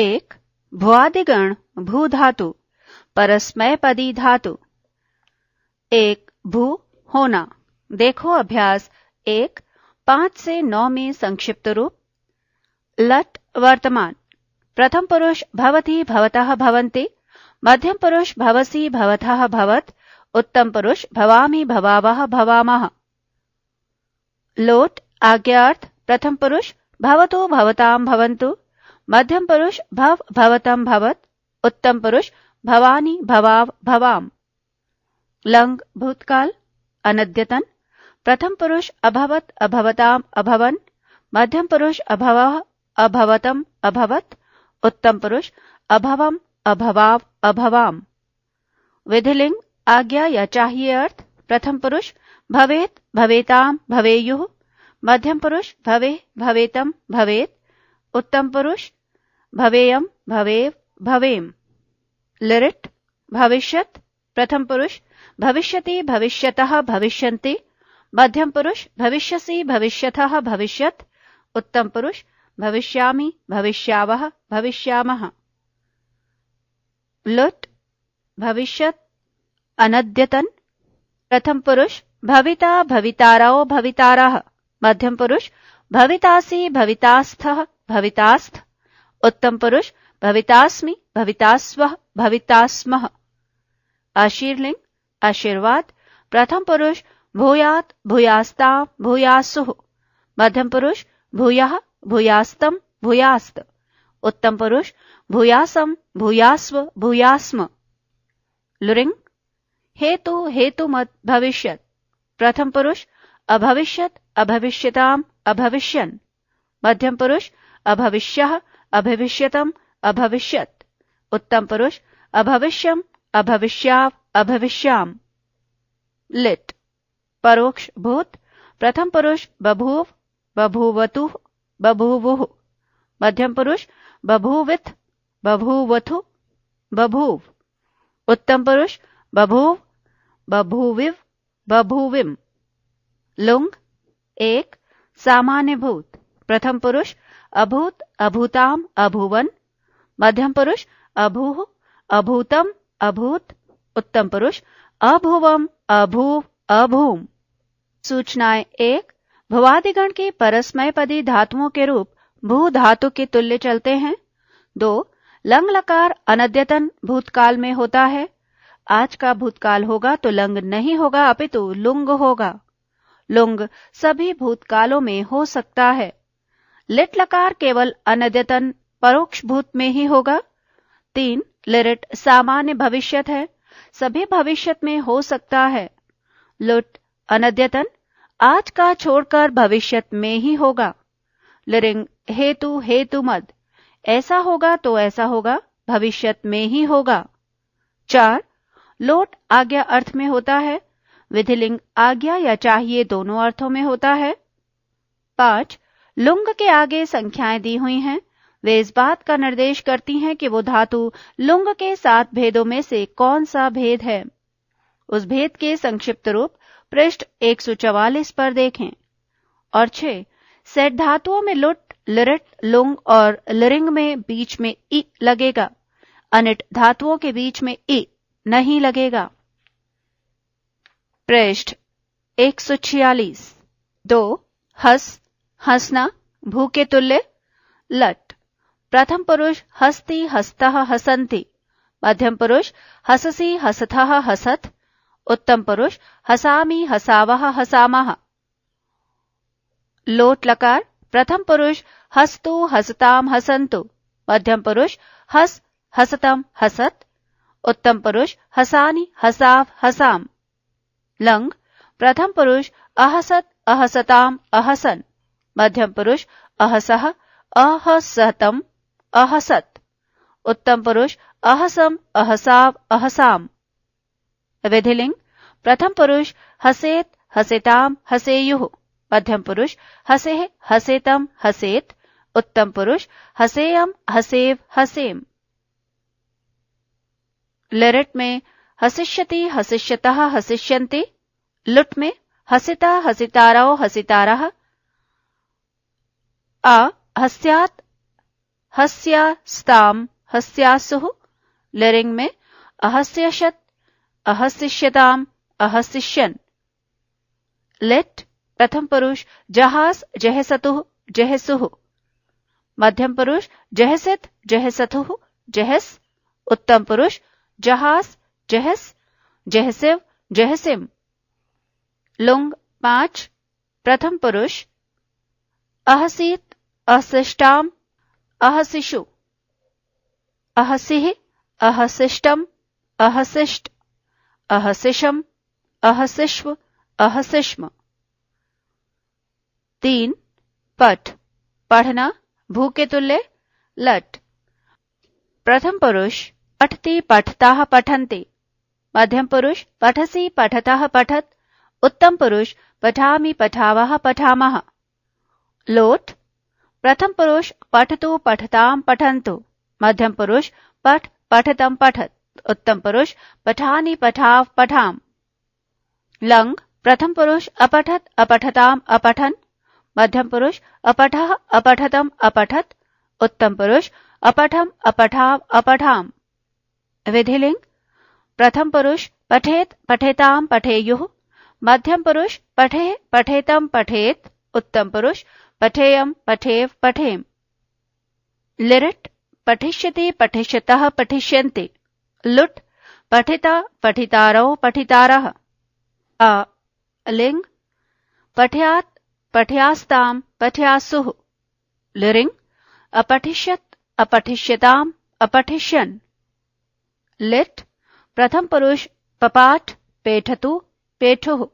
एक भुआदिगण भू धातु परस्मय पदी धातु एक भू होना देखो अभ्यास एक पांच से नौ में संक्षिप्त रूप लट वर्तमान प्रथम पुरुष भवती भवतः भवंती मध्यम पुरुष भवसी भवतः भवत उत्तम पुरुष भवामी भवावह भवामः लोट आज्ञार्थ प्रथम पुरुष भवतो भवताम भवंतु मध्यम पुरुष भव भवतम भवत उत्तम पुरुष भवानी भवाव भवाम लंग भूतकाल अनद्यतन प्रथम पुरुष अभवत अभवताम अभवन मध्यम पुरुष अभव अभवतम अभवत उत्तम पुरुष अभवम अभवाव अभवाम विधिलिंग आज्ञा या चाहिए अर्थ प्रथम पुरुष भवेत भवेताम भवेयु मध्यम पुरुष भवे भवेतम भवेत उत्तम पुरुष भवेयम भवेव भवेम लिरिट भविष्यत प्रथम पुरुष भविष्यति भविष्यतः भविष्यन्ति मध्यम पुरुष भविष्यसि भविष्यतः भविष्यत् उत्तम पुरुष भविष्यामि भविष्यावः भविष्यामः लुट भविष्यत् अनद्यतन प्रथम पुरुष भविता भवितारौ भवितारः मध्यम पुरुष भवितासि भवितास्थः भवितास्थ उत्तम पुरुष भवितास्मि भवितास्व भवितास्म आशीर्लिंग आशीर्वाद प्रथम पुरुष भूयात भूयास्ता भूयासु मध्यम पुरुष भूय भूयास्तम भूयास्त उत्तम पुरुष भूयासम भूयास्व भूयास्म लुरिंग हेतु हेतु मत भविष्य प्रथम पुरुष अभविष्यत अभविष्यताम अभविष्यन मध्यम पुरुष अभविष्य अभविष्यतम अभविष्यत उत्तम पुरुष अभविष्यम अभविष्याव अभविष्याम लिट परोक्ष भूत प्रथम पुरुष बभूव बभूवतु बभूवुः मध्यम पुरुष बभूवित बभूवथु बभूव उत्तम पुरुष बभूव बभूविव बभूविम लुंग एक सामान्य भूत प्रथम पुरुष अभूत अभूताम अभुवन मध्यम पुरुष अभूह अभूतम अभूत उत्तम पुरुष अभुवम अभूव अभूम सूचनाएं एक भुवादिगण के परस्मय पदी धातुओं के रूप भू धातु के तुल्य चलते हैं दो लंग लकार अनद्यतन भूतकाल में होता है आज का भूतकाल होगा तो लंग नहीं होगा अपितु लुंग होगा लुंग सभी भूतकालों में हो सकता है लिट लकार केवल अनद्यतन परोक्ष भूत में ही होगा तीन लिरिट सामान्य भविष्यत है सभी भविष्यत में हो सकता है लुट अनद्यतन आज का छोड़कर भविष्यत में ही होगा लिरिंग हेतु हेतु मद ऐसा होगा तो ऐसा होगा भविष्यत में ही होगा चार लोट आज्ञा अर्थ में होता है विधिलिंग आज्ञा या चाहिए दोनों अर्थों में होता है पांच लुंग के आगे संख्याएं दी हुई हैं वे इस बात का निर्देश करती हैं कि वो धातु लुंग के सात भेदों में से कौन सा भेद है उस भेद के संक्षिप्त रूप पृष्ठ 144 पर देखें और छह सेट धातुओं में लुट लिरट लुंग और लिरिंग में बीच में ई लगेगा अनिट धातुओं के बीच में ई नहीं लगेगा पृष्ठ एक छियालीस दो हस हंसना भू के तुल्य लट प्रथम पुरुष हस्ती हस्त हसंती मध्यम पुरुष हससी हसथ हसत उत्तम पुरुष हसामी हसाव हसामह लोट लकार प्रथम पुरुष हस्तु हसताम हसंतु मध्यम पुरुष हस हसतम हसत उत्तम पुरुष हसानी हसाव हसाम लंग प्रथम पुरुष अहसत अहसताम अहसन मध्यम पुरुष अहसह अहसतम अहसत उत्तम पुरुष अहसम अहसाव अहसाम विधिलिंग प्रथम पुरुष हसेत हसेताम हसेयु मध्यम पुरुष हसे हसेतम हसेत उत्तम पुरुष हसेयम हसेव हसेम लिरट में हसिष्यति हसिष्यतः हसिष्यंति लुट में हसिता हसितारो हसितारः अ हस्यात हस्यास्ताम हस्यासुह लरिंग में अहस्यशत अहस्यश्यताम अहस्यशन लेट प्रथम पुरुष जहास जहसतुह जहसुह मध्यम पुरुष जहसित जहसतुह जहस उत्तम पुरुष जहास जहस जहसिव जहसिम लुंग पांच प्रथम पुरुष अहसीत अशिष्टाम अहशिशु अहसिह अहशिष्टम अहशिष्ट अहशिशम अहशिश्व अहशिश्म तीन पठ पढ़ना भू के तुल्य लट प्रथम पुरुष पठती पठता पठन्ति मध्यम पुरुष पठसी पठता पठत उत्तम पुरुष पठामि पठावः पठामः लोट प्रथम पुरुष पठतु पठताम पठंतु मध्यम पुरुष पठ पठतम पठत उत्तम पुरुष पठानी पठाव पठाम लंग प्रथम पुरुष अपठत अपठताम अपठन मध्यम पुरुष अपठ अपठतम अपठत उत्तम पुरुष अपठम अपठाव अपठाम विधिलिंग प्रथम पुरुष पठेत पठेताम पठेयु मध्यम पुरुष पठे पठेतम पठेत उत्तम पुरुष पठेयम पठेव पठेम लिरट पठिष्यते पठिष्यतः पठिष्यन्ते लुट पठिता पठितारौ पठितारः अ लिंग पठ्यात् पठ्यास्तां पठ्यासुः लिरिंग अपठिष्यत अपठिष्यताम अपठिष्यन् लिट प्रथम पुरुष पपाठ पेठतु पेठुः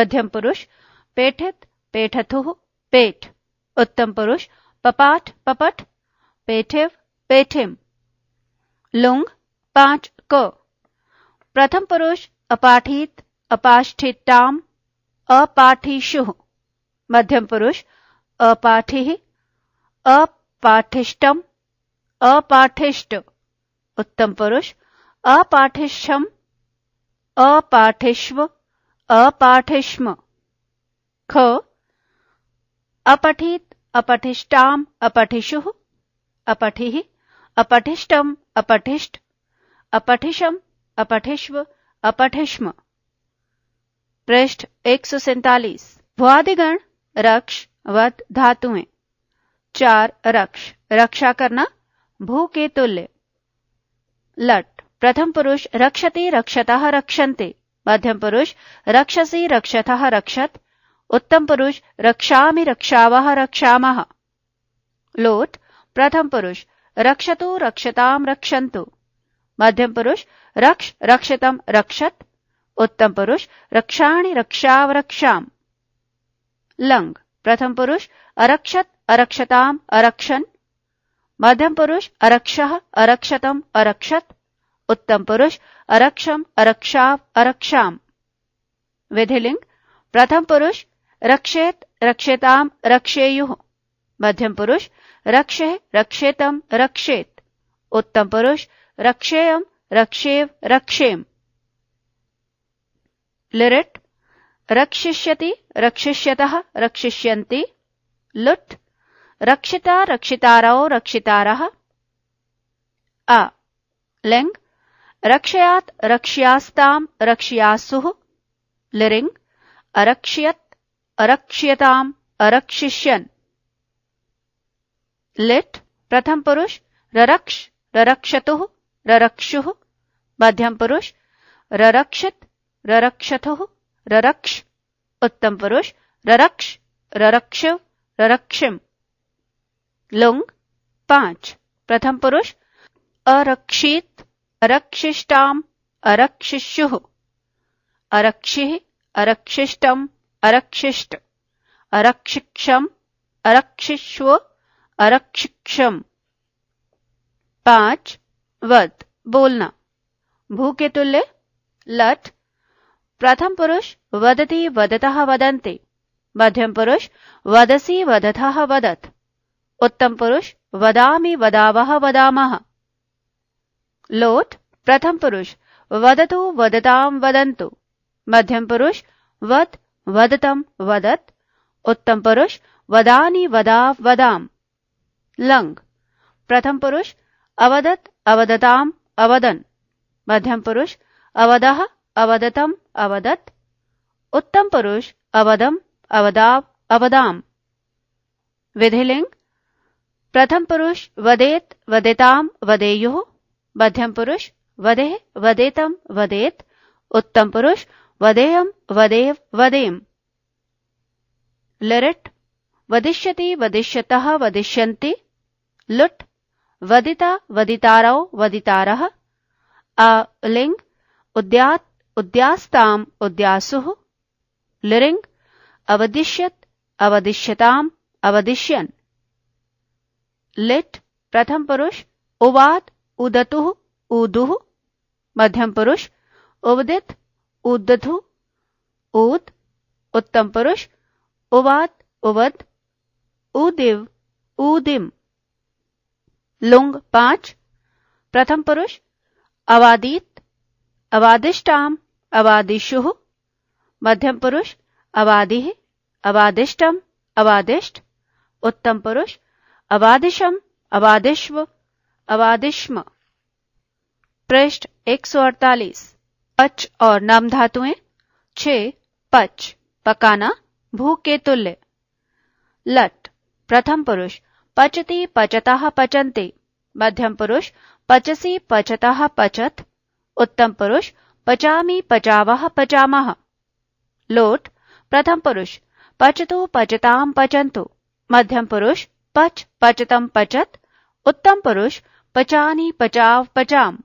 मध्यम पुरुष पेठित पेठथुः पेठ उत्तम पुरुष पपाट पपट पेठिव पेठिम लुंग पांच क प्रथम पुरुष अपाठित अपाष्ठिताम अपाठिशु मध्यम पुरुष अपाठि अपाठिष्टम अपाठिष्ट उत्तम पुरुष अपाठिष्यम अपाठिष्व अपाठिष्म ख अपठित अपठिष्टाम अपठिशु अपठि अपठिष्टम अपठिष्ट अपठिषम अपठिष्व अपठिष्म पृष्ठ एक सौ सैतालीस भुआदिगण रक्ष वत धातुए चार रक्ष रक्षा करना भू के तुल्य लट प्रथम पुरुष रक्षति रक्षता रक्षन्ते मध्यम पुरुष रक्षसी रक्षता रक्षत उत्तम पुरुष रक्षा में रक्षावह लोट प्रथम पुरुष रक्षतो रक्षताम रक्षंतु मध्यम पुरुष रक्ष रक्षतम रक्षत उत्तम पुरुष रक्षाणि रक्षाव रक्षाम लंग प्रथम पुरुष अरक्षत अरक्षताम अरक्षण मध्यम पुरुष अरक्ष अरक्षतम अरक्षत उत्तम पुरुष अरक्षम अरक्षाव अरक्षाम विधिलिंग प्रथम पुरुष रक्षेत रक्षेताम रक्षेयु मध्यम पुरुष रक्षे रक्षेतम रक्षेत उत्तम पुरुष रक्षेयम रक्षेव रक्षेम लिरिट रक्षिष्यति रक्षिष्यत रक्षिष्यन्ति लुट रक्षिता रक्षितारौ रक्षितारः अ लिंग रक्षयात रक्ष्यास्ताम् रक्ष्यासुः लिरिंग अरक्ष्यत् अरक्ष्यताम अरक्षिष्यन लिट प्रथम पुरुष ररक्ष ररक्षतु ररक्षु मध्यम पुरुष ररक्षत ररक्षतु ररक्ष उत्तम पुरुष ररक्ष ररक्ष ररक्षिम लुंग पांच प्रथम पुरुष अरक्षित अरक्षिष्टाम अरक्षिष्यु अरक्षि अरक्षिष्टम अरक्षिष्ट अरक्षिक्षम अरक्षिष्व अरक्षिक्षम पांच वत बोलना भू के तुल्य लट प्रथम पुरुष वदती वदतः वदन्ते मध्यम पुरुष वदसी वदतः वदत उत्तम पुरुष वदामि वदावः वदामः लोट प्रथम पुरुष वदतु वदताम वदन्तु मध्यम पुरुष वद वदतम वदत उत्तम पुरुष वदानी वदाव वदाम लंग प्रथम पुरुष अवदत अवदताम अवदन मध्यम पुरुष अवदह अवदतम अवदत उत्तम पुरुष अवदम अवदाव अवदाम विधिलिंग प्रथम पुरुष वदेत वदेताम वदेयो मध्यम पुरुष वदेह वदेतम वदेत उत्तम पुरुष वदेयं वदेव वदेम लरट् वदिष्यति वदिष्यतः वदिष्यन्ति लुट् वदिता वदितारौ वदितारः अलिङ् उद्यात् उद्यास्ताम् उद्यासुः लिरिङ् अवदिष्यत् अवदिष्यताम् अवदिष्यन् लिट् प्रथम पुरुष उवात उदतुः उदुः मध्यम पुरुष उवदित उदधु ऊत उत्तम पुरुष उवाद उवद उदिव उदिम लुंग पांच प्रथम पुरुष अवादित अवादिष्टाम अवादिशु मध्यम पुरुष अवादि अवादिष्टम अवादिष्ट उत्तम पुरुष अवादिशम अवादिश्व अवादिश्म पृष्ठ एक सौ अड़तालीस पच और नम धातुएं छ पच पकाना भूख के तुल्य लट प्रथम पुरुष पचती पचता पचनते मध्यम पुरुष पचसी पचता पचत उत्तम पुरुष पचामी पचाव पचामः लोट प्रथम पुरुष पचतु पचताम पचंतु मध्यम पुरुष पच पचतम पचत उत्तम पुरुष पचानी पचाव पचाम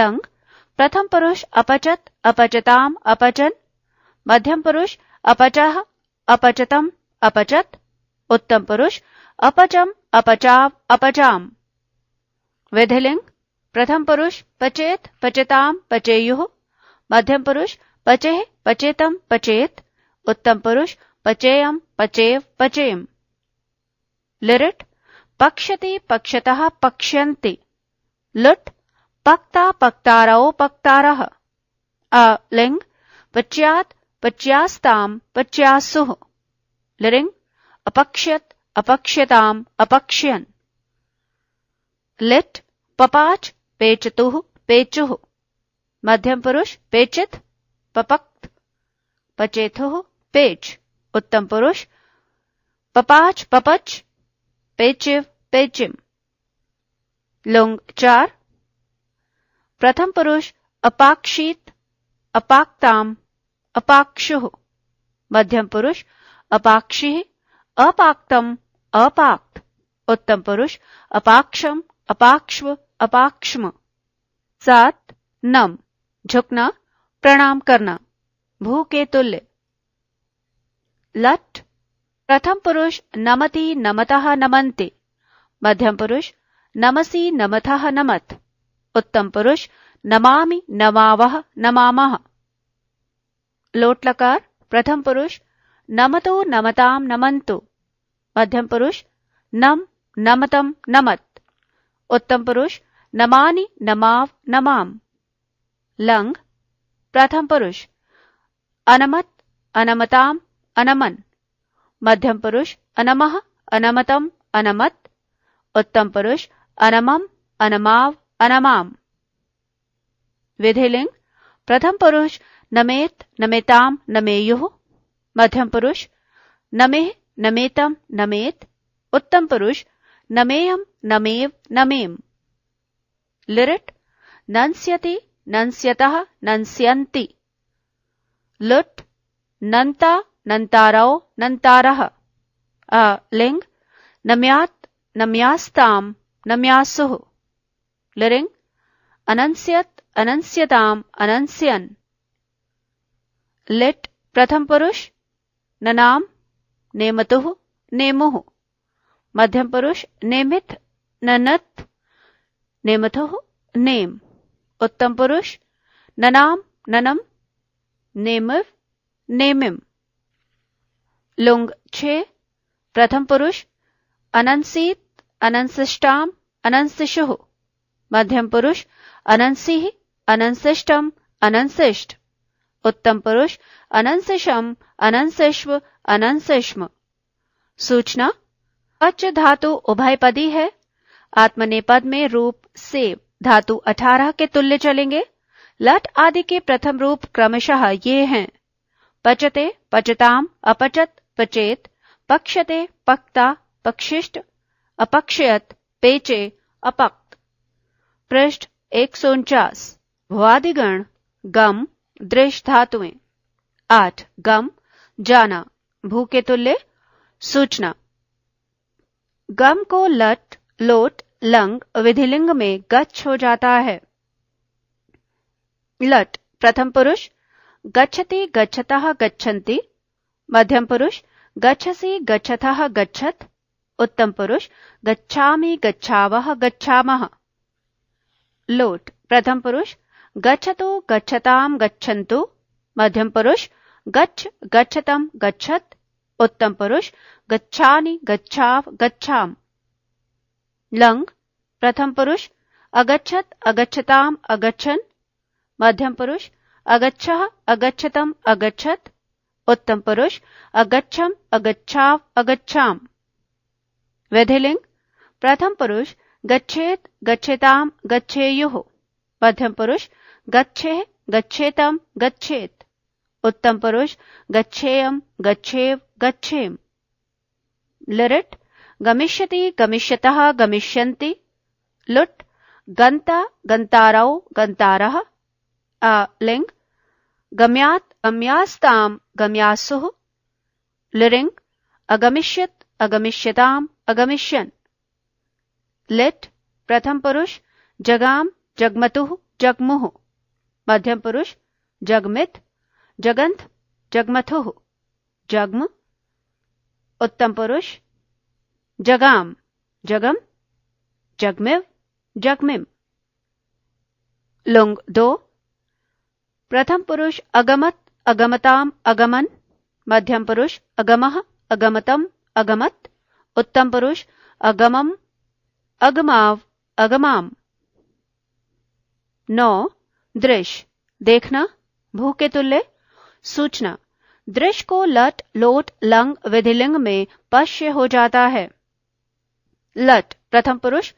लंग प्रथम पुरुष अपचत अपचताम अपचन मध्यम पुरुष अपचह अपचतम अपचत उत्तम पुरुष अपचम अपचाव अपचाम विधिलिंग प्रथम पुरुष पचेत पचताम पचेयु मध्यम पुरुष पचेह पचेतम पचेत उत्तम पुरुष पचेयम पचेव पचेम लिरिट पक्षति पक्षतः पक्ष्यन्ति लुट पक्ता पक्तारो पक्तारः अलिंग पच्यात पच्यास्ताम पच्यासु लिंग अपक्षत अपक्ष्यताम अपक्ष्यन लिट पपाच पेचतु पेचुः मध्यम पुरुष पेचित पपक्त पचेतु पेच उत्तम पुरुष पपाच पपच पेचिव पेचिम लुंग चार प्रथम पुरुष अपाक्षित अपाक्ताम अपाक्षुः मध्यम पुरुष अपाक्षी अपाक्तम अपाक्त उत्तम पुरुष अपाक्षम अपाक्ष्व अपाक्ष्म सात नम झुकना प्रणाम करना भू के तुल्य लट प्रथम पुरुष नमति नमतः नमन्ते मध्यम पुरुष नमसी नमतः नमत उत्तम पुरुष नमामि नमावह नमामह लोट प्रथम पुरुष नमतो नमताम नमंतो मध्यम पुरुष नम नमतम नमत उत्तम पुरुष नमानि नमाव नमाम लंग प्रथम पुरुष अनमत अनमताम अनमन मध्यम पुरुष अनमह अनमतम अनमत उत्तम पुरुष अनमम अनमाव अनमाम विधिलिंग प्रथम पुरुष नमेत नमेताम नमेयु मध्यम पुरुष नमे नमेतम नमेत उत्तम पुरुष नमेयम नमेव नमेम लिरट नंस्यति नंस्यत नंस्यन्ति लुट नंता नंतारौ नंतारः लिंग नम्यात नम्यास्ताम नम्यासुः Liring अनंस्यत अनंस्यताम अनंस्यन लिट प्रथम पुरुष ननाम नेमतुह नेमुह मध्यम पुरुष नेमिथ ननथ नेमथुह नेम उत्तम पुरुष ननाम ननम नेमिव नेमिम लुंग छे प्रथम पुरुष अनंसित अनंसिष्टाम अनंसिशुह मध्यम पुरुष अनंसी अनंसिष्टम अनंसिष्ट उत्तम पुरुष अनंसिषम अनंसिष्व अनंसिष्म सूचना अच धातु उभयपदी है आत्मनेपद में रूप से धातु अठारह के तुल्य चलेंगे लट आदि के प्रथम रूप क्रमशः ये हैं पचते पचताम अपचत पचेत पक्षते पक्ता पक्षिष्ट अपक्षयत पेचे अपक पृष्ठ एक सौ उनचास वादिगण गम दृश धातुए आठ गम जाना भू के तुल्य सूचना गम को लट लोट लंग विधिलिंग में गच्छ हो जाता है लट प्रथम पुरुष गच्छति गच्छतः गच्छन्ति मध्यम पुरुष गच्छसि गच्छतः गच्छत उत्तम पुरुष गच्छामि गच्छावः गच्छामः लोट प्रथम पुरुष गच्छतो गच्छताम गच्छन्तु मध्यम पुरुष गच्छ गच्छतम गच्छत उत्तम पुरुष गच्छानि गच्छाव गच्छाम लंग प्रथम पुरुष अगच्छत अगच्छताम अगच्छन मध्यम पुरुष अगच्छ अगच्छतम अगच्छत उत्तम पुरुष अगच्छम अगच्छाव अगच्छाम विधिलिंग प्रथम पुरुष गच्छेत गच्छेताम गच्छेयु मध्यम पुरुष गच्छे गच्छेतम गच्छेत उत्तम पुरुष गच्छेयम गच्छेव गच्छेम लिरट गमिष्यति गमिष्यतः गमिष्यन्ति लुट गंता गंतारौ गंतारः लिंग गम्यात अम्यास्ताम गम्यासुः लिरिंग अगमिष्यत अगमिष्यताम अगमिष्यन् लिट प्रथम पुरुष जगाम जगमतु जगमुह मध्यम पुरुष जगमित जगंत जगमथुह जगम उत्तम पुरुष जगाम जगम जगमिव जगमिम लुंग दो प्रथम पुरुष अगमत अगमताम अगमन मध्यम पुरुष अगमह अगमतम अगमत उत्तम पुरुष अगमम अगमाव अगमाम नौ दृश देखना भू के तुल्य सूचना दृश्य को लट लोट लंग विधिलिंग में पश्य हो जाता है लट प्रथम पुरुष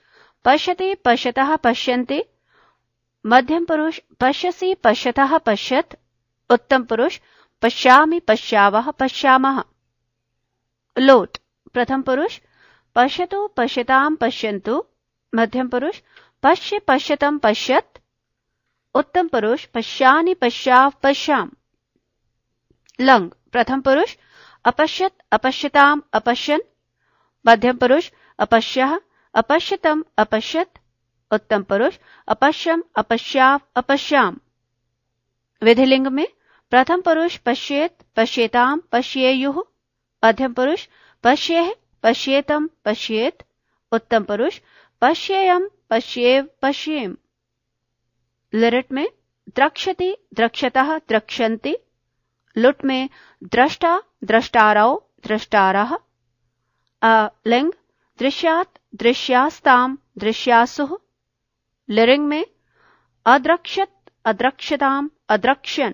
पश्यते पश्यत पश्यन्ते मध्यम पुरुष पश्यसि पश्यत पश्यत उत्तम पुरुष पश्यामि पश्याव पश्या लोट प्रथम पुरुष पश्यतु पश्यताम पश्यंतु मध्यम पुरुष पश्य पश्यतम पश्यत उत्तम पुरुष पश्यानि पश्या पश्याम लंग प्रथम पुरुष अपश्यत अपश्यताम अपश्यन मध्यम पुरुष अपश्य अपश्यतम अपश्यत उत्तम पुरुष अपश्यम अपश्या अपश्याम विधिलिंग में प्रथम पुरुष पश्येत पश्येताम पश्येयु मध्यम पुरुष पश्ये पश्येतम पश्येत उत्तम पुरुष पश्येयम पश्येव पश्येम लिरट में द्रक्षति द्रक्षतः द्रक्षंति लुट में द्रष्टा द्रष्टारौ द्रष्टारः लिंग दृश्यात दृश्यास्ताम दृश्यासुः लिरिंग में अद्रक्षत अद्रक्षताम अद्रक्षण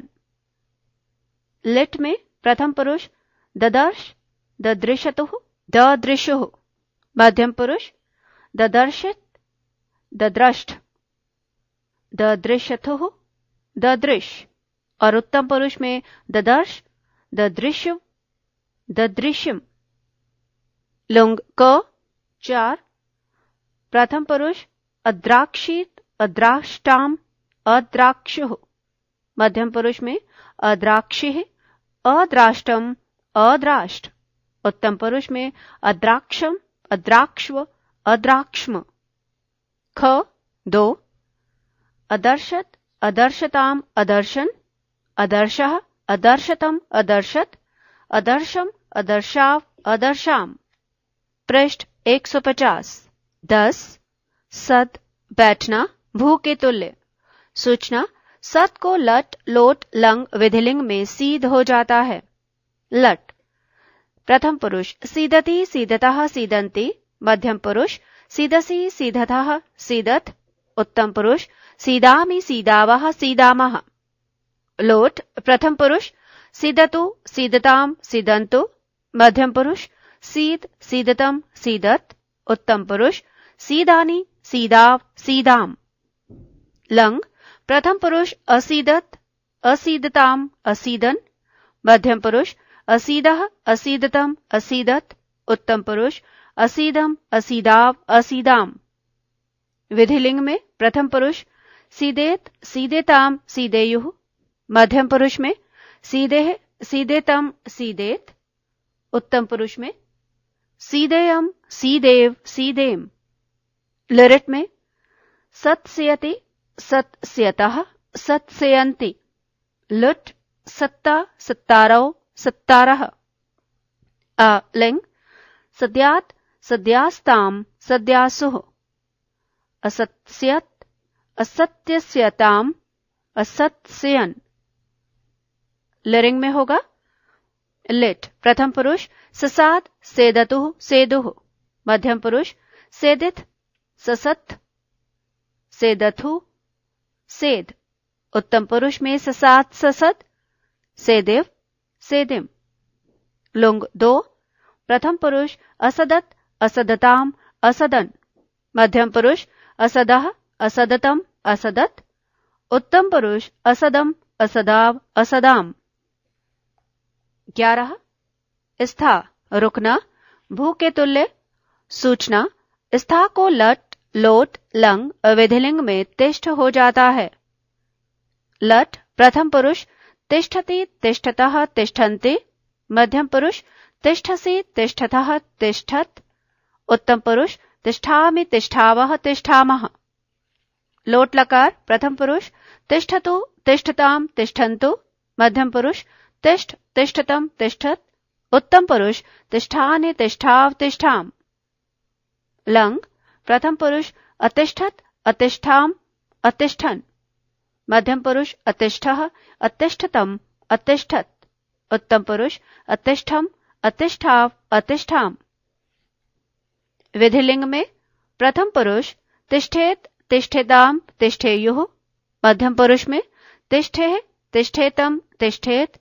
लिट में प्रथम पुरुष ददर्श ददृशतु द ददृशु मध्यम पुरुष द द दर्शित दृष्ट ददर्शित दद्रष्ट द ददृश और उत्तम पुरुष में द द दर्श दृश्य द दृश्यम लुंग क चार प्रथम पुरुष अद्राक्षित अद्राष्टाम अद्राक्ष मध्यम पुरुष में अद्राक्षी अद्राष्टम अद्राष्ट उत्तम पुरुष में अद्राक्षम अद्राक्ष्व अद्राक्ष्म ख दो अदर्शत अदर्शताम अदर्शन अदर्श अदर्शतम अदर्शत अदर्शम अदर्शाव अदर्शाम पृष्ठ 150 दस सत बैठना भू के तुल्य सूचना सत को लट लोट लंग विधिलिंग में सीध हो जाता है लट प्रथम पुरुष सीदति सीदतः सीदन्ति मध्यम पुरुष सीदसी सीदतः सीदत उत्तम पुरुष सीदामि सीदाव सीदामः लोट प्रथम पुरुष सीदतु सीदताम सीदंतु मध्यम पुरुष सीद सीदतम सीदत उत्तम पुरुष सीदानी सीदाव सीदाम लंग प्रथम पुरुष असीदत असीदताम असीदन मध्यम पुरुष असीद असीदतम असीदत उत्तम पुरुष असीदम असीदाव असीदाम विधिलिंग में प्रथम पुरुष सीदेत सीदेताम सीदेयु मध्यम पुरुष में सीधे सीदेतम सीदेत उत्तम पुरुष में सीदेयम सीदेव सीदेम लिरिट में सत्स्यति सत्स्यतः सत्स्यंति लुट सत्ता सत्तारौ सत्तारह अलिंग सद्यात सद्यास्ताम सद्यासु असत्यत असत्यस्यताम असत्यन लिंग में होगा लिट प्रथम पुरुष ससाद सेदतु सेदुः मध्यम पुरुष सेदित ससत सेदथु सेद उत्तम पुरुष में ससात ससत सेदेव सेदिम लुंग दो प्रथम पुरुष असदत असदताम असदन मध्यम पुरुष असदह असदतम असदत उत्तम पुरुष असदम असदाव असदाम ग्यारह स्था रुकना भू के तुल्य सूचना स्था को लट लोट लंग विधिलिंग में तिष्ठ हो जाता है लट प्रथम पुरुष तिष्ठति तिष्ठतः तिष्ठन्ति मध्यम पुरुष तिष्ठसि तिष्ठतः तिष्ठत उत्तम पुरुष तिष्ठामि तिष्ठावः तिष्ठामः लोटलकार प्रथम पुरुष तिष्ठतु तिष्ठताम तिष्ठन्तु मध्यम पुरुष तिष्ठ तिष्ठतम तिष्ठत उत्तम पुरुष तिष्ठानि तिष्ठाव तिष्ठाम लंग प्रथम पुरुष अतिष्ठत अतिष्ठाम अतिष्ठन मध्यम पुरुष अतिष्ठ अतिष्ठतम अतिष्ठत उत्तम पुरुष अतिष्ठम अतिष्ठाव अतिष्ठाम विधिलिंग में प्रथम पुरुष तिष्ठेत तिष्ठेदाम तिष्ठेयु मध्यम पुरुष में तिष्ठे तिष्ठेतम तिष्ठेत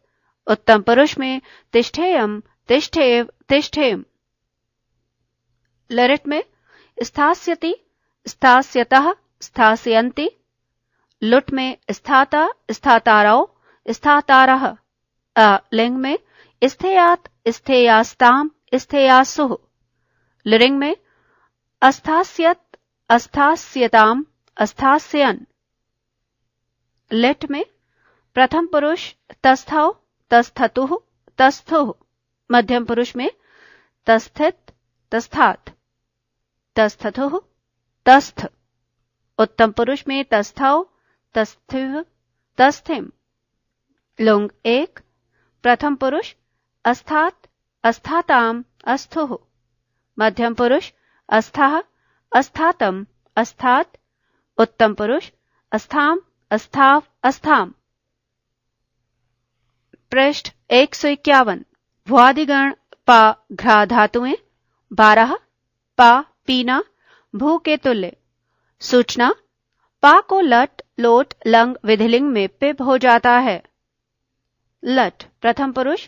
उत्तम पुरुष में तिष्ठेयम तिष्ठेव तिष्ठेम लरिट में स्थास्यति स्थास्यतः स्थास्यंती लुट में स्थाता स्थाताराओ स्थातारह अ लिंग में स्थेयात स्थेयास्ताम स्थेयासुह लिंग में अस्थास्यत अस्थास्यताम अस्थास्यन लेट में प्रथम पुरुष तस्थौ तस्थतुः तस्थुः मध्यम पुरुष में तस्थित तस्थात तस्थतुः तस्थ उत्तम पुरुष में तस्थाओ तस्थ्य तस्थिम लुंग एक प्रथम पुरुष अस्थात अस्थाताम अस्थो मध्यम पुरुष अस्थाह अस्थातम अस्थात उत्तम पुरुष अस्थाम अस्थाव अस्थाम पृष्ठ एक सौ इक्यावन भुआदिगण पा घ्रा धातुए बारह पा पीना भू के तुल्य सूचना पा को लट लोट लंग विधिलिंग में पिब हो जाता है लट प्रथम पुरुष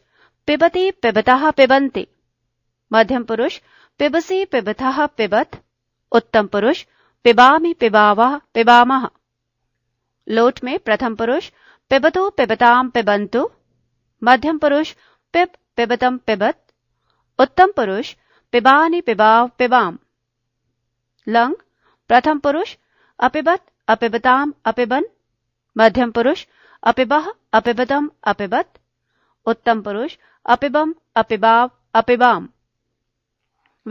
पिबती पिबता पिबंती मध्यम पुरुष पिबसी पिबथा पिबत उत्तम पुरुष पिबामी पिबावा पिबामह लोट में प्रथम पुरुष पिबतु पिबताम पिबंतु मध्यम पुरुष पिब पिबतम पिबत उत्तम पुरुष पिबानी पिबाव पिबाम लंग प्रथम पुरुष अपिबत अपेबताम अपेबन मध्यम पुरुष अपेबह अपेबतम अपेबत उत्तम पुरुष अपेबम अपेबाव अपेबाम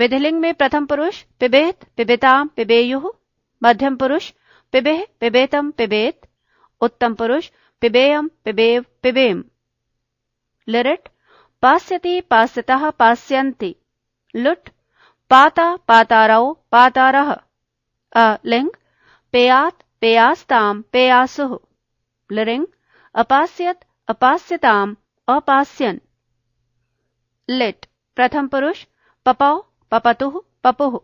विधिलिंग में प्रथम पुरुष पिबेत पिबेताम पिबेयु मध्यम पुरुष पिबेह पिबेतम पिबेत उत्तम पुरुष पिबेयम पिबेव पिबेम लिरट पास्यति पास्यतः पास्यन्ति लुट पाता पातारौ पातारः अलिंग पेयात पेयास्ताम पेयासुह लरिंग अपास्यत अपास्यताम अपास्यन लिट प्रथम पुरुष पपाओ पपतुह पपुह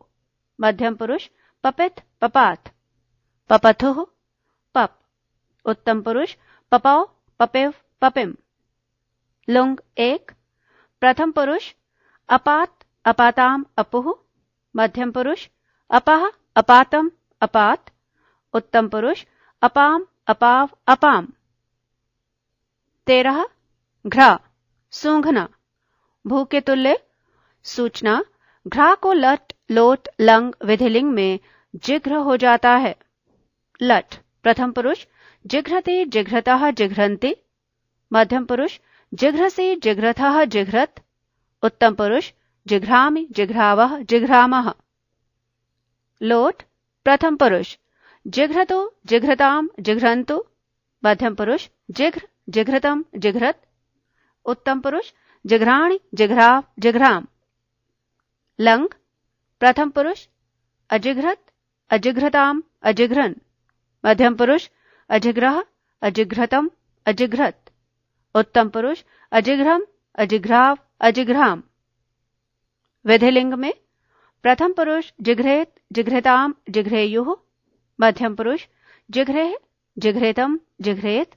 मध्यम पुरुष पपित पपात पपथुह पप उत्तम पुरुष पपाओ पपिव पपिम लुंग एक प्रथम पुरुष अपात अपाताम अपुह मध्यम पुरुष अपाह अपातम अपात उत्तम पुरुष अपाम अपाव अपाम तेरह घ्रा सूंघना भू के तुल्य सूचना घ्रा को लट लोट लंग विधिलिंग में जिघ्र हो जाता है लट प्रथम पुरुष जिघ्रते जिघ्रतः जिघ्रंति मध्यम पुरुष जिघ्र से जिघ्रत उत्तम पुरुष जिघ्रामि जिघ्राव जिघ्राम लोट प्रथम पुरुष जिघ्रतो जिघ्रताम जिघ्रंतु मध्यम पुरुष जिघ्र जिघ्रतम जिघ्रत उत्तम पुरुष जिघ्राणी जिघ्राव जिघ्राम लंग प्रथम पुरुष अजिघ्रत अजिघ्रताम अजिघ्रन मध्यम पुरुष अजिग्रह अजिघ्रतम अजिघ्रत उत्तम पुरुष अजिघ्रम अजिघ्राव अजिघ्राम विधिलिंग में प्रथम पुरुष जिघ्रेत जिघ्रताम जिघ्रेयु मध्यम पुरुष जिघ्रेह जिघ्रेतम जिघ्रेत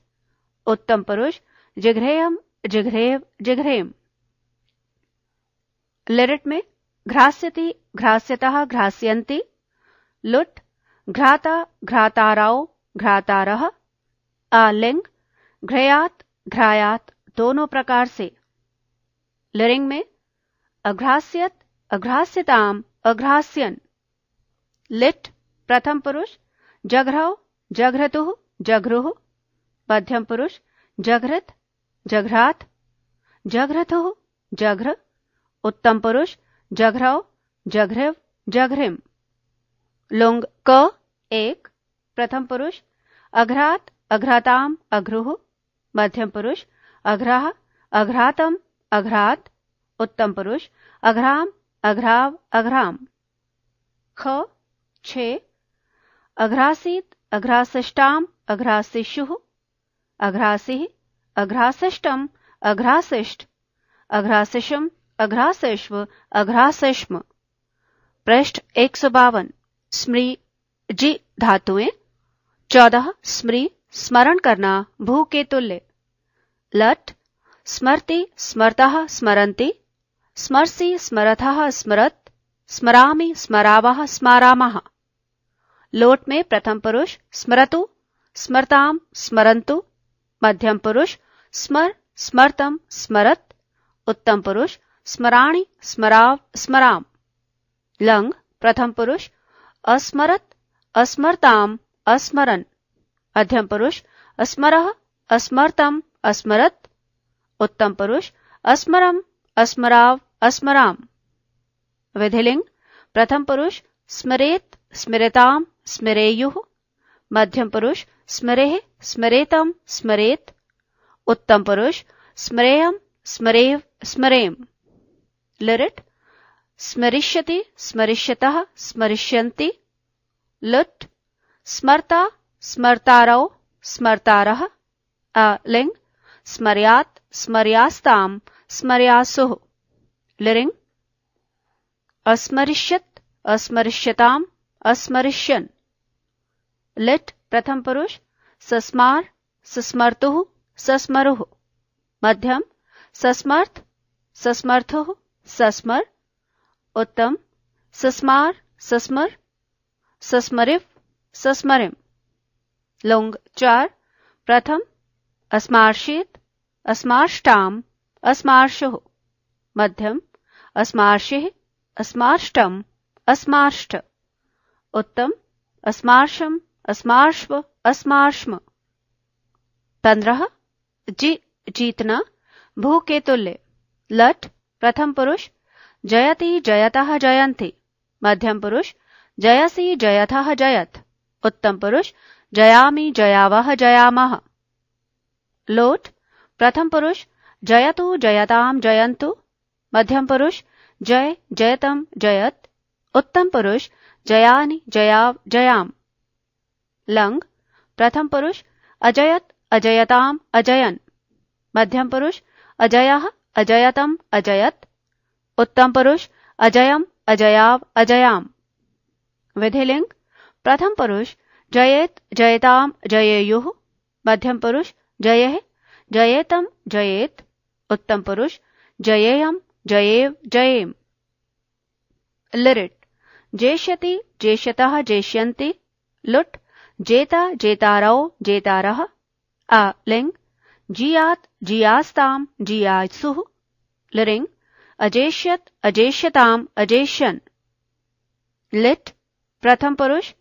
उत्तम पुरुष जिघ्रेयम जिघ्रेव जिघ्रेम लिरिट में घ्रास्यति घ्रास्यत घ्रास्यंती लुट घ्राता घ्राताराओ घ्रातारः आलिंग घ्रयात घ्रायात दोनों प्रकार से लिरिंग में अघ्रास्यत अघ्रास्यताम अघ्रास्यन लिट प्रथम पुरुष जगराओ जघ्रतु जगरुह मध्यम पुरुष जघ्रत जघ्रात जघ्रतु जघ्र उत्तम पुरुष जघ्रव जघ्रव जघ्रिम लुंग क एक प्रथम पुरुष अघ्रात अघ्राताम अघ्रुह मध्यम पुरुष अघ्राह अघ्रातम अघ्रात उत्तम पुरुष अघ्राम अघ्राव अघ्राम ख छे अघ्रासीत अघ्रासष्टाम अघ्रासिशु अघ्रासी अघ्रासष्टम अघ्रासिष्ठ अघ्रासिशम अघ्रासश्व अघ्रासश्म पृष्ठ एक सौ बावन स्मृ जी धातुएं चौदह स्मृ स्मरण करना भू के तुल्य लट स्मृति स्मरतः स्मरती स्मरसी स्मरथ स्मरत् स्मरामी स्मरावः स्मारामः लोट में प्रथम पुरुष स्मरतु स्मरताम स्मरंतु मध्यम पुरुष स्मर स्मरतम स्मरत उत्तम पुरुष स्मराणी स्मराव स्मराम लंग प्रथम पुरुष अस्मरत अस्मरताम अस्मरन मध्यम पुरुष अस्मर अस्मरतम अस्मरत उत्तम पुरुष अस्मरम अस्मराव अस्मराम विधिलिंग प्रथम पुरुष स्मरेत स्मृताम स्मरेयु मध्यम पुरुष स्मरेह स्मरेतम स्मरेत उत्तम पुरुष स्मरेयम स्मरेव स्मरेम लिट स्मरिष्यति स्मरिष्यत स्मरिष्यन्ति लुट स्मर्ता स्मर्तारौ स्मर्तारः अलिंग स्मर्यात् स्मर्यास्ताम स्मरियासु लिरिंग अस्मरिष्यत अस्मरिष्यताम अस्मरिष्यन् लिट प्रथम पुरुष सस्मार सस्मर्तु सस्मरुह मध्यम सस्मर्थ सस्मर्थु सस्मर उत्तम सस्मार सस्मर सस्मरिव सस्मरिम लुंग चार प्रथम अस्मार्षित अस्मार्ष्टाम अस्मार्षो मध्यम अस्मार्षिः अस्मार्ष्टम अस्मार्ष्ट उत्तम अस्मार्षम अस्माश्व अस्माश्म पंद्रह जी जीतना भू के तुल्य लट प्रथम पुरुष जयति जयतः जयंती मध्यम पुरुष जयसी जयथः जयत उत्तम पुरुष जयामी जयाव जयामह लोट प्रथम पुरुष जयतु जयताम जयंतु मध्यम पुरुष जय जयतम जयत उत्तम पुरुष जयानी जयाव जयाम लंग प्रथम पुरुष अजयत अजयताम अजयन मध्यम पुरुष अजय अजयतम अजयत उत्तम पुरुष अजयम अजयाव अजयाम विधिलिंग प्रथम पुरुष जयेत जयताम जयेयु मध्यम पुरुष जय जयेतम जयेत उत्तम पुरुष जयेयम जयेव जयेम लिरिट जेष्यति जेष्यतः जेष्यन्ति लुट जेता जेतारौ जेतारः अलिङ् जियात् जियास्ताम् जियासुः लिरिङ् अजेष्यत् अजेष्यताम् अजेष्यन् लिट् प्रथम पुरुष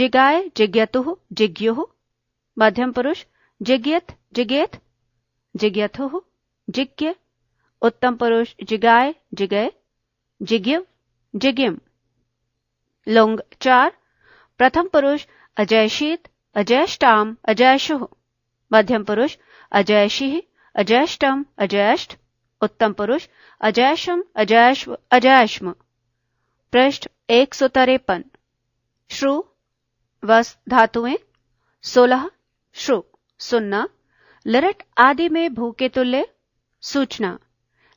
जिगाय जिज्ञतुः जिज्ञुः मध्यम पुरुष जिज्ञत जिज्ञेथ जिज्ञथुः जिज्ञ उत्तम पुरुष जिगाय जिगय जिज्ञ जिज्ञम लुंग चार प्रथम पुरुष अजयशीत अजयष्टाम अजयशुः मध्यम पुरुष अजयशीः अजयष्टम अजयष्ट उत्तम पुरुष अजयशम अजयश्व अजयश्म पृष्ठ एक सौ तरेपन श्रु वस धातुए सोलह श्रु सुनना लरट आदि में भू के तुल्य सूचना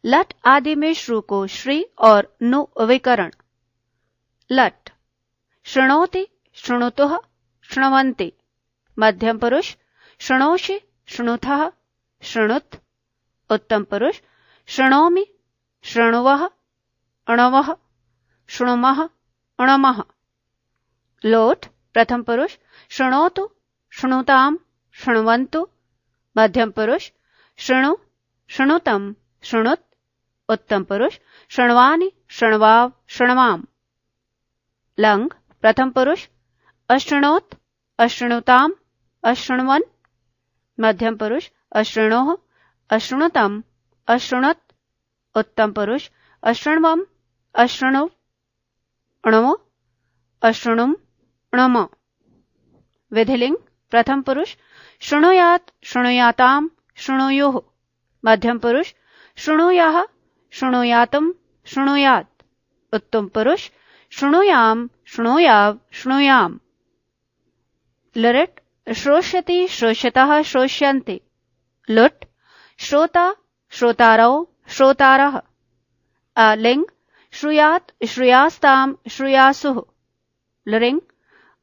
लट आदि में श्रु को श्री और नु विकरण लट शृणोति शृणुतुः शृण्वन्ति मध्यम पुरुष शृणोषि शृणुथ शृणुत् उत्तम पुरुष शृणोमि शृणुव अणव शृणुम अणम लोट प्रथम पुरुष शृणोतु शृणुताम शृण्वन्तु मध्यम पुरुष शृणु शृणुतम शृणुत् उत्तम पुरुष शृण्वानि शृण्वाव शृण्वाम लंग प्रथम पुरुष अशृणोत् अशृणुताम अशृणवन मध्यम पुरुष अशृणो अशृणुतम अशृणत उत्तम पुरुष अशृणवम अशृणु अणुमो अशृणुम अणुम विधिलिंग प्रथम पुरुष शृणुयात शृणुयाताम शृणुयो मध्यम पुरुष शृणुया शृणुयातम शृणुयात उत्तम पुरुष शृणुयाम शृणुयाव शृणुयाम लुरट् श्रोष्यति श्रोष्यत श्रोष्यन्ते लुट श्रोता श्रोतारौ श्रोतारः अलिङ् श्रुयात श्रूयास्ताम् श्रुयासु लुरिङ्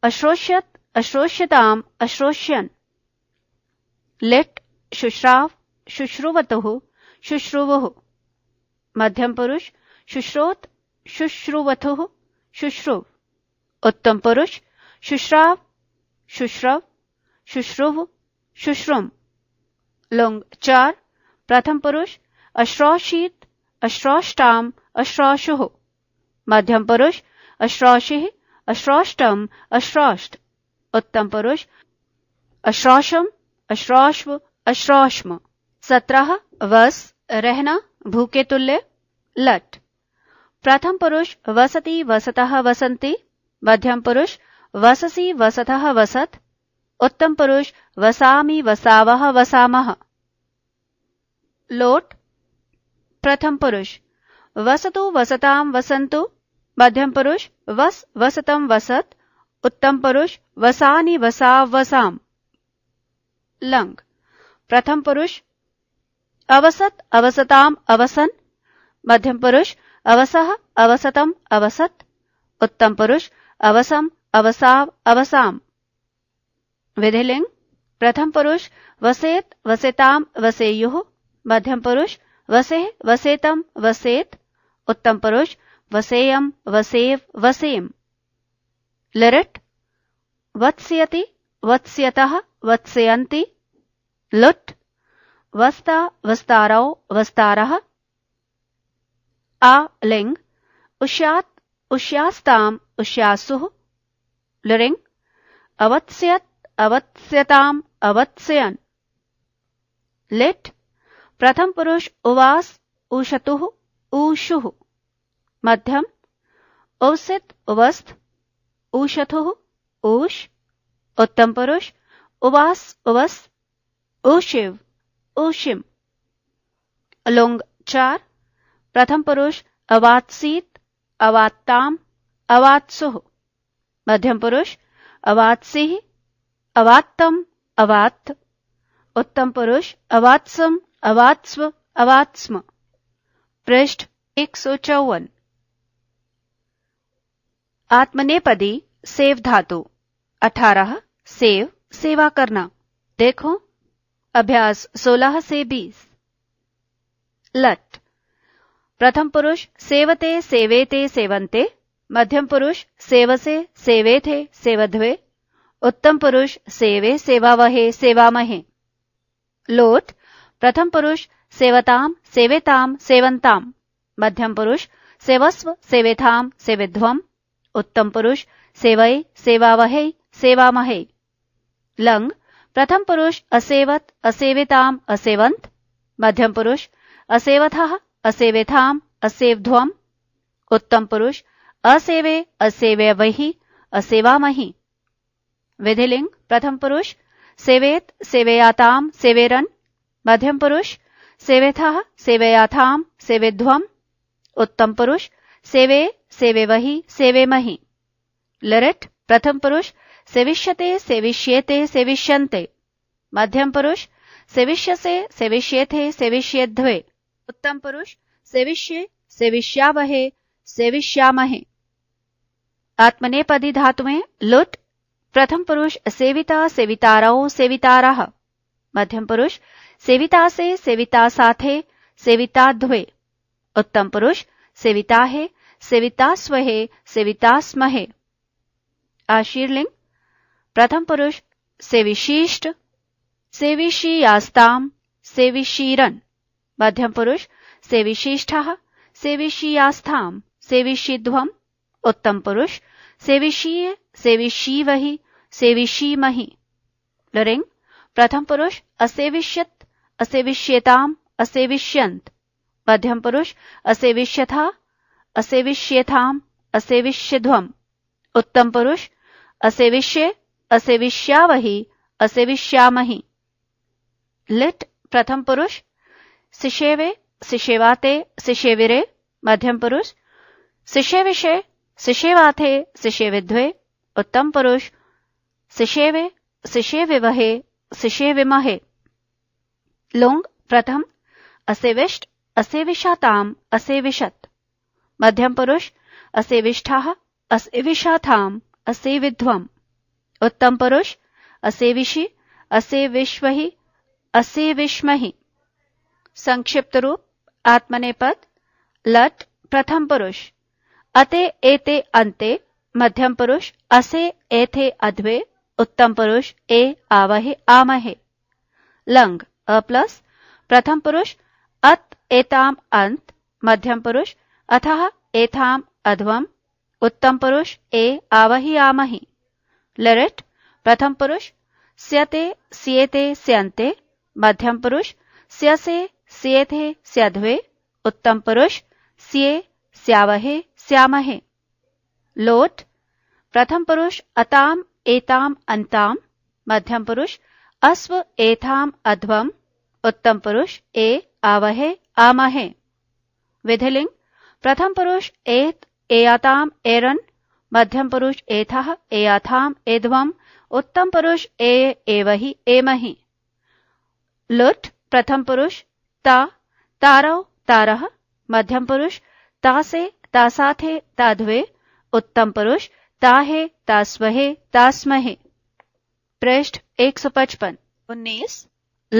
अश्रोष्यत अश्रोष्यताम् अश्रोष्यन् लिट शुश्राव शुश्रुवत शुश्रुवुः मध्यम पुरुष शुश्रोत शुश्रुवतुः शुश्रुव उत्तम पुरुष शुश्राव शुश्रव शुश्रुव शुश्रुम लुंग चार प्रथम पुरुष अश्रौशीत अश्रौष्टाम अश्रौशुह मध्यम पुरुष अश्रौषिः अश्रौष्टम अश्रौष्ट उत्तम पुरुष अश्रौषम अश्रौश्व अश्रौष्म सत्रह वस रहना भूखे तुल्य लट प्रथम पुरुष वसति वसत वसंती मध्यम पुरुष वससी वसतः वसत उत्तम पुरुष वसामि वसावः वसामः लोट प्रथम पुरुष वसतु वसताम वसंतु मध्यम पुरुष वस वसतम वसत उत्तम पुरुष वसानि वसाव वसाम लंग प्रथम पुरुष अवसत अवसताम अवसन मध्यम पुरुष अवसह अवसतम अवसत उत्तम पुरुष अवसम अवसाव अवसाम विधिलिंग प्रथम पुरुष वसेत वसेताम वसेयु मध्यम पुरुष वसे वसेतम वसेत उत्तम पुरुष वसेयम वसेव वसेम लिरट वत्स्यति वत्स्यत वत्स्यन्ति लुट वस्ता वस्तारौ वस्तार आलिंग लिङ् उष्यात् उष्यास्ताम् लरिंग अवत्स्यत अवत्स्यताम अवत्स्यन लिट प्रथम पुरुष उवास उशतु ऊशु मध्यम उवसित उवस्त ऊषतु ऊष उत्तम पुरुष उवास उवस ऊशिव ऊषिम लुंग चार प्रथम पुरुष अवात्सीत अवात्ताम अवात्सुह मध्यम पुरुष अवात्सी अवात्तम अवात्त उत्तम पुरुष अवात्सम अवात्स्व अवात्स्म पृष्ठ एक सौ चौवन आत्मनेपदी सेव धातु अठारह सेव सेवा करना देखो अभ्यास सोलह से बीस लट प्रथम पुरुष सेवते सेवेते सेवंते मध्यम पुरुष सेवसे सेवे थे सेवध्वे उत्तम पुरुष सेवे सेवा वहे सेवामहे लोथ प्रथम पुरुष सेवताम सेवेताम सेवंताम मध्यम पुरुष सेवस्व सेवेथाम सेविध्व उत्तम पुरुष सेवय सेवावहे सेवामहे लंग प्रथम पुरुष असेवत असेवेताम असेवंत मध्यम पुरुष असेवथ असेवेथाम असेवध्व उत्तम पुरुष असेवे असेवा मही विधिलिंग प्रथम पुरुष सेवेत सेवेयाताम सेवेरन मध्यम पुरुष सेवेथा सेवेयाथाम सेवेध्वम उत्तम पुरुष सेवे सेवे मही लरिट प्रथम पुरुष सेविष्यते सेविष्येते सेविष्यन्ते मध्यम पुरुष सेविष्यसे सेविष्येथे सेविष्येध्वे उत्तम पुरुष सेविष्ये सेविष्यावहे सेविष्यामहे आत्मनेपदी धातुएं लुट प्रथम पुरुष सेविता सेविताराओं सेविताराह मध्यम पुरुष सेविता से सेविता साथे सेविता ध्वे उत्तम पुरुष सेविता हे सेविता स्वहे सेविता स्महे आशीर्लिंग प्रथम पुरुष सेविशिष्ट सेविशीयास्ताम सेविशीरन मध्यम पुरुष सेविशिष्ठ सेविशीयास्थाम सेविशिध्वम उत्तम पुरुष सेविशीय सेविशीव वही सेविशीम मही लरिंग प्रथम पुरुष असेविष्यत असेविष्यताम असेविष्यंत मध्यम पुरुष असेविष्यथा असेविष्यथाम असेविष्यध्वम उत्तम पुरुष असेविष्य असेविष्यावही असेविष्यामही लिट प्रथम पुरुष सिशेवे सिशेवाते सिशेविरे मध्यम पुरुष सिशेविषे शिशेवाथे विध्वे उत्तम पुरुष शिशेवे शिशेविवहे विमहे लोंग प्रथम असेविष्ट असेविषाताम असेविषत मध्यम पुरुष असेविष्ठा असेविषाथाम असेविध्वम उत्तम पुरुष असेविषि असेविश्वहि असेविष्महि संक्षिप्त रूप आत्मनेपद लट प्रथम पुरुष अते एते अन्ते मध्यम पुरुष असे एथे अध्वे उत्तम पुरुष ए आवहे आमहे लंग अ प्लस प्रथम पुरुष अत एताम अंत मध्यम पुरुष अथ एथाम अध्वम उत्तम पुरुष ए आवहि आमहि लरेट प्रथम पुरुष स्यते सियेते स्यन्ते मध्यम पुरुष स्यसे सियेथे स्यध्वे उत्तम पुरुष सिये स्यावहे स्यामहे लोट प्रथम पुरुष अताम एताम अंताम मध्यम पुरुष अस्व एथाम अध्वम उत्तम पुरुष ए आवहे आमहे विधिलिंग प्रथम पुरुष एत एयाताम एरन मध्यम पुरुष एथः एयाथाम एध्वम उत्तम पुरुष ए एवहि एमहि लुट प्रथम पुरुष ता तारव तारह मध्यम पुरुष तासे तासाथे ताध्वे उत्तम पुरुष ताहे तास्वहे तास्महे पृष्ठ 155 उन्नीस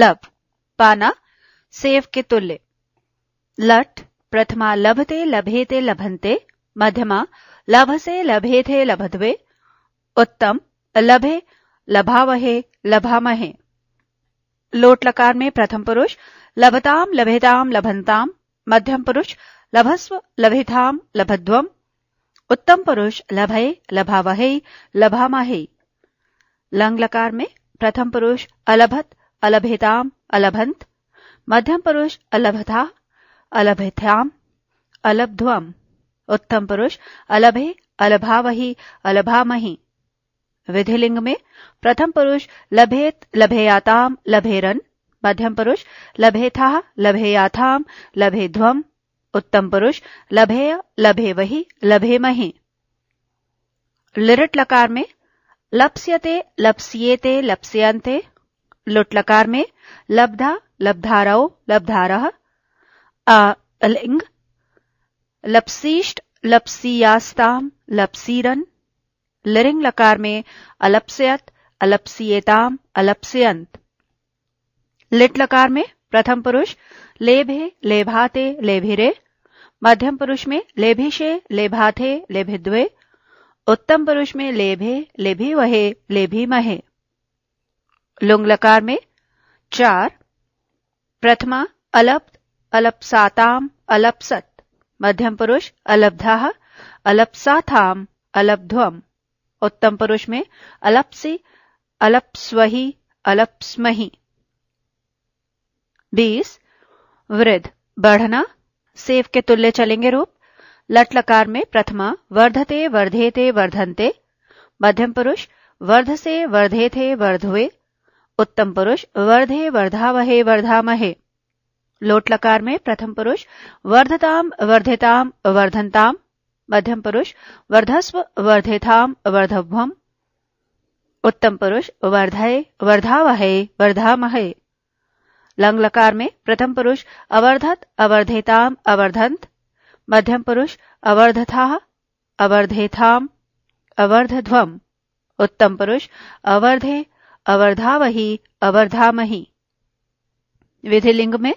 लभ पाना सेव के तुल्य लट प्रथमा लभते लभेते लभन्ते मध्यमा लभसे लभेथे लभध्वे उत्तम लभे लभावहे लभामहे लोट लकार में प्रथम पुरुष लभताम लभेताम लभंताम मध्यम पुरुष लभस्व लभेथाम लभध्व उत्तम पुरुष लभय लभावहे लभामहे लंग लकार में प्रथम पुरुष अलभत अलभेताम अलभंत मध्यम पुरुष अलभथा अलभेथ्याम अलभध्वम उत्तम पुरुष अलभे अलभावही अलभामही विधिलिंग में प्रथम पुरुष लभेत लभेयाताम लभेरन मध्यम पुरुष लभेथा लभेयाथाम लभेध्वम उत्तम पुरुष लभेय लभे वही लभे मही लिरट लकार में लप्स्यते लप्सिएते लप्स्यन्ते लुट लकार में लब्धा लब्धारो लब्धार अलिंग लप्सीष्ट लप्सीयास्ताम लप्सीरन लिरिंग लकार में अलप्स्यत अलप्सिएताम अलप्स्यंत लिट लकार में प्रथम पुरुष लेभे लेभाते लेभिरे मध्यम पुरुष में लेभिषे लेभाथे लेभिद्वे उत्तम पुरुष में लेभे लेभि वहे लेभी महे लुंगलकार में चार प्रथमा अलप अलपसाताम अलपसत मध्यम पुरुष अलब्धा अलपसाथाम अलब्धम उत्तम पुरुष में अलपसी अलपस्वही अलपस्मही बीस वृद्ध बढ़ना सेव के तुल्य चलेंगे रूप लटलकार में प्रथमा वर्धते वर्धेते वर्धन्ते मध्यम पुरुष वर्ध से वर्धे थे वर्धुए उत्तम पुरुष वर्धे वर्धावहे वर्धामहे लोट लकार में प्रथम पुरुष वर्धताम वर्धिताम वर्धनताम मध्यम पुरुष वर्धस्व वर्धिताम वर्धभ्वम उत्तम पुरुष वर्धय वर्धावहे वर्धामहे लंग लकार में प्रथम पुरुष अवर्धत अवर्धेताम अवर्धंत मध्यम पुरुष अवर्धथा अवर्धेथाम अवर्धध्वम उत्तम पुरुष अवर्धे अवर्धावही अवर्धामही विधिलिंग में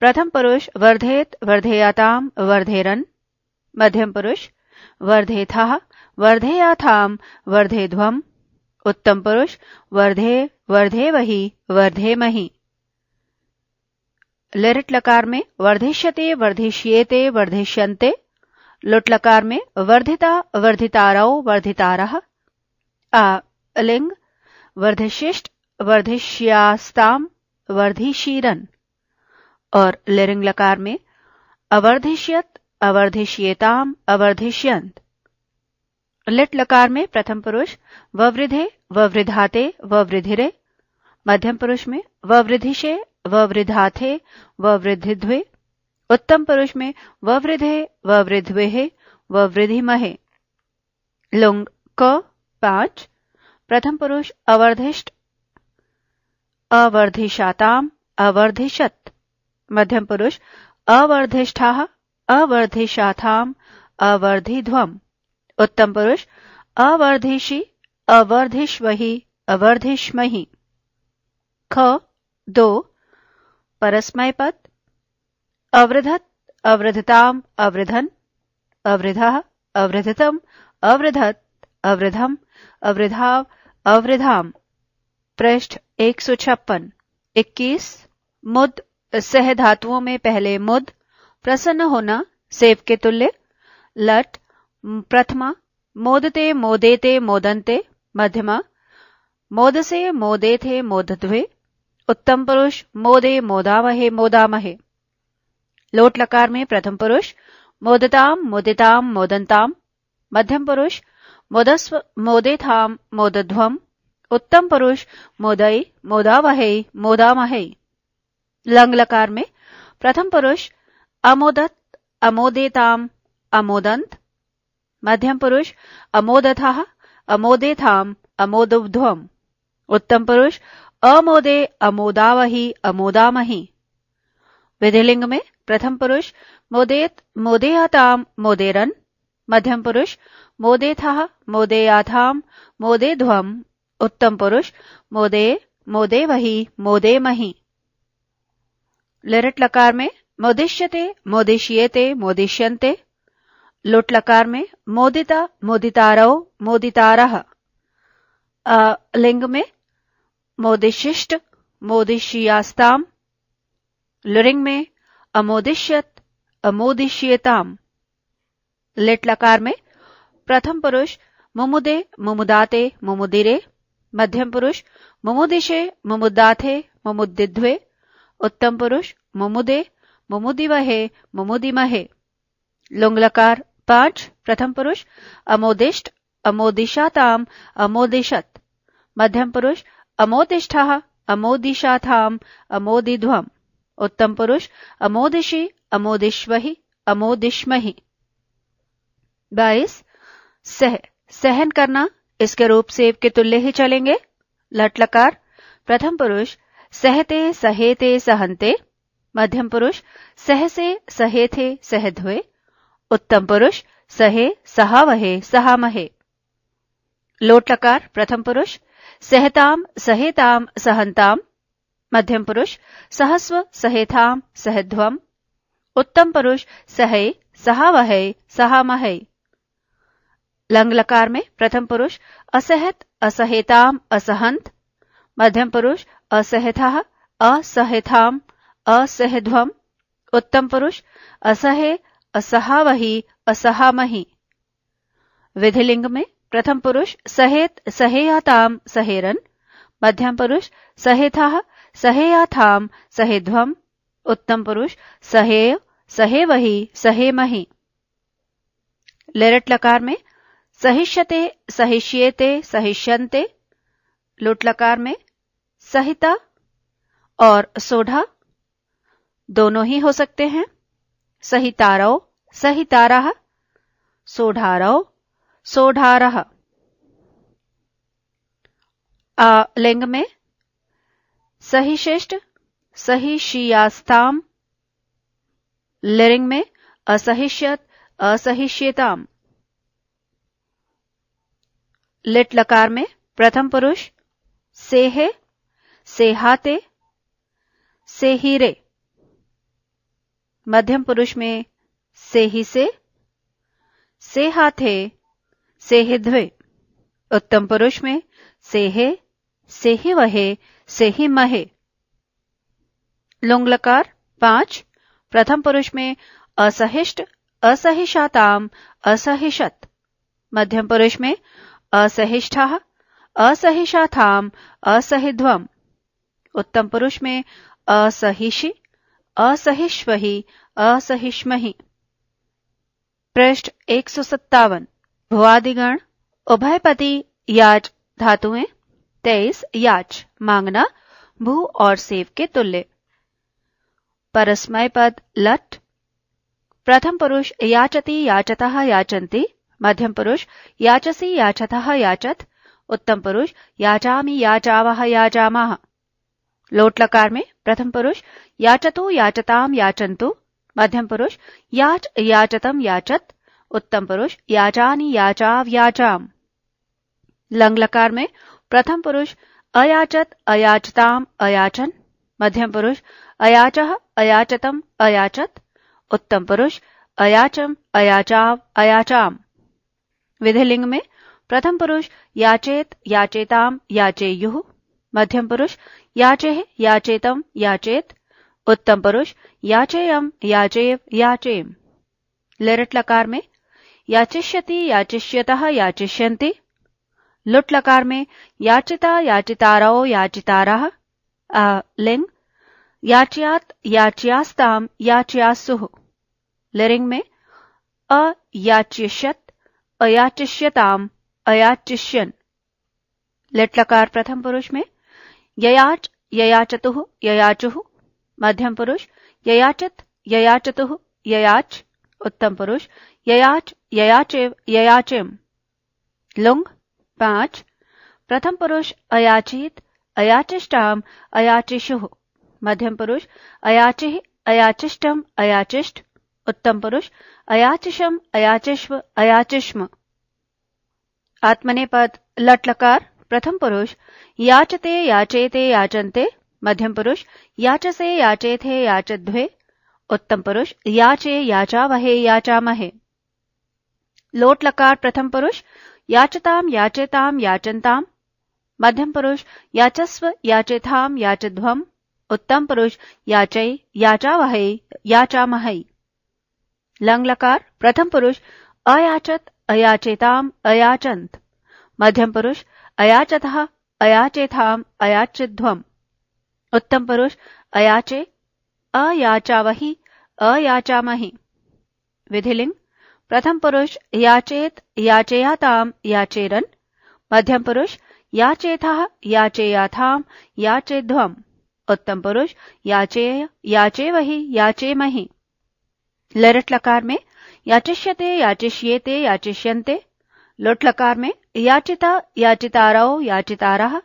प्रथम पुरुष वर्धेत वर्धेयाताम वर्धेरन मध्यम पुरुष वर्धेथा वर्धेयाथाम वर्धेध्वम उत्तम पुरुष वर्धे वर्धे वही वर्धे लेरट लकार में वर्धिष्यते वर्धिष्येते वर्धिष्यन्ते लुट लकार में वर्धिता वर्धितारौ वर्धितारः आ लिंग वर्धिशिष्ट वर्धिष्यास्ताम वर्धिशीरन और लिरिंग लकार में अवर्धिष्यत अवर्धिष्येताम अवर्धिष्यंत लिट लकार में प्रथम पुरुष ववृधे ववृधाते ववृधिरे मध्यम पुरुष में ववृधिशे ववृधा थे वृद्धिध्वे उत्तम पुरुष में वृद्धे ववृधे वृद्धि महे लुंग क पांच प्रथम पुरुष अवर्धिष्ट अवर्धिशाताम अवर्धिशत मध्यम पुरुष अवर्धिष्ठा अवर्धिशाथाम अवर्धिध्वम उत्तम पुरुष अवर्धिषि अवर्धिष्वहि अवर्धिष्महि ख दो परस्मय पद अवृधत अवृधताम अवृधन अवृध अवृधतम अवृधत अवृधम अवृधाव अवृधाम पृष्ठ एक सौ छप्पन इक्कीस मुद सह धातुओं में पहले मुद प्रसन्न होना सेव के तुल्य लट प्रथमा मोदते मोदेते मोदन्ते मध्यमा मोद से मोदे थे मोदध्वे उत्तम पुरुष मोदे मोदामहे मोदामहे लोट लकार में प्रथम पुरुष मोदताम मोदिताम मोदंताम मध्यम पुरुष मोदस्व मोदेथाम मोदध्वम उत्तम पुरुष मोदय मोदावहे मोदामहे लंग लकार में प्रथम पुरुष अमोदत अमोदेताम अमोदंत मध्यम पुरुष अमोदथा अमोदेथाम अमोदध्वम उत्तम पुरुष अमोदे अमोदावही अमोदामही विधिलिंग में प्रथम पुरुष मोदेत मोदेयताम मोदेरन मध्यम पुरुष मोदेथा मोदेयाथाम मोदे ध्वम उत्तम पुरुष मोदे मोदे वही मोदे मही लिरट लकार में मोदिष्यते मोदिष्येते मोदिष्यंते लुट लकार में मोदिता मोदितारो मोदितारह लिंग में मोदिशिष्ट मोदिशियास्ताम लुरिंग में अमोदिश्यत अमोदिशियताम लिट लकार में प्रथम पुरुष मुमुदे मुमुदाते मुमुदिरे मध्यम पुरुष मुमुदिशे मुमुदाथे मुमुदिध्वे उत्तम पुरुष मुमुदे मुमुदिवहे मुमुदिमहे लुंगलकार पांच प्रथम पुरुष अमोदिष्ट अमोदिशाताम अमोदिशत मध्यम पुरुष अमोदिष्ठः अमोदिशाथाम अमोदिध्व उत्तम पुरुष अमोदिशि अमोदिश्वहि अमोदिश्महि बाईस सह सहन करना इसके रूप सेव के तुल्य ही चलेंगे लटलकार प्रथम पुरुष सहते सहेते सहन्ते मध्यम पुरुष सहसे सहेथे सहध्वे उत्तम पुरुष सहे सहावहे सहामहे लोटलकार प्रथम पुरुष सहताम सहेताम सहंताम मध्यम पुरुष सहस्व सहेथाम सहध्वम उत्तम पुरुष सहे सहावहे सहामहे लंग लकार में प्रथम पुरुष असहत असहेताम असहंत मध्यम पुरुष असहथा असहेथाम असहध्वम उत्तम पुरुष असहे असहावही असहामही विधिलिंग में प्रथम पुरुष सहेत सहेयाताम सहेरन मध्यम पुरुष सहेथा सहेयाथाम सहेध्व उत्तम पुरुष सहेय सहे वही सहे मही लेरट लकार में सहिष्यते सहिष्येते सहिष्यंते लुट लकार में सहिता और सोढ़ा दोनों ही हो सकते हैं सहितारव सहितारा सोढ़ारव सोढारः लिंग में सहिशिष्ट सहिशियास्ताम लिंग में असहिष्यत असहिष्यताम लिट लकार में प्रथम पुरुष सेहे सेहाते सेहीरे मध्यम पुरुष में सेही से सेहे द्वे उत्तम पुरुष में सेहे सेहे वहे सेहे महे लुंगलकार पांच प्रथम पुरुष में असहिष्ट असहिषाताम असहिषत मध्यम पुरुष में असहिष्ठा असहिषाथाम असहिध्वम उत्तम पुरुष में असहिषि असहिष्वि असहिष्महि पृष्ठ एक सौ सत्तावन भुआदिगण उभयपति याच धातुएं तेईस याच मांगना भू और सेव के तुल्य परस्मय पद लट प्रथम पुरुष याचति याचतः याचन्ति मध्यम पुरुष याचसी याचतः याचत उत्तम पुरुष याचामि याचावह याचामः लोटलकार में प्रथम पुरुष याचतु याचताम याचंतु मध्यम पुरुष याच याचतम याचत उत्तम पुरुष याचानी याचा व्याचाम लंग लकार में प्रथम पुरुष अयाचत अयाचताम अयाचन मध्यम पुरुष अयाच अयाचतम अयाचत उत्तम पुरुष अयाचम अयाचाव अयाचाम विधिलिंग में प्रथम पुरुष याचेत याचेताम याचेयुः मध्यम पुरुष याचे याचेतम याचेत उत्तम पुरुष याचेयम याचेव याचेम लिरट लकार में याचिष्यति याचिष्यतः याचिष्यन्ति लुट लकार में याचिता याचितारो याचितारः लिंग याचियात याचियास्ताम याचियासुः लिरिंग में अयाचिष्यत अयाचिष्यताम अयाचिष्यन लिट लकार प्रथम पुरुष में ययाच ययाचतुः ययाचुः मध्यम पुरुष ययाचत ययाचतुः ययाच उत्तम पुरुष ययाच ययाचिव ययाचेम लुंग पांच प्रथम पुरुष अयाचित अयाचिष्टाम अयाचिशु मध्यम पुरुष अयाचि अयाचिष्टम अयाचिष्ट उत्तम पुरुष अयाचिशम अयाचिष्व अयाचिष्म आत्मनेपद लटलकार प्रथम पुरुष याचते याचेते याचन्ते मध्यम पुरुष याचसे याचेथे याचध्वे उत्तम पुरुष याचे याचावहे याचामहे लोट लकार प्रथम पुरुष याचताम याचेताम याचंताम मध्यम पुरुष याचस्व याचेथाम याचध्वम उत्तम पुरुष याचय याचावहै याचामह लंग लकार प्रथम पुरुष अयाचत अयाचेताम अयाचंत मध्यम पुरुष अयाचत अयाचेथाम अयाचिध्वम उत्तम पुरुष अयाचे अयाचावही अयाचामही विधिलिंग प्रथम पुरुष याचेत याचेयाताम याचेरन मध्यम पुरुष याचेथा याचेयाथाम याचेध्वम उत्तम पुरुष याचेय याचे वही याचे मही लरट लकार में याचिष्यते याचिष्येते याचिष्यंते लोट लकार में याचिता याचितारो याचितारह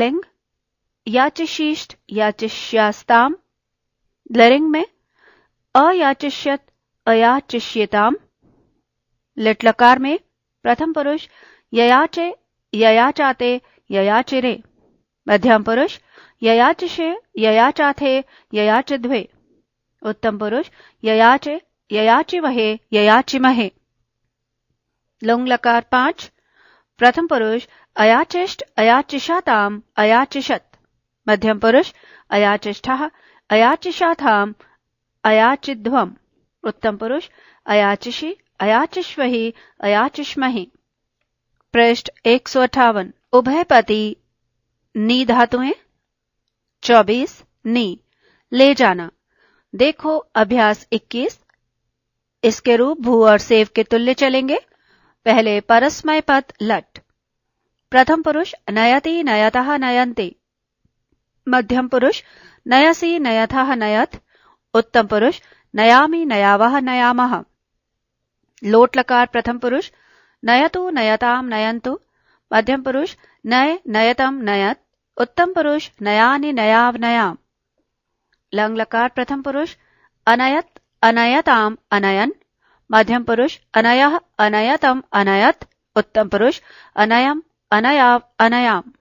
लिंग याचिशीष्ट याचिष्यास्ताम लरिंग में अयाचिष्यत अयाचिष्यताम लिटलकार में प्रथम पुरुष ययाचे ययाचाते ययाचिरे मध्यम पुरुष ययाचिषे ययाचाथे ययाचिध्वे उत्तम पुरुष ययाचे ययाचिमहे ययाचिमहे लुंग लकार पांच प्रथम पुरुष अयाचिष्ट अयाचिषाताम अयाचिषत मध्यम पुरुष अयाचिष्ठा अयाचिषाथाम अयाचिध्वम उत्तम पुरुष अयाचिशी अयाचिष्वही ही पृष्ठ एक सौ अठावन उभयपति नी धातु चौबीस नी ले जाना देखो अभ्यास 21 इसके रूप भू और सेव के तुल्य चलेंगे पहले परस्मय पद लट प्रथम पुरुष नयति नयतः नयंती मध्यम पुरुष नयसी नयथ नयत उत्तम पुरुष नयामि नयावह नयामह लोट लकार प्रथम पुरुष नयतु नयताम नयंतु मध्यम पुरुष नय नयतम नयत उत्तम पुरुष नयानि नयाव नयाम लंग लकार प्रथम पुरुष अनयत अनयताम अनयन मध्यम पुरुष अनय अनयतम अनयत उत्तम पुरुष अनयम अनयाव अनयाम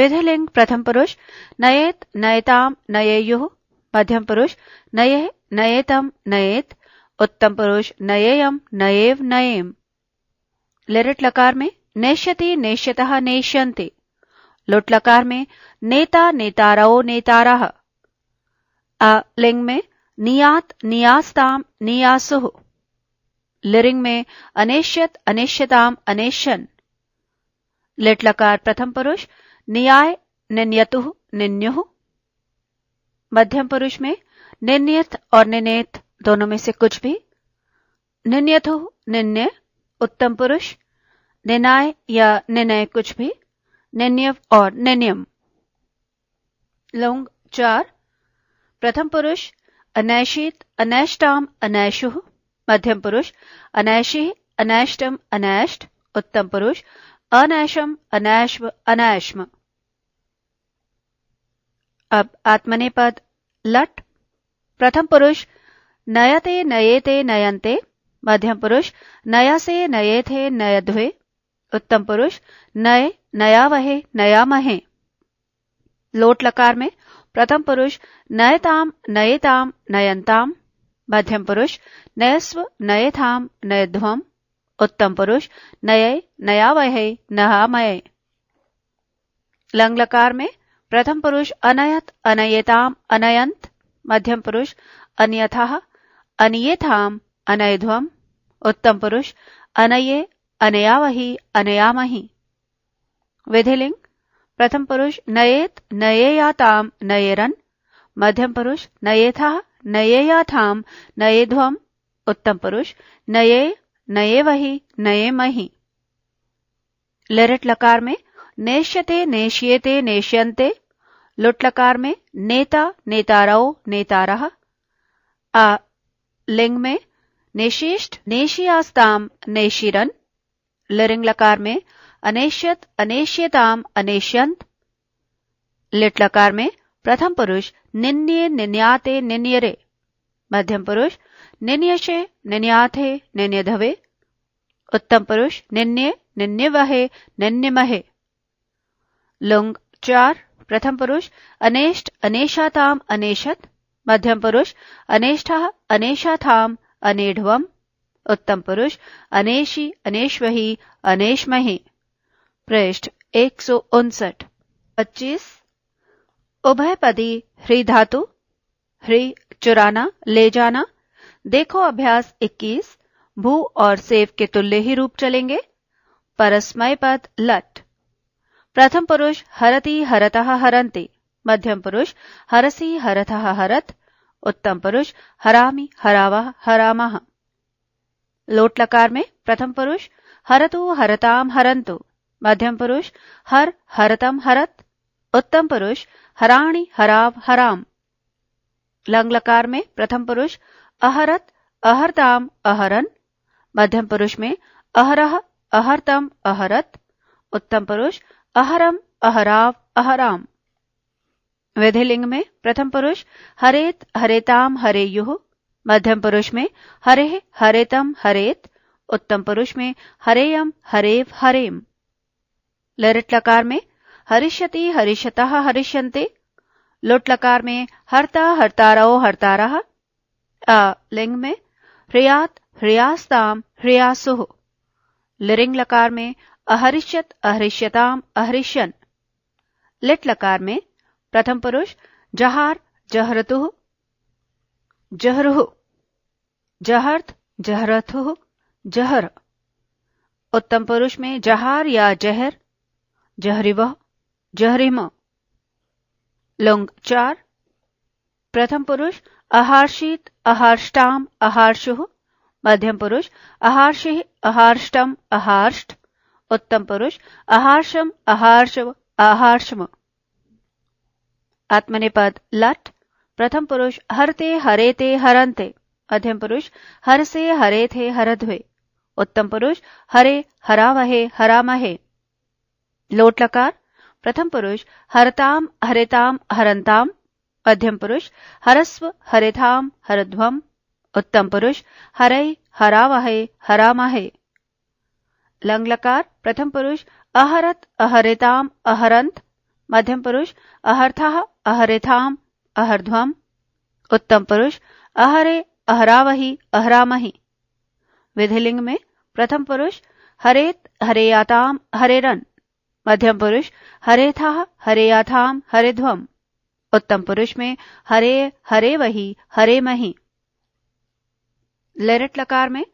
विधिलिंग प्रथम पुरुष नयेत नयताम नयेयु मध्यम पुरुष नये नयेतम नयेत उत्तम पुरुष नयेयम नयेव नयेम लिरट लकार में नेश्यति नेश्यत नेश्यंते लुट लकार में नेता नेतारओ नेतारः अ लिंग में नियात नियास्ताम नियासुह लिरिंग में अनेश्यत अनेश्यताम अनेशन लिट लकार प्रथम पुरुष नियाय निन्यतु निन्युह मध्यम पुरुष में निन्यत और निनेत दोनों में से कुछ भी निन्यत हो निन्य उत्तम पुरुष निनाय या निर्णय कुछ भी निन्य और निनियम लौंग चार प्रथम पुरुष अनैशित अनैष्टाम अनैशु मध्यम पुरुष अनैशी अनैष्टम अनैष्ट उत्तम पुरुष अनैशम अनैश्व अनैश्म अब आत्मने पद लट प्रथम पुरुष नयते नयेते नयन्ते मध्यम पुरुष नया से नये थे नयध्वे उत्तम पुरुष नय नया वहे नया महे लोट लकार में प्रथम पुरुष नयताम नयेताम नयंताम मध्यम पुरुष नयस्व नये थाम नयध्वम उत्तम पुरुष नये नया वहे नहामय लंग लकार में प्रथम पुरुष अनयत अनयताम अनयंत मध्यम पुरुष अनयथा अनियथाम अनयध्वम उत्तम पुरुष अनये अनयावही अनयामही विधिलिंग प्रथम पुरुष नयेत नयेयाताम नयेरन मध्यम पुरुष नयेथा नयेयाथाम नयेध्वम उत्तम पुरुष नये नये वही नये मही लिरिट लकार में नेश्यते नेश्येते नेश्यन्ते लुट्लकार में नेता नेताराओ नेतारः आ लिंग में नेशिष्ट नेशियास्ताम नेशिरन लिंग लकार में अनेश्यत अनेश्यताम अनेश्यंत लिट लकार में प्रथम पुरुष निन्ये निन्याते निन्यरे मध्यम पुरुष निन्यशे निन्याथे निन्यधवे उत्तम पुरुष निन्ये निन्यवहे निन्यमहे लुंग चार प्रथम पुरुष अनेष्ट अनेशाताम अनेशत मध्यम पुरुष अनेष्ठा अनेशाथाम અનેઢવમ उत्तम पुरुष अनेशी अनेश्वही अनेशमहि पृष्ठ एक सौ उनसठ पच्चीस उभयपदी ह्री धातु ह्री चुराना ले जाना देखो अभ्यास 21 भू और सेव के तुल्य ही रूप चलेंगे परस्मय पद लट प्रथम पुरुष हरति हरतः हरन्ति मध्यम पुरुष हरसी हरथ हरत उत्तम पुरुष हरामी हराव हरामह लोट लकार में प्रथम पुरुष हरतु हरताम हरंतु मध्यम पुरुष हर हरतम हरत उत्तम पुरुष हराणी हराव हराम लंग लकार में प्रथम पुरुष अहरत अहरताम अहरन मध्यम पुरुष में अहरह अहरतम अहरत उत्तम पुरुष अहरम अहराव अहराम विधि में प्रथम पुरुष हरेत हरेताम हरे युह मध्यम पुरुष में हरे हरेतम हरेत उत्तम पुरुष में हरेयम हरेव हरेम लरिट लकार में हरिष्यति हरिष्यत हरिष्यंते लोट लकार में हरता हरतारो हरतारह लिंग में ह्रियात ह्रियास्ताम ह्रियासुह लिरिंग लकार में अहरिष्यत अहरिष्यताम अहरिष्यन लिट लकार में प्रथम पुरुष जहार जहरतु जहरुह जहर्थ जहरथु जहर उत्तम पुरुष में जहार या जहर जहरिव जहरिम लुंग चार प्रथम पुरुष अहर्षित अहर्षाम अहर्षु मध्यम पुरुष अहर्षि अहर्षम अहर्ष्ट उत्तम पुरुष अहार्षम अहार्षव आहार्षम आत्मनेपद लट प्रथम पुरुष हरते हरेते हरंते अध्यम पुरुष हर से हरे थे हरध्वे उत्तम पुरुष हरे हरावहे हरामहे लोट लकार प्रथम पुरुष हरताम हरेताम हरंताम मध्यम पुरुष हरस्व हरेथाम हरध्वम उत्तम पुरुष हरे हरावहे हरामहे लंग लकार प्रथम पुरुष अहरत अहरेताम अहरंत मध्यम पुरुष अहर्था अहरेथाम अहर्ध्वम उत्तम पुरुष अहरे अहरावही अहरामही विधिलिंग में प्रथम पुरुष हरेत हरेयाताम हरेरन मध्यम पुरुष हरेथा हरेयाथाम हरेध्वम उत्तम पुरुष में हरे हरे वही हरे मही लेरट लकार में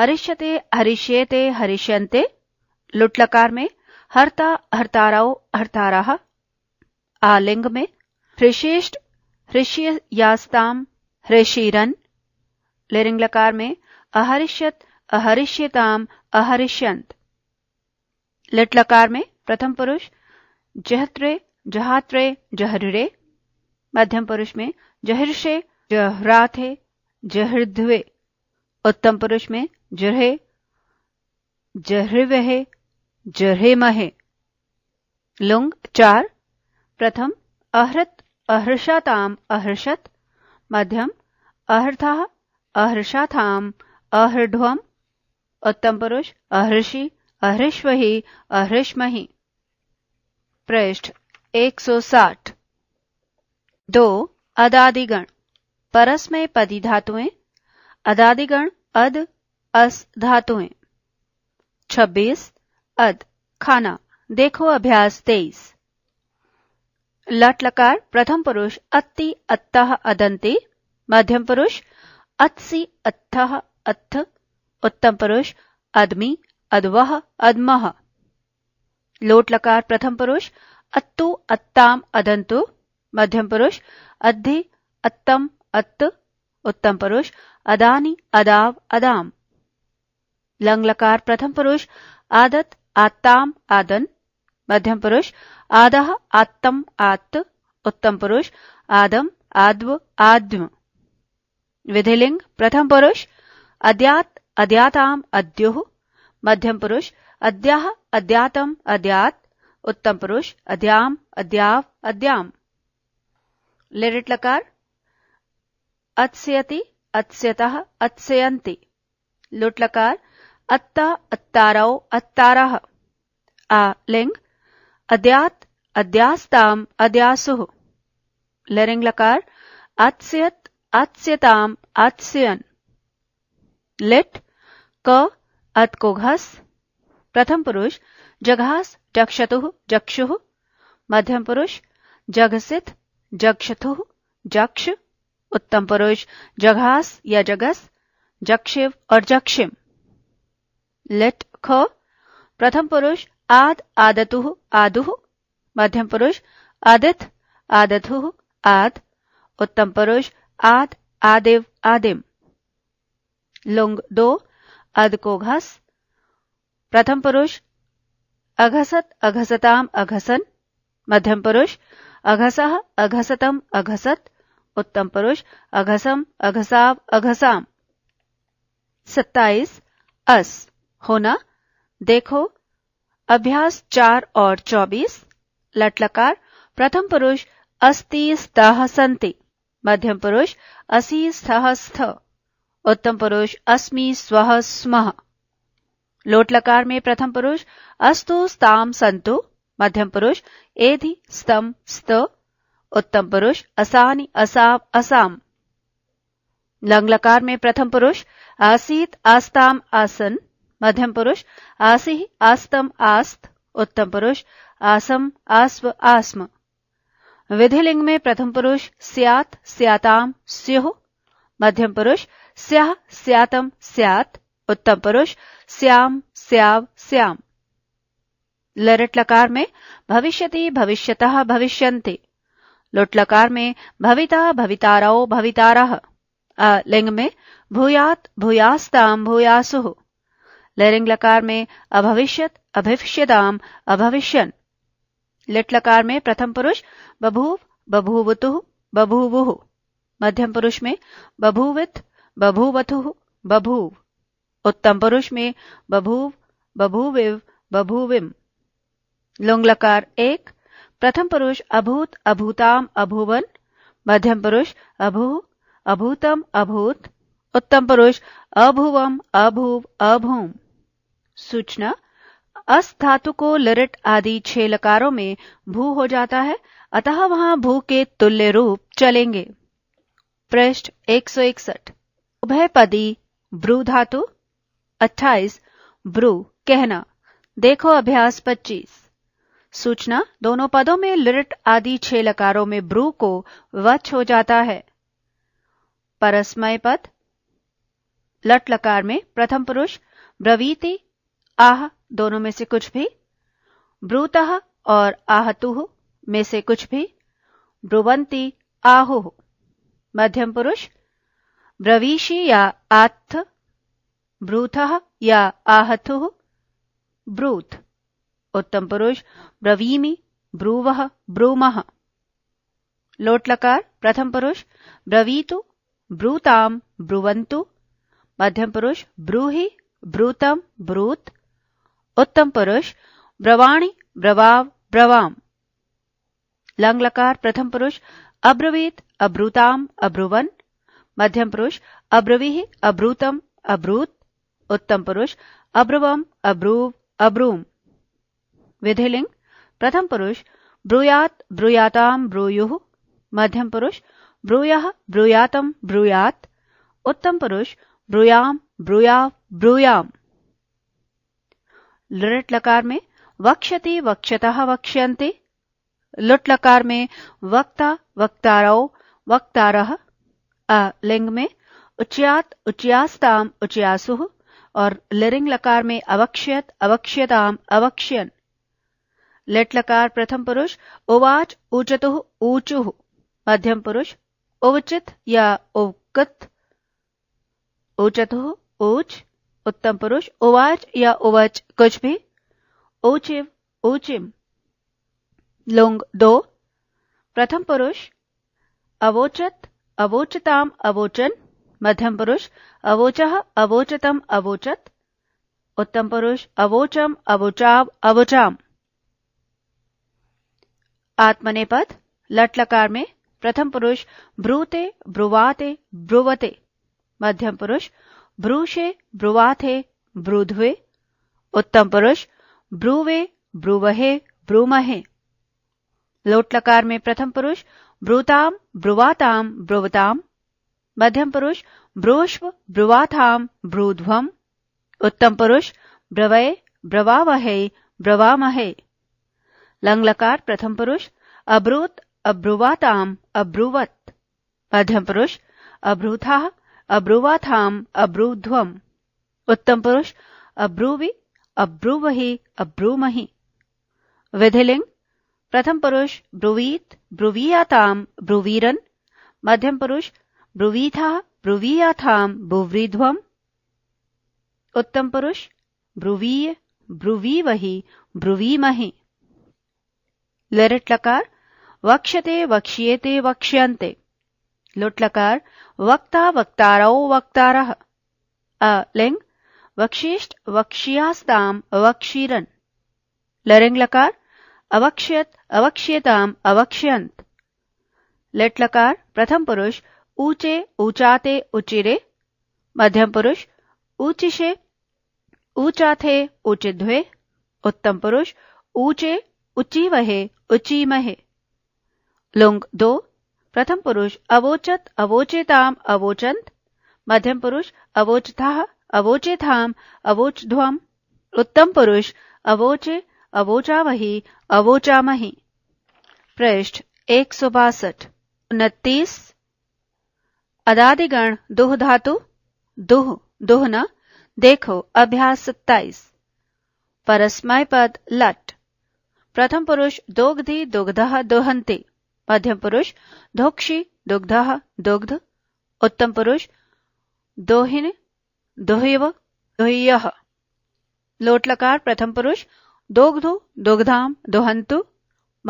हरिष्यते हरिष्येते हरिष्यन्ते लुटलकार में हर्ता हर्ताराओ हर्ताराह आलिंग में हृषेष्ट हृष्यस्ताम हृषिरन लिरिंगलकार में अहरिष्यत अहरिष्यताम अहरिष्यंत लिटलकार में प्रथम पुरुष जहत्रे जहात्रे जहरे मध्यम पुरुष में जहर्षे जहराथे जहृद्वे उत्तम पुरुष में जरहे जहृवहे वहे जरहे महे लुंग चार प्रथम अहृत अहर्षाताम अहर्षत मध्यम अहर्था अहर्षाथाम अहृढ्वम उत्तम पुरुष अहर्षि अहृष्वहि अहृष्महि पृष्ठ 160 दो अदादिगण परस्मय पदी धातुएं अदादिगण अद अस धातुएं 26 अद खाना देखो अभ्यास 23 लट लकार प्रथम पुरुष अति अत्तः अदंती मध्यम पुरुष अत्सि अत्थ अथ उत्तम पुरुष अदमी अदवह अदम लोट लकार प्रथम पुरुष अत्तु अत्ताम अदंतु मध्यम पुरुष अद्धि अत्तम अत्त उत्तम पुरुष अदानी अदाव अदाम लंग लकार प्रथम पुरुष आदत आताम आदन मध्यम पुरुष आदह आत्तम आत्त उत्तम पुरुष आदम आद्व आद्म विधिलिंग प्रथम पुरुष अद्यात अद्याताम अद्युः मध्यम पुरुष अद्याह अद्यातम अद्यात उत्तम पुरुष अध्याम अद्याव अद्याम लिरिट लकार अत्स्यति अत्स्यतः अत्स्यन्ति लुट लकार अत्ता अत्ताराओ अत्तारः आ लिंग अद्यात अद्यास्ताम अद्यासुः लरिंग लकार अत्स्यत अत्स्यताम अत्स्यन लिट क अत को घस प्रथम पुरुष जघास जक्षतुः जक्षुः मध्यम पुरुष जघसित जक्षतुः जक्ष उत्तम पुरुष जघास या जगस जक्षिव और जक्षिम लिट ख प्रथम पुरुष आद आदतु आदु मध्यम पुरुष आदित आदतु आद उत्तम पुरुष आद आदेव आदिम लुंग दो अद को घस प्रथम पुरुष अघसत अघसताम अघसन मध्यम पुरुष अघस अघसतम अघसत उत्तम पुरुष अघसम अघसाव अघसाम सत्ताईस अस होना देखो अभ्यास चार और चौबीस लटलकार प्रथम पुरुष अस्ति स्तः संति मध्यम पुरुष असि स्थः स्थ उत्तम पुरुष अस्मि स्व स्म लोटलकार में प्रथम पुरुष अस्तु स्ताम संतु मध्यम पुरुष एधि स्तम स्त उत्तम पुरुष असानि असाम असाम लंगलकार में प्रथम पुरुष आसीत आस्ताम आसन मध्यम पुरुष आसी आस्तम आस्त उत्तम पुरुष आसम आस्व आस्म विधिलिंग में प्रथम पुरुष स्यात स्याताम स्यु मध्यम पुरुष स्याह स्यातम स्यात उत्तम पुरुष स्याम स्याव स्याम लरट लकार में भविष्यति भविष्यतः भविष्यन्ति लोट लकार में भविता भविताराओ भवितारः लिंग में भूयात भूयास्ताम भूयासुः लहरिंग लकार में अभविष्यत अभिष्यदाम अभविष्यन लिट लकार में प्रथम पुरुष बभूव बभूवतु बभूवु मध्यम पुरुष में बभूवित बभूवथु बभूव उत्तम पुरुष में बभूव बभूविव बभूविम लुंग लकार एक प्रथम पुरुष अभूत अभूताम अभूवन मध्यम पुरुष अभू अभूतम अभूत उत्तम पुरुष अभुवम अभूव अभूम सूचना अस धातु को लिरट आदि छह लकारों में भू हो जाता है अतः वहां भू के तुल्य रूप चलेंगे पृष्ठ उभय पदी ब्रू धातु अट्ठाईस ब्रू कहना देखो अभ्यास पच्चीस सूचना दोनों पदों में लिरट आदि छह लकारों में ब्रू को वच हो जाता है परस्मय पद लट लकार में प्रथम पुरुष ब्रवीति आह दोनों में से कुछ भी ब्रूतः और आहतुह में से कुछ भी ब्रुवंती आहुह मध्यम पुरुष ब्रवीशी या आत्थ ब्रूथ या आहतुह ब्रूथ उत्तम पुरुष ब्रवीमी ब्रूव ब्रूम लोटलकार प्रथम पुरुष ब्रवीतु ब्रूताम ब्रुवंतु मध्यम पुरुष ब्रूहि ब्रूतम ब्रूत उत्तम पुरुष ब्रवाणी ब्रवाव ब्रवाम लंग लकार प्रथम पुरुष अब्रवीत अब्रूताम अब्रुवन मध्यम पुरुष अब्रवीह अब्रूतम अब्रूत उत्तम पुरुष अब्रवम अब्रूव अब्रूम विधिलिंग प्रथम पुरुष ब्रूयात ब्रूयाताम ब्रूयु मध्यम पुरुष ब्रूय ब्रूयातम ब्रूयात उत्तम पुरुष ब्रूयाम ब्रूयाव ब्रूयाम लुट लकार में वक्षते वक्षतः वक्ष्यंते लुट लकार में वक्ता वक्तारो वक्तार लिंग में उच्यात उच्यास्ताम उच्यासुः और लिरिंग लकार में अवक्ष्यत अवक्ष्यताम अवक्ष्यन लेट लकार प्रथम पुरुष उवाच ऊचतु ऊचु मध्यम पुरुष उवचित या उवकत ऊचतु ऊच उत्तम पुरुष उवाच या उवच कुछ भी ओचिव ओचिम लुंग दो प्रथम पुरुष अवोचत अवोचताम अवोचन मध्यम पुरुष अवोच अवोचतम अवोचत उत्तम पुरुष अवोचम अवोचाव अवोचाम आत्मनेपद लट में प्रथम पुरुष ब्रूते ब्रुवाते ब्रुवते मध्यम पुरुष ब्रूशे ब्रुवाथे ब्रूध्वे उत्तम पुरुष ब्रूवे ब्रुवहे ब्रूमहे लोटलकार में प्रथम पुरुष ब्रूताम ब्रुवाताम ब्रुवताम मध्यम पुरुष ब्रूष्व ब्रुवाथाम ब्रूध्वम उत्तम पुरुष ब्रवय ब्रवावहे ब्रवामहे लंगलकार प्रथम पुरुष अब्रूत अब्रुवाताम अब्रुवत मध्यम पुरुष अभ्रूथा अब्रुवा अब्रुवाथाम अब्रुध्वम उत्तम पुरुष अब्रुवी अब्रुवही अब्रुमही विधिलिंग प्रथम पुरुष ब्रुवीत ब्रुवीयाताम ब्रुवीरन मध्यम पुरुष ब्रुवीथा ब्रुवीयाथाम ब्रुवृध्वम उत्तम पुरुष ब्रुवीय ब्रुवीवही ब्रुवीमहि लरिट लकार वक्ष्यते वक्ष्येते वक्ष्यन्ते लोट लकार वक्ता वक्तारो वक्तार अ लिंग वक्षिष्ठ वक्षियास्ताम अवक्षीरन लरिंग लकार अवक्ष्यत अवक्ष्यताम अवक्ष्यंत लेट लकार प्रथम पुरुष ऊंचे ऊंचाते उचिरे मध्यम पुरुष ऊंचिशे ऊंचा थे ऊंचिध्वे उत्तम पुरुष ऊंचे उची वहे उची महे लुंग दो प्रथम पुरुष अवोचत अवोचेताम अवोचंत मध्यम पुरुष अवोचता अवोचेथाम अवोचध्वम उत्तम पुरुष अवोचे अवोचावही अवोचामही पृष्ठ एक सौ बासठ उनतीस अदादिगण दुह धातु दुह दुह न देखो अभ्यास सत्ताईस परस्मय पद लट प्रथम पुरुष दोग्धि दुग्ध दोहंती मध्यम पुरुष धोक्षी दुग्ध दुग्ध उत्तम पुरुष दोहिन दोहिव दोह्य लोटलकार प्रथम पुरुष दोग्धु दुग्धाम दोहंतु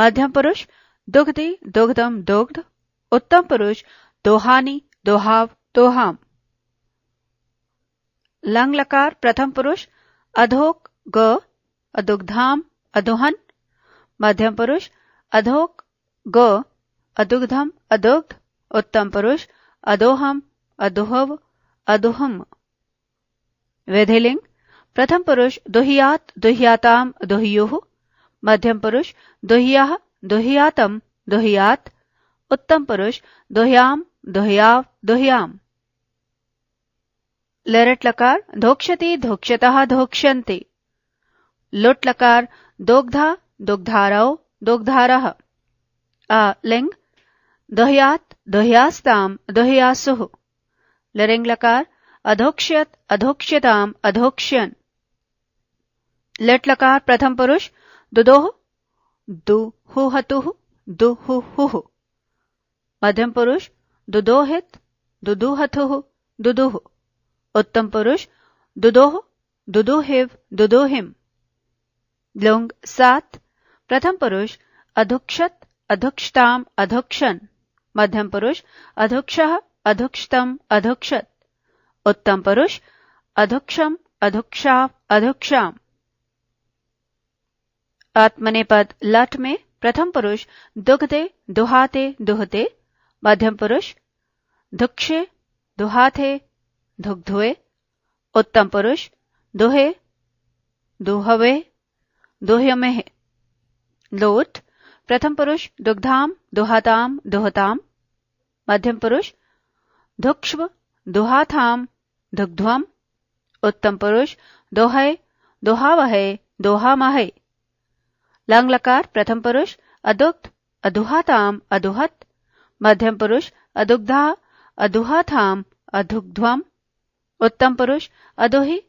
मध्यम पुरुष दुग्धि दुग्धम दुग्ध उत्तम पुरुष दोहानी दोहाव दोहाम लंग लकार प्रथम पुरुष अधोक ग अदुग्धाम अदोहन मध्यम पुरुष अधोक ग अदुग्धम अदुग्ध उत्तम पुरुष अदोहम अदोहव अदोहम वेधिलिंग प्रथम पुरुष दुहियात दुहियाताम दुहियुः मध्यम पुरुष दुहिया दुहियातम दुहियात उत्तम पुरुष दुहयाम दुह्याव दुहयाम लरट लकार धोक्षति धोक्षतः धोक्ष्यन्ति लुट लकार दोग्धा दुग्धारौ दुग्धारः लिंग दहयात दहयास्ताम दहयासुह लरिंग लकार अधोक्ष्यत अधोक्ष्यताम अधोक्ष्यन लट लकार प्रथम पुरुष दुदोह दुहुहतुह दुहुहुह मध्यम पुरुष दुदोहित दुदुहतुह दुदुह उत्तम पुरुष दुदोह दुदुहिव दुदुहिम लुंग सात प्रथम पुरुष अधुक्षत अधक्षताम अधक्षन मध्यम पुरुष अधक्ष अधक्षतम अधक्षत उत्तम पुरुष अधक्षम अधक्षा अधक्षाम आत्मनेपद लट में प्रथम पुरुष दुग्धे दुहाते दुहते मध्यम पुरुष धुक्षे दुहाते धुग्धुए उत्तम पुरुष दुहे दुहवे दुहमेह लोट प्रथम पुरुष दुग्धाम दुहाताम दुहताम मध्यम पुरुष धुक्ष्व दुहाथाम दुग्ध्वम उत्तम पुरुष दोहे दोहावहय दोहामहय लंग लकार प्रथम पुरुष अदुक्त अदुहाताम अदुहत मध्यम पुरुष अदुग्धा अदुहाथाम अदुग्ध्वम उत्तम पुरुष अदोहि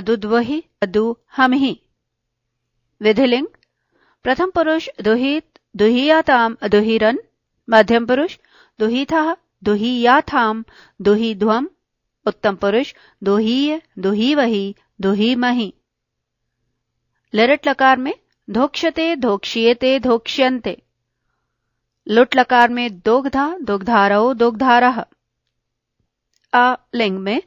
अदुद्वहि अदुहमहि विधिलिंग प्रथम पुरुष दुहित दुहियाताम दुहिरन मध्यम पुरुष दुहिथा दुहीयाथाम दुहिध्वम उत्तम पुरुष दोहीय दोहीवही मही लरट लकार में धोक्षते धोक्षियते धोक्ष्यंते लुट लकार में दोगधा दोग्धारो दोग्धारः अ लिंग में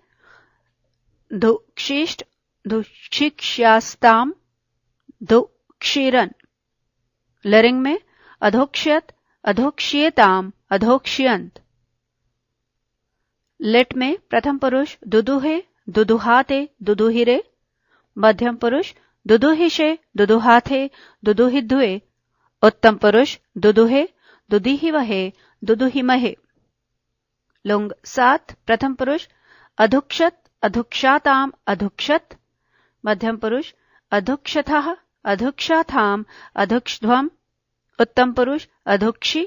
धुक्षिष्ट धुक्षिक्षास्ताम धुक्षिरन लरिंग में अधोक्ष्यत अधोक्ष्येताम अधोक्ष्यंत लिट में प्रथम पुरुष दुदुहे दुदुहाते दुदुहिरे मध्यम पुरुष दुदुहिशे दुदुहाथे दुदुहिद्वे उत्तम पुरुष दुदुहे दुदिहिवहे दुदुहिमहे लुंग सात प्रथम पुरुष अधुक्षत अधुक्षाताम अधुक्षत मध्यम पुरुष अधुक्षथ अधुक्षाथाम अधुक्षध्वम उत्तम पुरुष अधुक्षी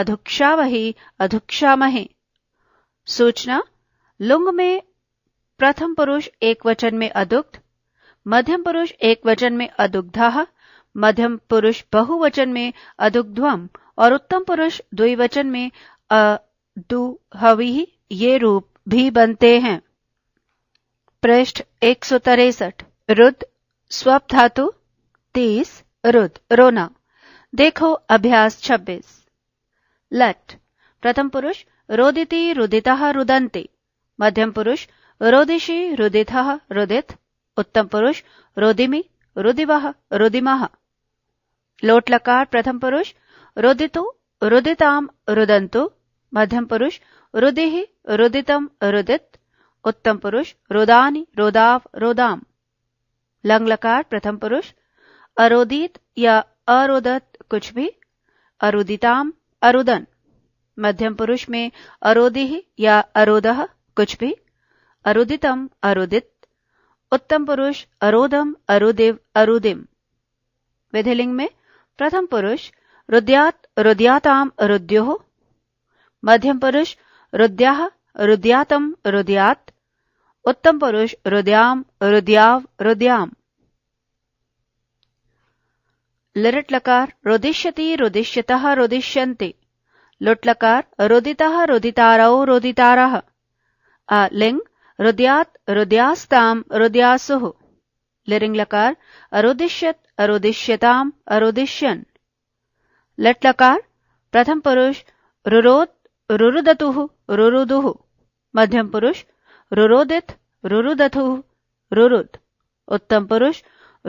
अधुक्षावही अधुक्षामहे सूचना लुंग में प्रथम पुरुष एक वचन में अदुग्ध मध्यम पुरुष एक वचन में अदुग्धा मध्यम पुरुष बहुवचन में अदुग्ध्वम और उत्तम पुरुष द्विवचन में अदुहवी ये रूप भी बनते हैं पृष्ठ एक सौ तिरसठ रुद स्वप धातु तीस रुद रोना देखो अभ्यास 26 लट प्रथम पुरुष रोदिति रुदिता रुदंती मध्यम पुरुष रोदिशि रुदित रुदित उत्तम पुरुष रोदिमि रुदिव रुदिम लोटलकार प्रथम पुरुष रुदितु रुदिताम रुदंतु मध्यम पुरुष रुदि रुदितम रुदित उत्तम पुरुष रुदानि रुदाव रुदाम लंगलकार प्रथम पुरुष अरोदित या अरोदत कुछ भी अरुदिताम अरुदन मध्यम पुरुष में अरोदि या अरोदह कुछ भी अरुदितम अरुदित उत्तम पुरुष अरोदम अरुदेव अरुदिम विधिलिंग में प्रथम पुरुष रुद्यात रुद्याताम रुद्यो मध्यम पुरुष रुद्या रुद्यातम रुद्यात उत्तम पुरुष रुद्याम रुद्याव रुद्याम लिरट लकार रोदिष्यति रोदिष्यत रोदिष्यन्ते लुट लकार रोदितः रोदितारौ रोदितारः लिंग रुद्यात रुद्यास्ताम रुद्यासु लिरिंग लकार अरोदिष्यत अरोदिष्यताम अरोदिष्यन लट लकार प्रथम पुरुष रुरोद रुरुदतुः रुरुदुः मध्यम पुरुष रुरोदित रुरुदतुः रुरुद उत्तम पुरुष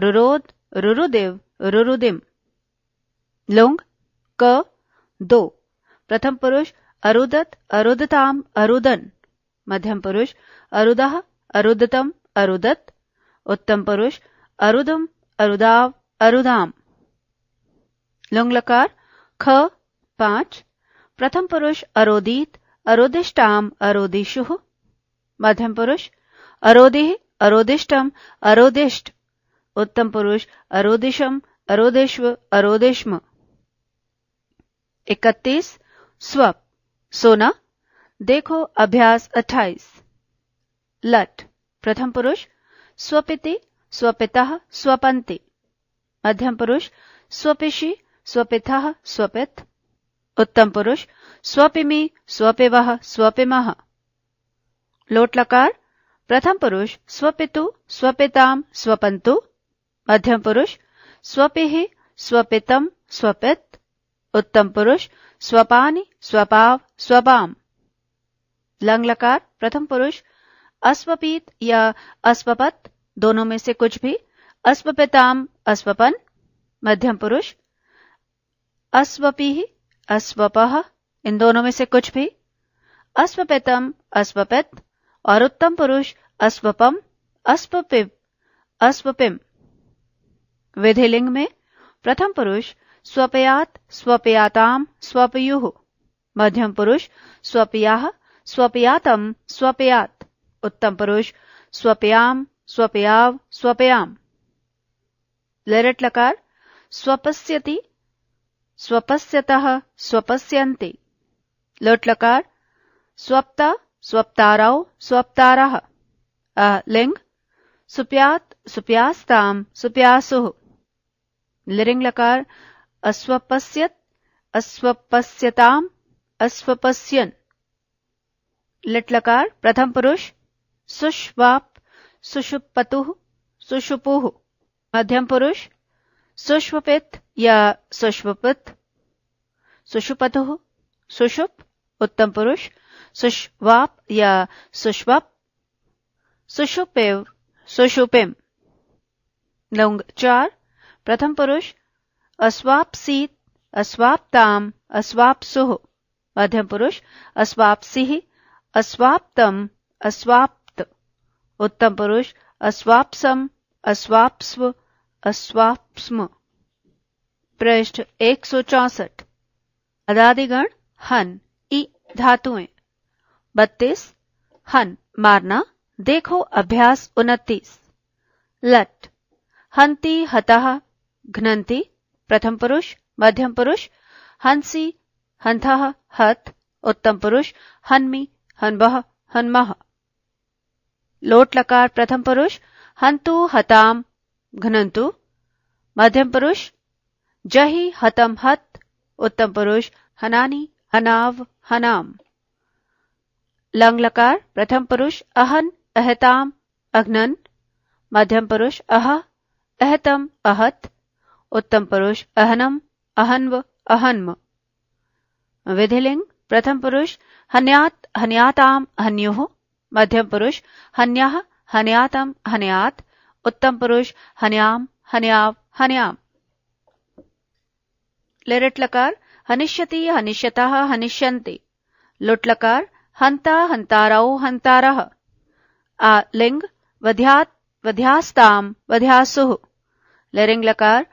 रुरोद रुरुदेव रुरुदिम लुंग क दो प्रथम पुरुष अरुदत अरुदताम अरुदन मध्यम पुरुष अरुद अरुदतम अरुदत उत्तम पुरुष अरुदम अरुदाव अरुदाम लुंग लकार ख पांच प्रथम पुरुष अरोदित अरोदिष्टाम अरोदिशु मध्यम पुरुष अरोदेह अरोदिष्टम अरोदिष्ट उत्तम पुरुष अरोदिशम अरोदेश्व अरोदेश्म इकतीस स्व सोना देखो अभ्यास अट्ठाईस लट प्रथम पुरुष स्वपिति स्वपिता स्वपंति मध्यम पुरुष स्वपिशी स्वपिता स्वपित उत्तम पुरुष स्वपिमी स्वपिव स्वपिम लोटलकार प्रथम पुरुष स्वपितु स्वपिताम स्वपंतु मध्यम पुरुष स्वपेह स्वपितम स्वपित उत्तम पुरुष स्वपानि स्वपाव स्वपाम लंग लकार प्रथम पुरुष अस्वपीत या अस्वपत दोनों में से कुछ भी अस्वपिताम अस्वपन मध्यम पुरुष अस्वपी अस्वप इन दोनों में से कुछ भी अस्वपितम अस्वपित और उत्तम पुरुष अस्वपम अस्वपिम अस्वपिम विधिलिंग में प्रथम पुरुष स्वपयात स्वपयाताम स्वपयु मध्यम पुरुष स्वपयाः स्वपयातम स्वपयात उत्तम पुरुष स्वपयाम स्वपयाव स्वपयाम लरट लकार स्वपस्यति स्वपस्यत स्वपस्यन्ति लोट लकार स्वप्त स्वप्तारौ स्वप्तारः लिंग सुप्यात सुप्यास्ताम सुप्यासु लिरिंग लकार अस्वपस्यत अस्वपस्यताम अस्वपस्यन लिट लकार प्रथम पुरुष सुष्वाप सुषुपतु सुषुपुह मध्यम पुरुष सुष्वपित या सुष्वपित सुषुपतु सुषुप उत्तम पुरुष सुष्वाप या सुष्वप सुषुपेव सुषुपेम लौंग चार प्रथम पुरुष अस्वापसी अस्वाप्ताम अस्वापसुह मध्यम पुरुष अस्वापसी अस्वाप्तम अस्वाप्त उत्तम पुरुष अस्वापसम अस्वापस्व अस्वापस्म पृष्ठ एक सौ चौसठ अदादिगण हन ई धातुएं बत्तीस हन मारना देखो अभ्यास उनतीस लट हंती हताह घ्नन्ति प्रथम पुरुष मध्यम पुरुष हंसी हंथ हत उत्तम पुरुष हन्मी हन्वह हनम लोट लकार प्रथम पुरुष हंतु हताम घनंतु मध्यम पुरुष जहि हतम हत उत्तम पुरुष हनानी हनाव हनाम लंग लकार प्रथम पुरुष अहन अहताम अघ्नन मध्यम पुरुष अह अहतम अहत उत्तम पुरुष अहनम अहन्व अहन्म विधिलिंग प्रथम पुरुष हन्यात हन्याताम हन्यु मध्यम पुरुष हन्या हन्यातम हन्यात उत्तम पुरुष हन्याम हन्याव हन्याम लिरट लकार हनिष्यति हनिष्यता हनिष्यंति लुट लकार हंता हंतारौ हंतारः आ लिंग वध्यात वध्यास्ताम वध्यासु लिरिंग लकार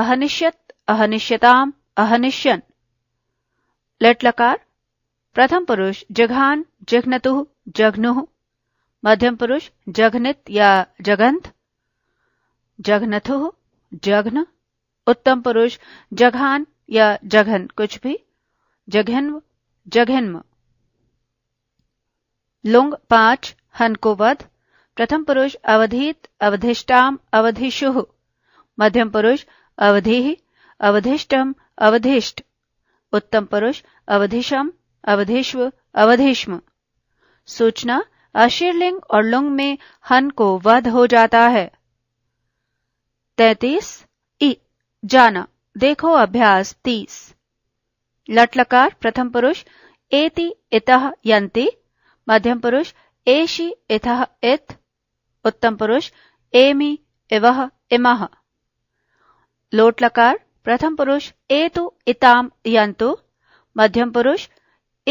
अहनिष्यत अहनिष्यताम अहनिष्यन लट प्रथम पुरुष जघान जघ्नतु जघ्नु मध्यम पुरुष जघनित या जगंत जघनथु जघ्न उत्तम पुरुष जघान या जघन कुछ भी जघन्व जघन्म लुंग पांच हन को वध प्रथम पुरुष अवधित अवधिष्टाम अवधिषु मध्यम पुरुष अवधे अवधिष्टम अवधिष्ट उत्तम पुरुष अवधिशम अवधेश्व अवधेश्म सूचना अशीर्लिंग और लुंग में हन को वध हो जाता है तैतीस ई जाना देखो अभ्यास तीस लटलकार प्रथम पुरुष एति इतः यंति मध्यम पुरुष एशी इतः इत उत्तम पुरुष एमी इवह इमह लोट लकार प्रथम पुरुष ए तो इताम यंतु मध्यम पुरुष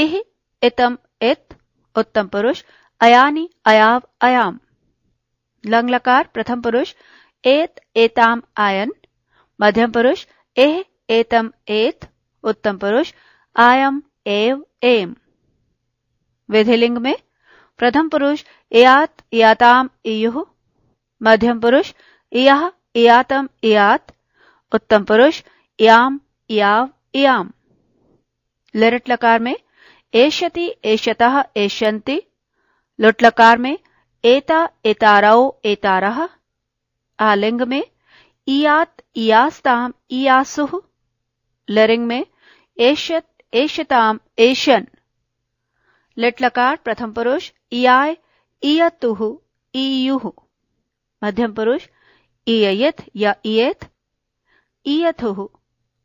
इह इतम इत उत्तम पुरुष अयानी अयाव अयाम लंग लकार प्रथम पुरुष एत एताम आयन मध्यम पुरुष एह एतम एत उत्तम पुरुष आयम एव एम विधिलिंग में प्रथम पुरुष इयात याताम इयुह मध्यम पुरुष इयाह इयातम इयात उत्तम पुरुष याम याव याम लरट लकार में एशति एशतः एशंति लुट लकार में एता एताराओ एतारह आलिंग में इयात इयास्ताम इयासुह लरिंग में एशत एशताम एशन लिट लकार प्रथम पुरुष इयाय इयतुह इयुह मध्यम पुरुष इयत या इयत इयथुः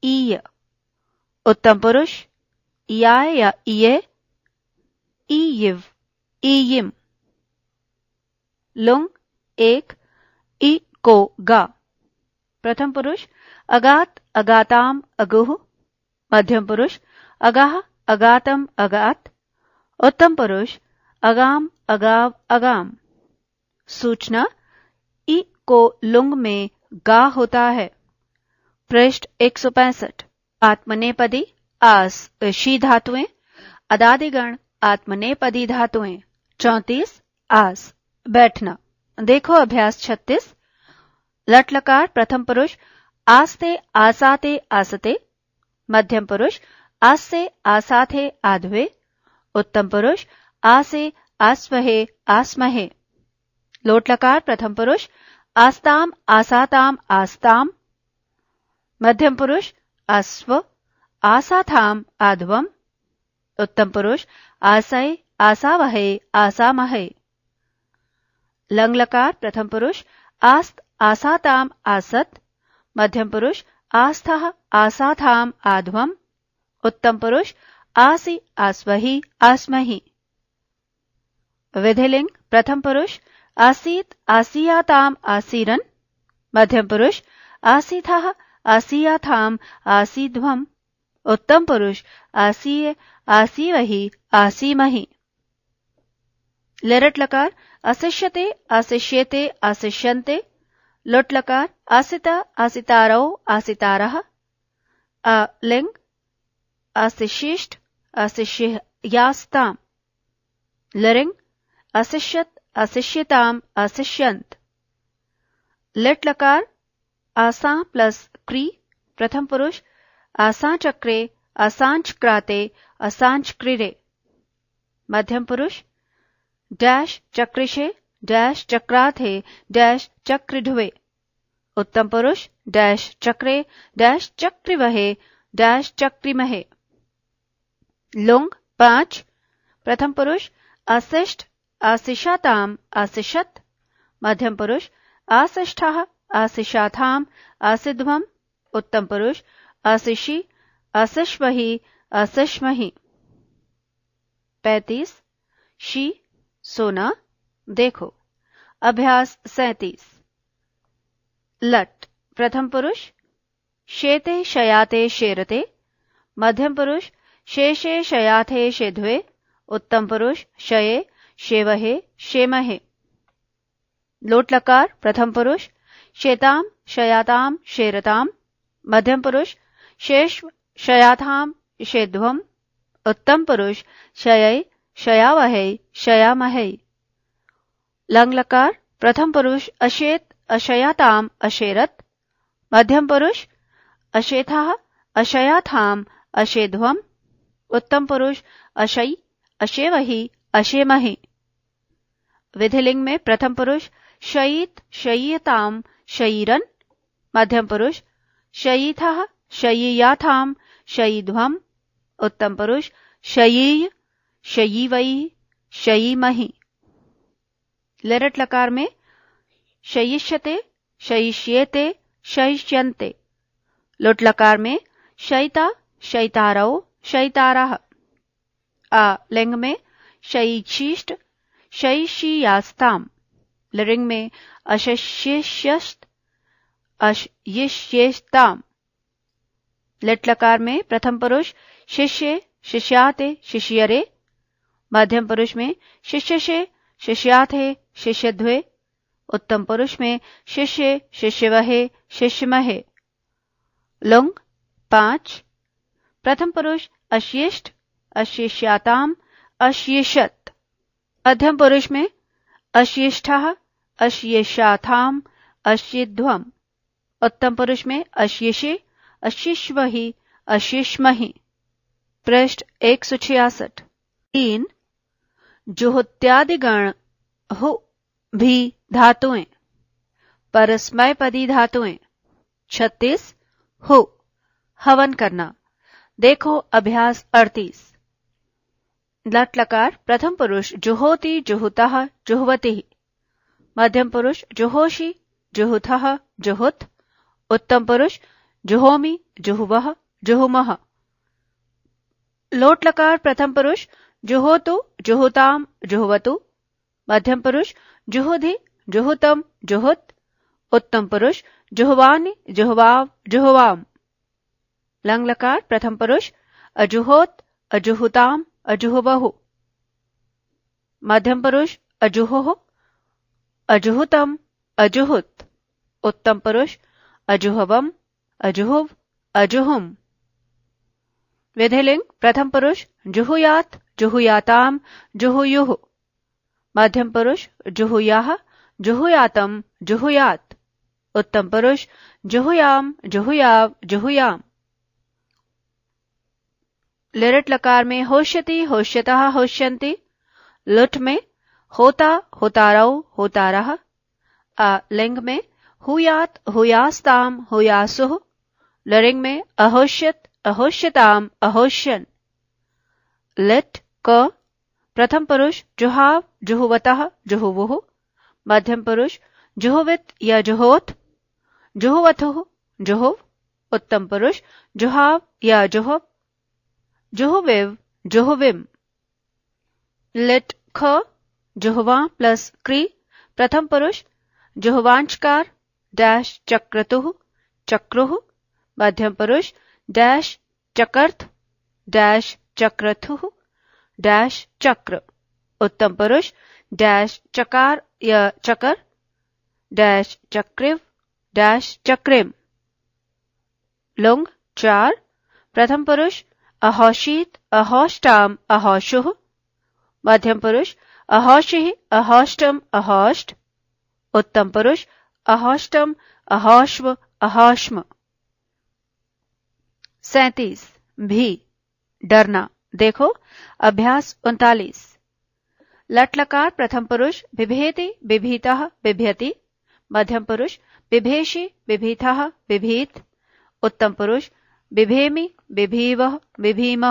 ईय उत्तम पुरुष या या इये ईयिव ईयिम लुंग एक ई को गा प्रथम पुरुष अगात अगाताम अगुह मध्यम पुरुष अगाह अगातम अगात उत्तम पुरुष अगाम अगाव अगाम सूचना इ को लुंग में गा होता है पृष्ठ एक सौ पैंसठ आत्मनेपदी आस ऋषि धातुएं अदादिगण आत्मनेपदी धातुएं चौतीस आस बैठना देखो अभ्यास छत्तीस लटलकार प्रथम पुरुष आस्ते आसाते आसते मध्यम पुरुष आस्ते आसाथे आधवे उत्तम पुरुष आसे आस्वहे आस्महे लोटलकार प्रथम पुरुष आस्ताम आसाताम आस्ताम मध्यम पुरुष अस्व आसाथाम आधवम उत्तम पुरुष आसय आसावहे आसामहे लंगलकार प्रथम पुरुष आस्त आसाताम आसत मध्यम पुरुष आस्थ आसाथाम आध्वम उत्तम पुरुष आसी आस्वही आस्मही विधिलिंग प्रथम पुरुष आसीत आसीयाताम आसीरन मध्यम पुरुष आसीथ आसीयाथाम ध्वम उत्तम पुरुष आसीय आसी वही आसी मही लरट लकार अशिष्यते आशिष्यते आशिष्यंते लुट लकार आसिता आसितारो आसितारः अलिंग आशिशिष्ट आशिष्यास्ताम लरिंग अशिष्यत अशिष्यताम अशिष्यंत लिट लकार आसा प्लस क्री प्रथम पुरुष आसा चक्रे असांच क्राते असांच क्रीरे मध्यम पुरुष डैश चक्रिशे डैश चक्राथे डैश चक्रिढुवे उत्तम पुरुष डैश चक्रे डैश चक्रिवहे डैश चक्रिमहे लुंग पांच प्रथम पुरुष अशिष्ट आशिषाताम आशिषत मध्यम पुरुष आशिष्ठा अशिशाथाम असिध्वम उत्तम पुरुष अशिशि असश्व ही पैतीस शी सोना देखो अभ्यास सैतीस लट प्रथम पुरुष शेते शयाते शेरते मध्यम पुरुष शेषे शयाथे शेध्वे उत्तम पुरुष शये शेवहे शेमहे लोटलकार प्रथम पुरुष शेताम शयाताम शेरताम मध्यम पुरुष शेष शयाथाम शेध्वम उत्तम पुरुष शय शयावह शयामह लंग लकार प्रथम पुरुष अशेत अशयाताम अशेरत मध्यम पुरुष अशेथा अशयाथाम अशेध्वम उत्तम पुरुष अशय अशेवही अशेमही विधिलिंग में प्रथम पुरुष शयित शयियताम शयीरन मध्यम पुरुष शयी था शयीया थाम शयी ध्वम उत्तम पुरुष शयी शयी वई शयी मही लरट लकार में शयिष्यते शयिष्येते शयिष्यंते लुट लकार में शयिता शयितारो शैताराह आ लिंग में शयीक्षीष्ट शयिषीयास्ताम लरिंग में अशेष्यस्त अशेष्यता लकार में प्रथम पुरुष शिष्य शिष्याते शिष्यरे मध्यम पुरुष में शिष्य से शिष्याथे शिष्यध्वे उत्तम पुरुष में शिष्य शिष्यवहे शिष्यमहे लुंग पांच प्रथम पुरुष अशिष्ट अशिष्याताम अशिष्यत मध्यम पुरुष में अश्येष्ठा अश्येषाथाम अश्यध्वम उत्तम पुरुष में अश्येषे अशिष्व ही अशिष्म ही पृष्ठ एक सौ छियासठ तीन जोहोत्यादिगण हो भी धातुएं परस्मय पदी धातुएं छत्तीस हो हवन करना देखो अभ्यास अड़तीस लट लकार प्रथम पुरुष जुहोति जुहुत जुहवति मध्यम पुरुष जुहोशी जुहुत जुहुत उत्तम पुरुष जुहोमी जुहुव जुहुम लोट लकार प्रथम पुरुष जुहोतु जुहुताम जुहवतु मध्यम पुरुष जुहुधि जुहुतम जुहुत उत्तम पुरुष जुहवानि जुहवाव जुहवाम लंग लकार प्रथम पुरुष अजुहोत अजुहुताम बहु मध्यम पुरुष अजुह अजुहुतम अजुहुत उत्तम पुरुष अजुहवम अजुहुव अजुहुम विधिलिंग प्रथम पुरुष जुहुयात जुहुयाताम जुहुयुह मध्यम पुरुष जुहुया जुहुयातम जुहुयात उत्तम पुरुष जुहुयाम जुहुयाव जुहुयाम लिरट लकार में होश्यति होश्यतः होश्यंति लुट में होता होता रह लिंग में हुयात हुयास्ताम हुयासुह लरिंग में अहोश्यत अहोश्यताम अहोश्यन लिट क प्रथम पुरुष जुहाव जुहुवत जुहुवुह मध्यम पुरुष जुहुवित या जुहोत जुहुवथुह जुहुव उत्तम पुरुष जुहाव या जुहव Jehoviv, Jehovim. लिट ख जोहवा प्लस क्री प्रथम पुरुष जुहवांचकार डैश चक्रतु चक्रु मध्यम पुरुष डैश चकर्थ डैश चक्रथुह डैश चक्र उत्तम पुरुष डैश चकार या चकर डैश चक्रिव डैश चक्रिम लुंग चार प्रथम पुरुष अहोशीत अहोष्टाम अहोशु मध्यम पुरुष अहोशि अहोष्टम अहोष्ट उत्तम पुरुष अहोष्टम अहोष्व अहोष्म सैतीस भी डरना देखो अभ्यास उनतालीस लटलकार प्रथम पुरुष बिभेति बिभीत बिभ्यति मध्यम पुरुष बिभेषि बिभीत बिभीत उत्तम पुरुष बिभेमि बिभीव बिभीम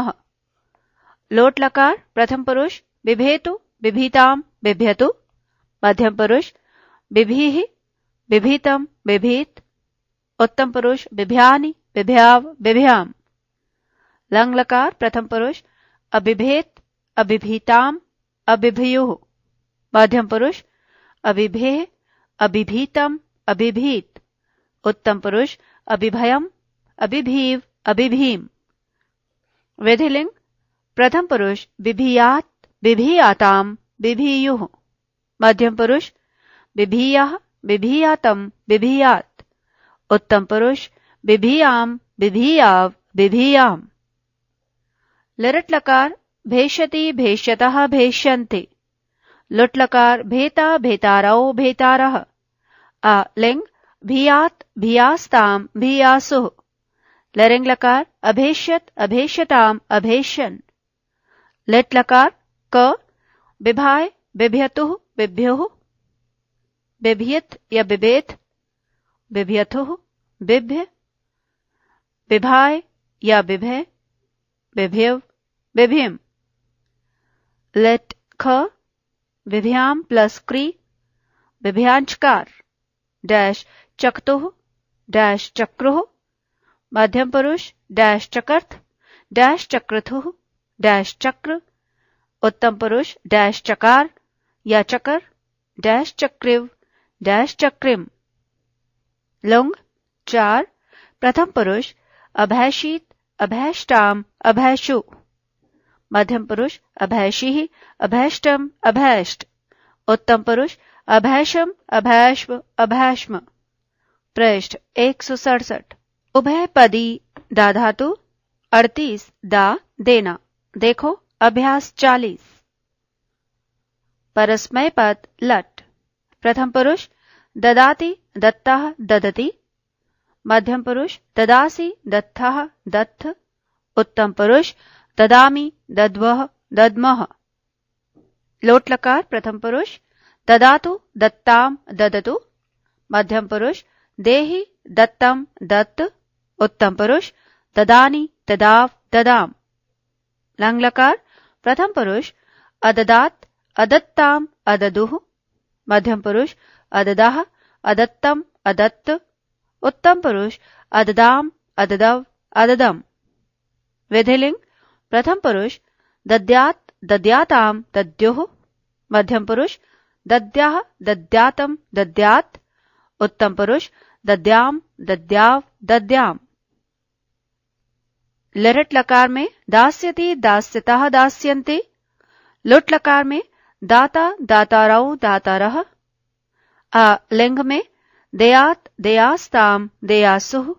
लोट लकार प्रथम पुरुष बिभेतु बिभीताम बिभ्यतु मध्यम पुरुष बिभी बिभीतम बिभीत उत्तम पुरुष बिभ्यानि बिभ्याव बिभ्याम लंग लकार प्रथम पुरुष अबिभेत अबिभीताम अबिभयु मध्यम पुरुष अबिभेह अबिभीतम अबिभीत उत्तम पुरुष अभिभयम अभिभीव अभिभीम विधिलिंग प्रथम पुरुष विभियात विभियाताम बिभियुः मध्यम पुरुष विभिया विभियातम विभियात उत्तम पुरुष विभियाम विभियाव विभियाम लरट लकार भेषति भेष्यत भेष्यन्ति लुट लकार भेता भेतारो भेतारः आ लिंग भियात भियास्ताम भियासुः लरेंग लकार अभेश्यत अभेश्यताम अभेशन लेट लकार क बिभाय बिभ्यतु बिभ्यो बिभ्यत या बिबेथ बिभ्यथु बिभ्य बिभाय या बिभय बिभ्यव बिभिम लेट ख विभ्याम प्लस क्री विभ्यांचकार डैश चक्तु डैश चक्रुः मध्यम पुरुष डैश चक्रथ डैश चक्रथु डैश चक्र उत्तम पुरुष डैश चकार या चकर डैश चक्रिव डैश चक्रिम लुंग चार प्रथम पुरुष अभैशीत अभैष्टाम अभयशु मध्यम पुरुष अभयशी अभैष्टम अभैष्ट उत्तम पुरुष अभयशम अभयश्व अभयश्म पृष्ठ एक सौ सड़सठ उभयपदी दा धातु अड़तीस दा देना देखो अभ्यास चालीस परस्मय पद लट प्रथम पुरुष ददाति दत्ता ददति मध्यम पुरुष ददासी दत्था दत्थ उत्तम पुरुष ददामी दद्वह दद्मह लोटलकार प्रथम पुरुष ददातु दत्ताम ददतु मध्यम पुरुष देहि दत्तम दत्त उत्तम पुरुष ददानी ददाव ददाम लंग प्रथम पुरुष अददात अदत्ताम अददुह मध्यम पुरुष अददाह अदत्तम अदत्त उत्तम पुरुष अददाम अददव अददम विधिलिंग प्रथम पुरुष दद्यात दद्याताम दद्युः मध्यम पुरुष दद्याह दद्यातम दद्यात उत्तम पुरुष दद्याम दद्याव दद्याम लरट लकार में दास्यति दास्यतः दास्यन्ते लुट लकार में दाता दातारौ दातारः आ लिंग में दयात दयास्ताम दयासुह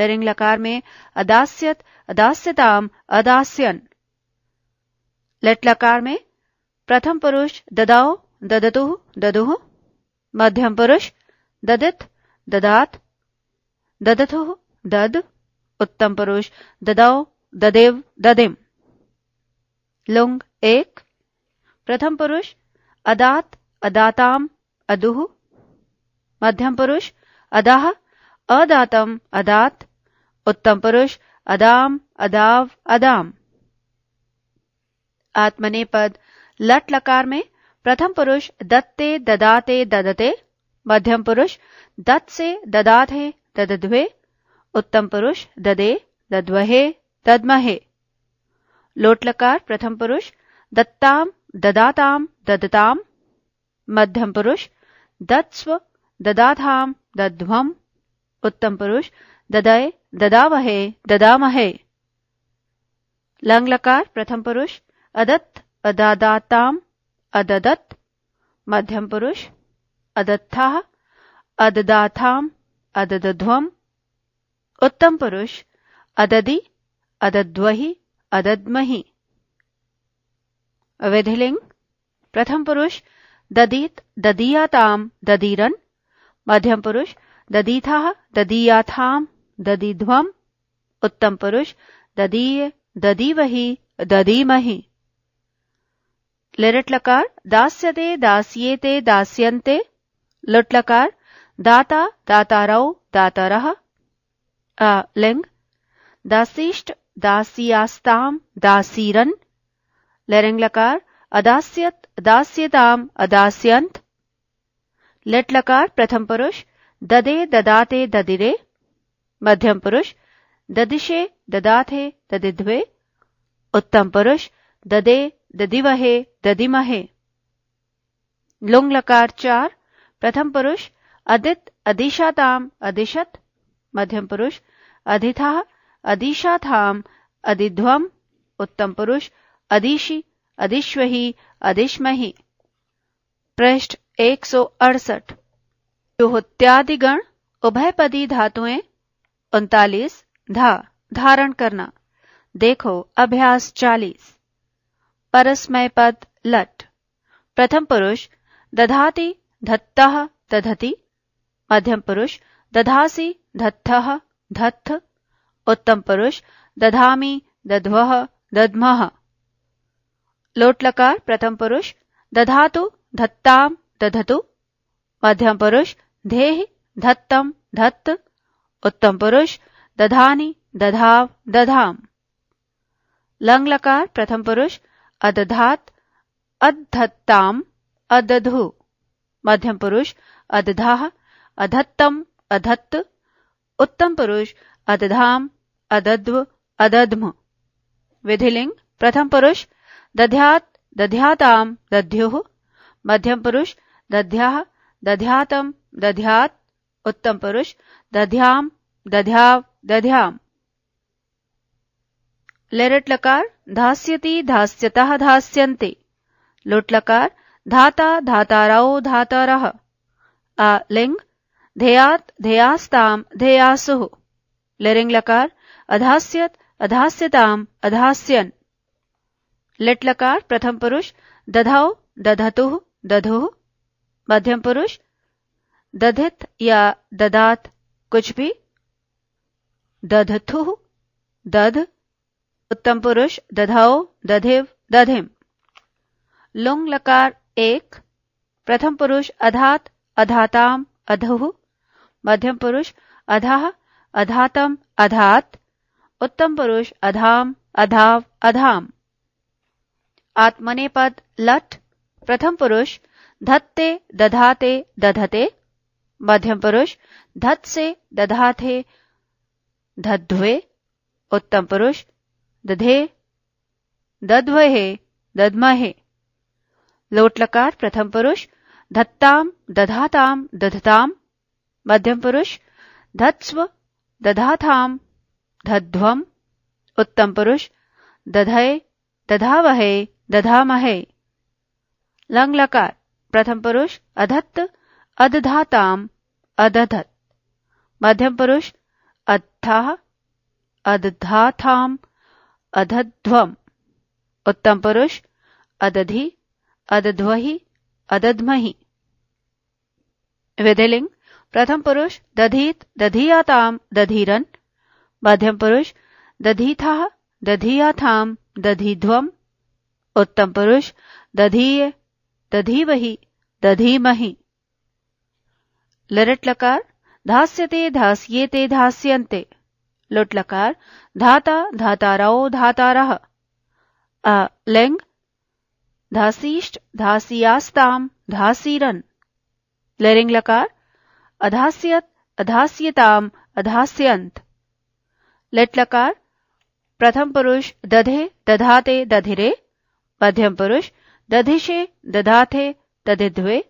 लरिंग लकार में अदास्यत अदास्यताम अदास्यन लट लकार में प्रथम पुरुष ददाओ ददतु ददुह मध्यम पुरुष ददित ददात ददथु दद उत्तम पुरुष ददाओ ददेव ददिम लुंग एक प्रथम पुरुष अदात अदाताम अदुह मध्यम पुरुष अदाह अदातम अदात उत्तम पुरुष अदाम अदाव अदाम आत्मनेपद लट लकार में प्रथम पुरुष दत्ते ददाते ददते मध्यम पुरुष दत्त से ददाते ददध्वे उत्तम पुरुष ददे दद्वहे दद्महे लोटलकार प्रथम पुरुष दत्ताम ददाताम ददताम मध्यम पुरुष दत्स्व ददाधाम दध्वम उत्तम पुरुष ददय ददावहे ददामहे लंग लकार प्रथम पुरुष अदत्त अदादाताम अददत मध्यम पुरुष अदत्था अददाथाम अददध्वम उत्तम पुरुष अददि अदद्वहि अदद्महि विधिलिंग प्रथम पुरुष ददीत ददीयाताम ददीरन मध्यम पुरुष ददीथा ददीयाथाम ददीध्व उत्तम पुरुष ददीय ददीवहि ददीमहि लिरट लकार दास्यते दास्येते दास्यन्ते लुट लकार दाता दातारौ दातारः uh, ling. Dasisht, दासियास्ताम दासीरन लरिंग लकार अदास्यत दास्यताम अदास्यंत लट लकार प्रथम पुरुष ददे ददाते ददिरे मध्यम पुरुष ददिशे ददाथे ददिध्वे उत्तम पुरुष ददे ददिवहे ददिमहे लुंग लकार चार प्रथम पुरुष अदित अदिशाताम अदिशत मध्यम पुरुष अधिथा अधिशाथाम अधिध्वम उत्तम पुरुष अधिशी अधिश्वही अधिश्मही पृष्ठ एक सौ अड़सठ जोहत्यादिगण उभयपदी धातुएं उनतालीस धा धारण करना देखो अभ्यास चालीस परस्मय पद लट प्रथम पुरुष दधाति धत्ता दधति मध्यम पुरुष दधासी धत्थ धत्थ उत्तम पुरुष दधामी दध्वह दध्मह लोटलकार प्रथम पुरुष दधातु धत्ताम दधतु मध्यम पुरुष धेह धत्तम धत्त उत्तम पुरुष दधानी दधाव दधाम लंग लकार प्रथम पुरुष अदधात अधत्ताम अदधु मध्यम पुरुष अदधाह अधत्तम अधत्त उत्तम पुरुष अदधाम अदध्व अदध्म विधिलिंग प्रथम पुरुष दध्यात दध्याताम दध्युः मध्यम पुरुष दध्या दध्यातम दध्यात उत्तम पुरुष दध्याम दध्याव दध्याम लेरट लकार धास्यति धास्यतः धास्यन्ते लोट लकार धाता धाताराओ धातारः आ लिंग ध्येयात ध्येयास्ताम ध्येयासुह लरेंग लकार अधास्यत अधास्यताम अधास्यन लट लकार प्रथम पुरुष दधाओ दधतुह दधुह मध्यम पुरुष दधित या ददात कुछ भी दधथुह दध उत्तम पुरुष दधाओ दधिव दधिम लुंग लकार एक प्रथम पुरुष अधात अधाताम अधुह मध्यम पुरुष अधा अधातम अधात उत्तम पुरुष अधाम अधाव अधाम आत्मने पद लट प्रथम पुरुष धत्ते दधाते दधते मध्यम पुरुष धत् से दधाते धध्वे उत्तम पुरुष दधे दध्वहे दधमहे लोटलकार प्रथम पुरुष धत्ताम दधाताम दधताम मध्यम पुरुष धत्स्व दधाथाम धध्वम उत्तम पुरुष दधय दधावहे दधामहे लंग लकार प्रथम पुरुष अधत्त अदधाताम अदधत मध्यम पुरुष अद्धा अदधाथाम अधध्वम उत्तम पुरुष अदधि अदध्वहि अदध्महि विधिलिंग प्रथम पुरुष दधीत दधियाताम दधीरन मध्यम पुरुष दधीथा दधीयाथाम दधीध्वम उत्तम पुरुष दधीय दधीवही दधीमही लरट लकार धास्यते धास्येते धास्यन्ते लुट लकार धाता धातारौ धातारः लिंग धासीष्ट धासियास्ताम धासीरन लरिंग लकार अधास्यत अधास्यताम अधास्यंत लेट लकार प्रथम पुरुष दधे दधाते दधिरे मध्यम पुरुष दधिशे दधाते दधिध्वे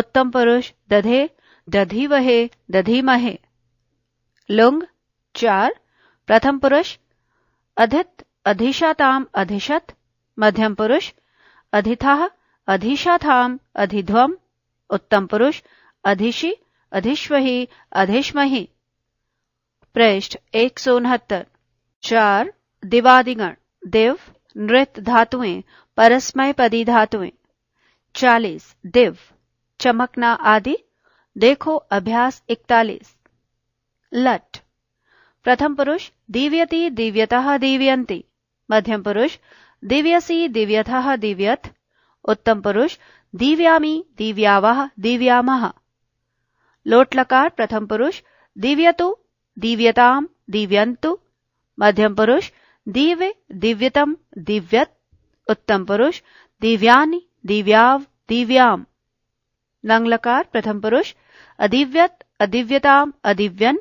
उत्तम पुरुष दधे दधिवहे वहे लुंग चार प्रथम पुरुष अधित अधिशाताम अधिशत मध्यम पुरुष अधिथा अधिशाथाम अधिध्वम उत्तम पुरुष अधिशी अधिश्वही अधिश्मही पृष्ठ एक सौ उनहत्तर चार दिवादिगण दिव नृत धातुएं परस्मय पदी धातुएं चालीस दिव चमकना आदि देखो अभ्यास इकतालीस लट प्रथम पुरुष दिव्यति दिव्यतः दिव्यंती मध्यम पुरुष दिव्यसी दिव्यतः दिव्यथ उत्तम पुरुष दिव्यामी दिव्यावह दिव्यामह लोट लकार प्रथम पुरुष दिव्यतु दिव्यताम दिव्यंतु मध्यम पुरुष दिव्य दिव्यतम दिव्यत उत्तम पुरुष दिव्यानि दिव्याव दिव्याम नंगलकार प्रथम पुरुष अदिव्यत अदिव्यताम अदिव्यन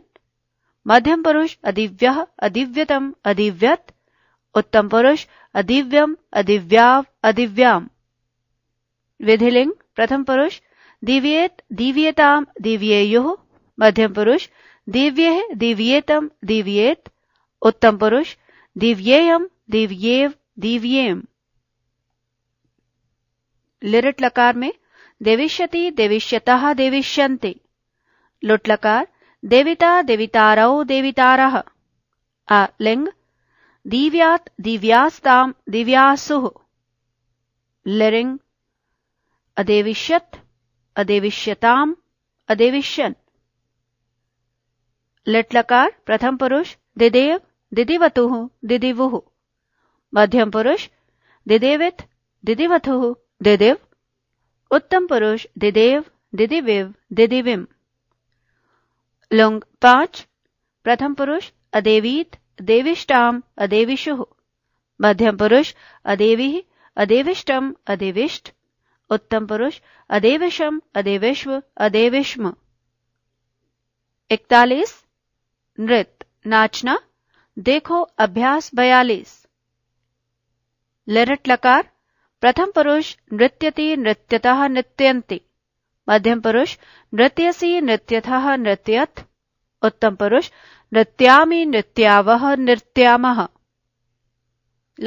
मध्यम पुरुष अदिव्य अदिव्यतम अदिव्यत उत्तम पुरुष अदिव्यम अदिव्याव अदिव्याम विधिलिंग प्रथम पुरुष दिव्येत दिव्यताम दिव्येयो मध्यम पुरुष दिव्य दिव्येतम दिव्येत उत्तम पुरुष दिव्येयम दिव्येव दिव्येम लिरट लकार में देविष्यति देविष्यतः देविष्यन्ते लुट लकार देविता देवितारौ देवितारः आ लिंग दिव्यात् दिव्यास्ताम दिव्यासु लिरिंग अदेविष्यत् अदेविष्यताम अदेविष्यन लटलकार प्रथम पुरुष दिदेव दिदिवतु दिदिवु मध्यम पुरुष दिदेवित दिदिवतु दिदिव उत्तम पुरुष दिदेव दिदिविव दिदिविम लुंग पांच प्रथम पुरुष अदेवीत देविष्टाम अदेविशु मध्यम पुरुष अदेवी अदेविष्टम अदेविष्ट उत्तम पुरुष अदेवशम अदेविश्व अदेविश्म इकतालीस नृत्य नाचना देखो अभ्यास बयालीस लिरट लकार प्रथम पुरुष नृत्यति नृत्यतः नृत्यन्ति मध्यम पुरुष नृत्यसी नृत्यतः नृत्यत उत्तम पुरुष नृत्यामी नृत्याव नृत्यामः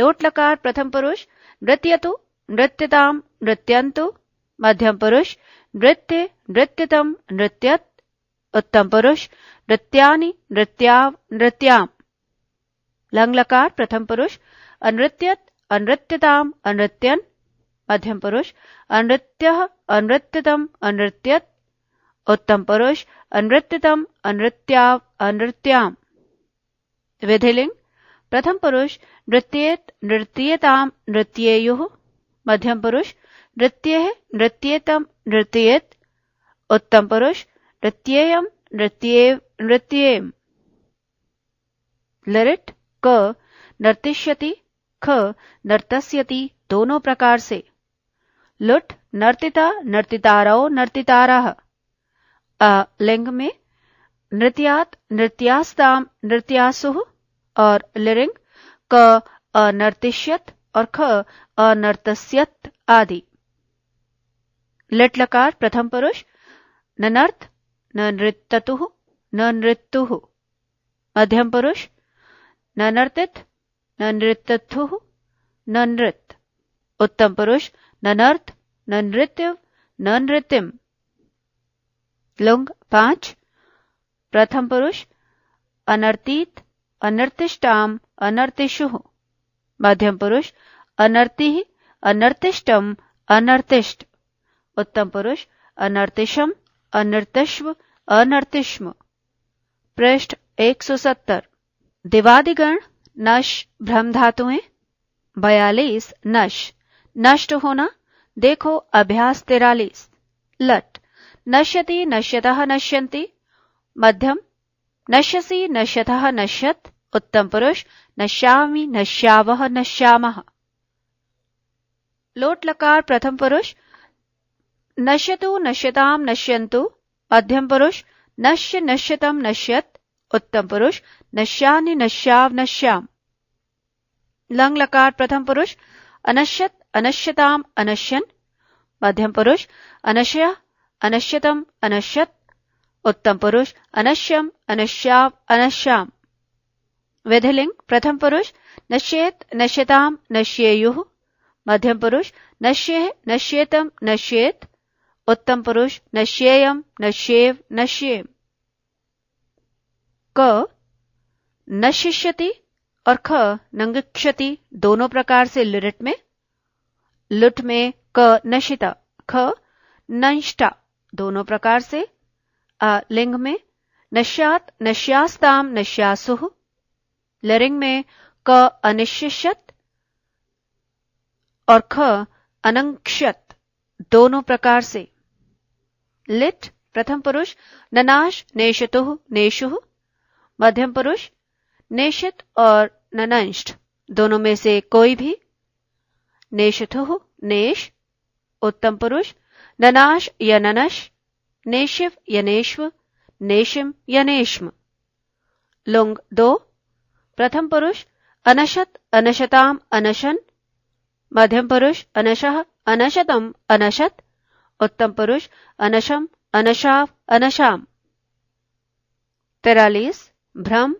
लोट लकार प्रथम पुरुष नृत्यतु नृत्यताम नृत्यंतु मध्यम पुरुष नृत्य नृत्यतम नृत्यत उत्तम पुरुष नृत्यानि नृत्याव नृत्याम लंग प्रथम पुरुष अनृत्यत अनृत्यताम अनृत्यन मध्यम पुरुष अनृत्य अनृत्यतम अनृत्यत उत्तम पुरुष अनृत्यतम अनृत्याव अनृत्याम विधिलिंग प्रथम पुरुष नृत्येत नृत्यताम नृत्येयु मध्यम पुरुष नृत्य नृत्यतम नृत्यत उत्तम पुरुष नृत्ययम नृत्य नृत्यम लरिट क नर्तिष्यति ख नर्तस्यति दोनों प्रकार से लुट नर्तिता नर्तितारो नर्तितारा लिंग में नृत्यात नृत्यास्ताम नृत्यासुह और लिरिंग क अनर्तिष्यत और ख अनर्तस्यत आदि लेट लकार प्रथम पुरुष ननर्थ न नृत्यतु न नृत्यु मध्यम पुरुष न नर्तित न नृत्यु न नृत्य उत्तम पुरुष न नर्थ न नृत्य न नृत्यम लुंग पांच प्रथम पुरुष अनर्तित अनर्तिष्टाम अनर्तिषु मध्यम पुरुष अनर्ति अनर्तिष्टम अनर्तिष्ट उत्तम पुरुष अनर्तिशम अनर्तिश्व अनर्तिष्म पृष्ठ 170 दिवादिगण नश भ्रम धातुए बयालीस नश नष्ट होना देखो अभ्यास तिरालीस लट नश्यति नश्यत नश्यन्ति मध्यम नश्यसी नश्यत नश्यत उत्तम पुरुष नश्यामि नश्याव नश्यामः लोट लकार प्रथम पुरुष नश्यतु नश्यताम नश्यंतु मध्यम पुरुष नश्य नश्यतम नश्यत उत्तम पुरुष नश्यानि नश्याव नश्याम लंग लकार प्रथम पुरुष अनश्यत अनश्यताम अनश्यन मध्यम पुरुष अनश्य अनश्यतम अनश्यत उत्तम पुरुष अनश्यम अनश्याव अनश्याम विधिलिंग प्रथम पुरुष नश्येत नश्यताम नश्येयु मध्यम पुरुष नश्य नश्येतम नश्येत उत्तम पुरुष न श्येयम न शेव न शेम क न शिष्यति और ख नंगक्षति दोनों प्रकार से लुरट में लुट में क नशिता ख नंष्टा दोनों प्रकार से आ, लिंग में नश्यात नश्यास्ताम नश्यासुह लरिंग में क अनिशिष्यत और ख अनंक्षत दोनों प्रकार से लिट प्रथम पुरुष ननाश नेशतुह नेशुह मध्यम पुरुष नेशित और ननंष्ट दोनों में से कोई भी नेशतुह नेश उत्तम पुरुष ननाश या ननश नेशिव या नेश्व नेशिम या नेश्म लुंग दो प्रथम पुरुष अनशत अनशताम अनशन मध्यम पुरुष अनशह अनशतम अनशत उत्तम पुरुष अनशम अनशाव अनशाम तेरालीस भ्रम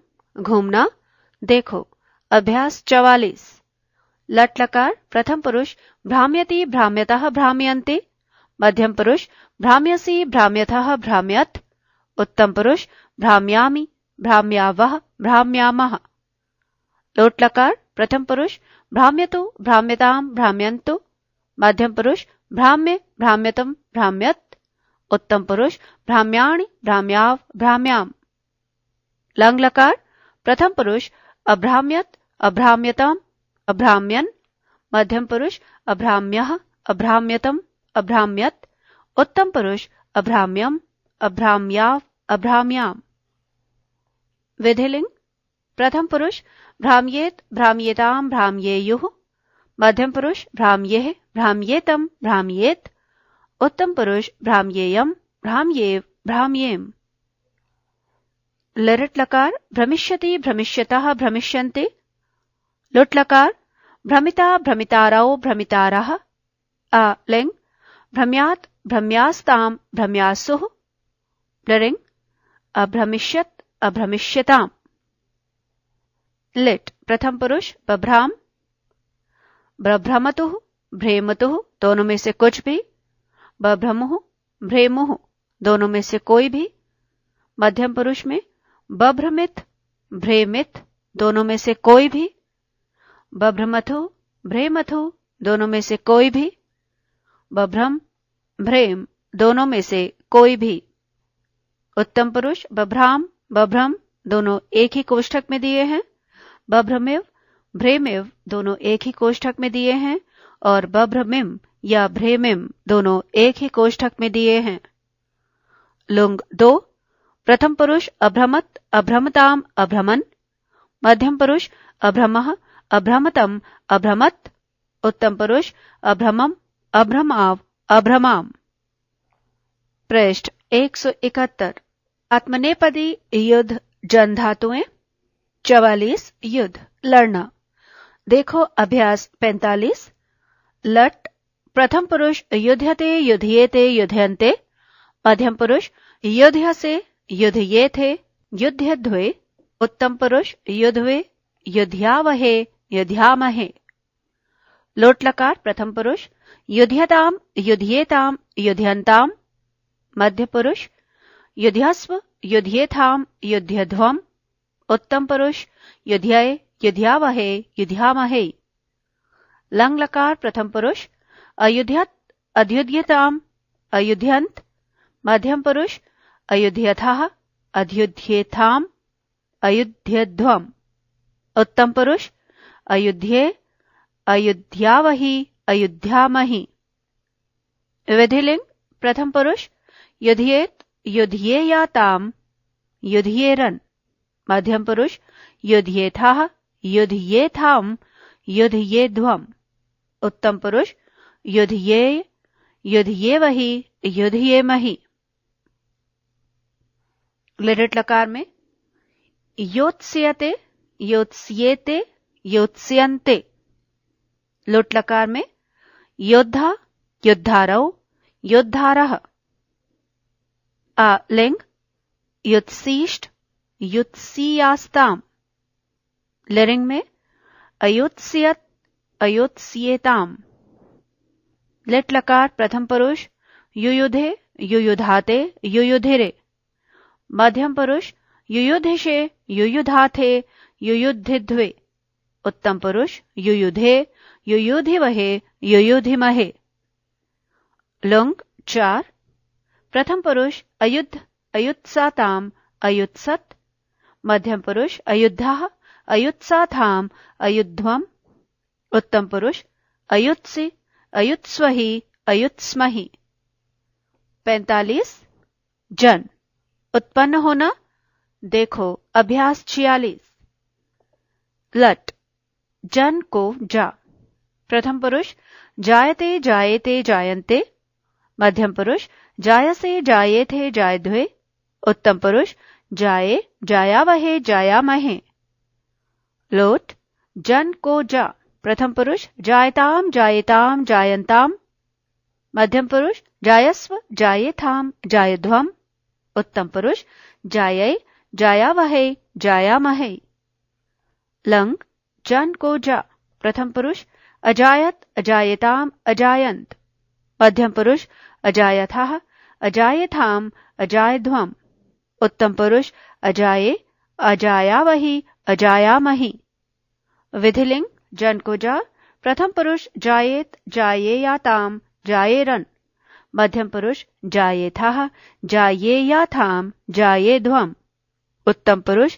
घूमना देखो अभ्यास चवालीस लट लकार प्रथम पुरुष भ्राम्यति भ्राम्यता भ्राम्यंते मध्यम पुरुष भ्राम्यसी भ्राम्यतः भ्राम्यत उत्तम पुरुष भ्राम्यामी भ्राम्यावह भ्राम्यामः लोट लकार प्रथम पुरुष भ्राम्यतु भ्राम्यताम भ्राम्यंतु मध्यम पुरुष भ्राम्य भ्राम्यतम भ्राम्यत उत्तम पुरुष भ्राम्याणी भ्राम्याव भ्राम्याम लंग लकार प्रथम पुरुष अभ्राम्यत अभ्राम्यतम अभ्राम्यन मध्यम पुरुष अभ्राम्य अभ्राम्यतम अभ्राम्यत उत्तम पुरुष अभ्राम्यम अभ्राम्याव अभ्राम्याम विधिलिंग प्रथम पुरुष भ्राम्येत भ्राम्येताम भ्राम्येयु मध्यम पुरुष भ्राम्येह भ्राम्येतम भ्राम्येत उत्तम पुरुष भ्राम्येयम भ्राम्येव भ्राम्येम लरट लकार भ्रमिष्यति भ्रमिष्यतः भ्रमिष्यन्ते लुट लकार भ्रमिता भ्रमिताराओ भ्रमितारः अ लिंग भ्रम्यात् भ्रम्यास्ताम भ्रम्यासुः लरिंग अभ्रमिष्यत अभ्रमिष्यताम लिट प्रथम पुरुष बभ्राम बभ्रमतु भ्रेमतु दोनों में से कुछ भी बभ्रमुह भ्रेमुह दोनों में से कोई भी मध्यम पुरुष में बभ्रमित भ्रेमित दोनों में से कोई भी बभ्रमथु भ्रेमथु दोनों में से कोई भी बभ्रम भ्रेम दोनों में से कोई भी उत्तम पुरुष बभ्राम बभ्रम दोनों एक ही कोष्ठक में दिए हैं बभ्रमेव भ्रेमिव दोनों एक ही कोष्ठक में दिए हैं और बभ्रमिम या भ्रेमिम दोनों एक ही कोष्ठक में दिए हैं लुंग दो प्रथम पुरुष अभ्रमत अभ्रमताम अभ्रमन मध्यम पुरुष अभ्रम अभ्रमतम अभ्रमत उत्तम पुरुष अभ्रमम अभ्रमाव अभ्रमाम पृष्ठ 171 आत्मनेपदी युद्ध जन धातुएं चवालीस युद्ध लड़ना देखो अभ्यास 45 लट प्रथम पुरुष युद्धते युद्धियेते युद्धयन्ते मध्यम पुरुष युद्ध से युद्धये थे ध्वे उत्तम पुरुष युद्धवे युद्ध्यावहे युध्यामहे लोटलकार प्रथम पुरुष युध्यताम युध्येताम युध्यंताम मध्य पुरुष युध्यस्व युध्येथाम युध्यध्वम उत्तम पुरुष युध्यय युध्यामहे युध्यामहे लंग लकार प्रथम पुरुष अयुध्यत अध्युध्यताम अयुध्यंत मध्यम पुरुष अयुध्यथा अध्युध्येथाम अयुध्यध्वम उत्तम पुरुष अयुध्ये अयुध्यावही अयुध्यामही विधिलिंग प्रथम पुरुष युधियेत युधियेयाताम युधियेरन मध्यम पुरुष युधियेथा युद्ध ये थाम युद्ध ये ध्वम उत्तम पुरुष युद्ध ये युद्ध ये वही युद्ध ये मही लिरिट लकार में योत्स्यते योत्स्येते योत्स्यन्ते लुट लकार में योद्धा योद्धारौ योद्धारः लिंग युत्सीष्ट युत्सीयास्ताम लरिंग में अयोत्सियत अयोत्सियताम लेट लकार प्रथम पुरुष युयुधे युयुधाते युयुधिरे मध्यम पुरुष युयुधिषे युयुधाथे युयुद्धिध्वे उत्तम पुरुष युयुधे युयुधिवहे युयुधिमहे लुंग चार प्रथम पुरुष अयुद्ध अयुत्साताम अयुत्सत मध्यम पुरुष अयुद्धा अयुत्सा थाम अयुध्वम उत्तम पुरुष अयुत्सी अयुत्स्म ही पैंतालीस जन उत्पन्न होना देखो अभ्यास छियालीस लट जन को जा प्रथम पुरुष जायते जायते जायन्ते मध्यम पुरुष जायसे जाये थे जायध्वे उत्तम पुरुष जाये जाया वहे जाया महे लोट जन को जा प्रथम पुरुष जायताम जायताम जायंताम मध्यम पुरुष जायस्व जाये थाम जायध्वम उत्तम पुरुष जाय जाया वहे जाया महे लंग जन को जा प्रथम पुरुष अजायत अजायताम अजायंत मध्यम पुरुष अजायथा अजायथाम अजायध्वम उत्तम पुरुष अजाये अजाया वही अजाया मही विधिलिंग जन को जा प्रथम पुरुष जायेत जाये या ताम जाये रन मध्यम पुरुष जाये था जाये या थाम जाये ध्वम उत्तम पुरुष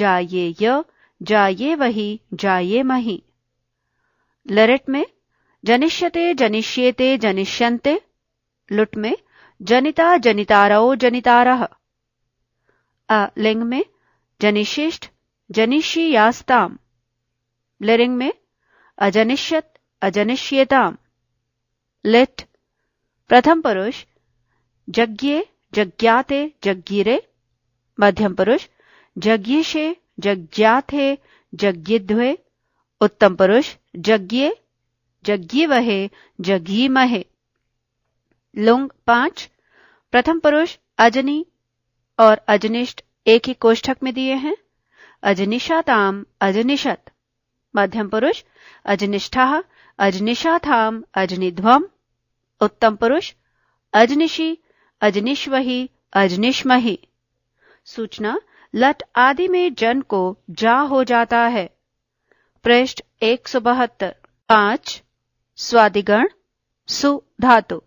जाये य जाये वही जाये मही लरेट में जनिष्यते जनिष्येते जनिष्यन्ते लुट में जनिता जनितारो जनितारः अलिंग में जनिशिष्ट जनिषी यास्ताम लिरिंग में अजनिष्यत अजनिष्यताम लिट प्रथम पुरुष जज्ञे जज्ञाते जज्ञिरे मध्यम पुरुष जज्ञिषे जज्ञाथे जज्ञिध्वे उत्तम पुरुष जज्ञे जज्ञिवहे जज्ञिमहे लुंग पांच प्रथम पुरुष अजनी और अजनिष्ठ एक ही कोष्ठक में दिए हैं अजनिषाताम अजनिषत मध्यम पुरुष अजनिष्ठा अजनिषा थाम अजनिध्व उत्तम पुरुष अजनिशी अजनिश्वही अजनिश्मही सूचना लट आदि में जन को जा हो जाता है पृष्ठ एक सौ बहत्तर पांच स्वादिगण सु धातु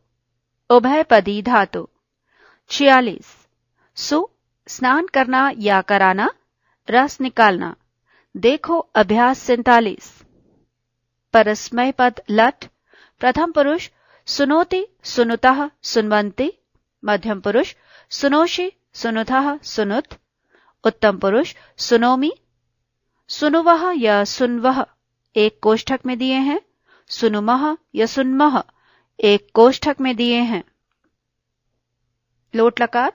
उभयपदी धातु छियालीस सु स्नान करना या कराना रस निकालना देखो अभ्यास सैतालीस परस्मय पद लट प्रथम पुरुष सुनोति सुनुतः सुनवंती मध्यम पुरुष सुनोषि सुनुतः सुनुत उत्तम पुरुष सुनोमी सुनुवह या सुनवह एक कोष्ठक में दिए हैं सुनुमह या सुनमह एक कोष्ठक में दिए हैं लोट लकार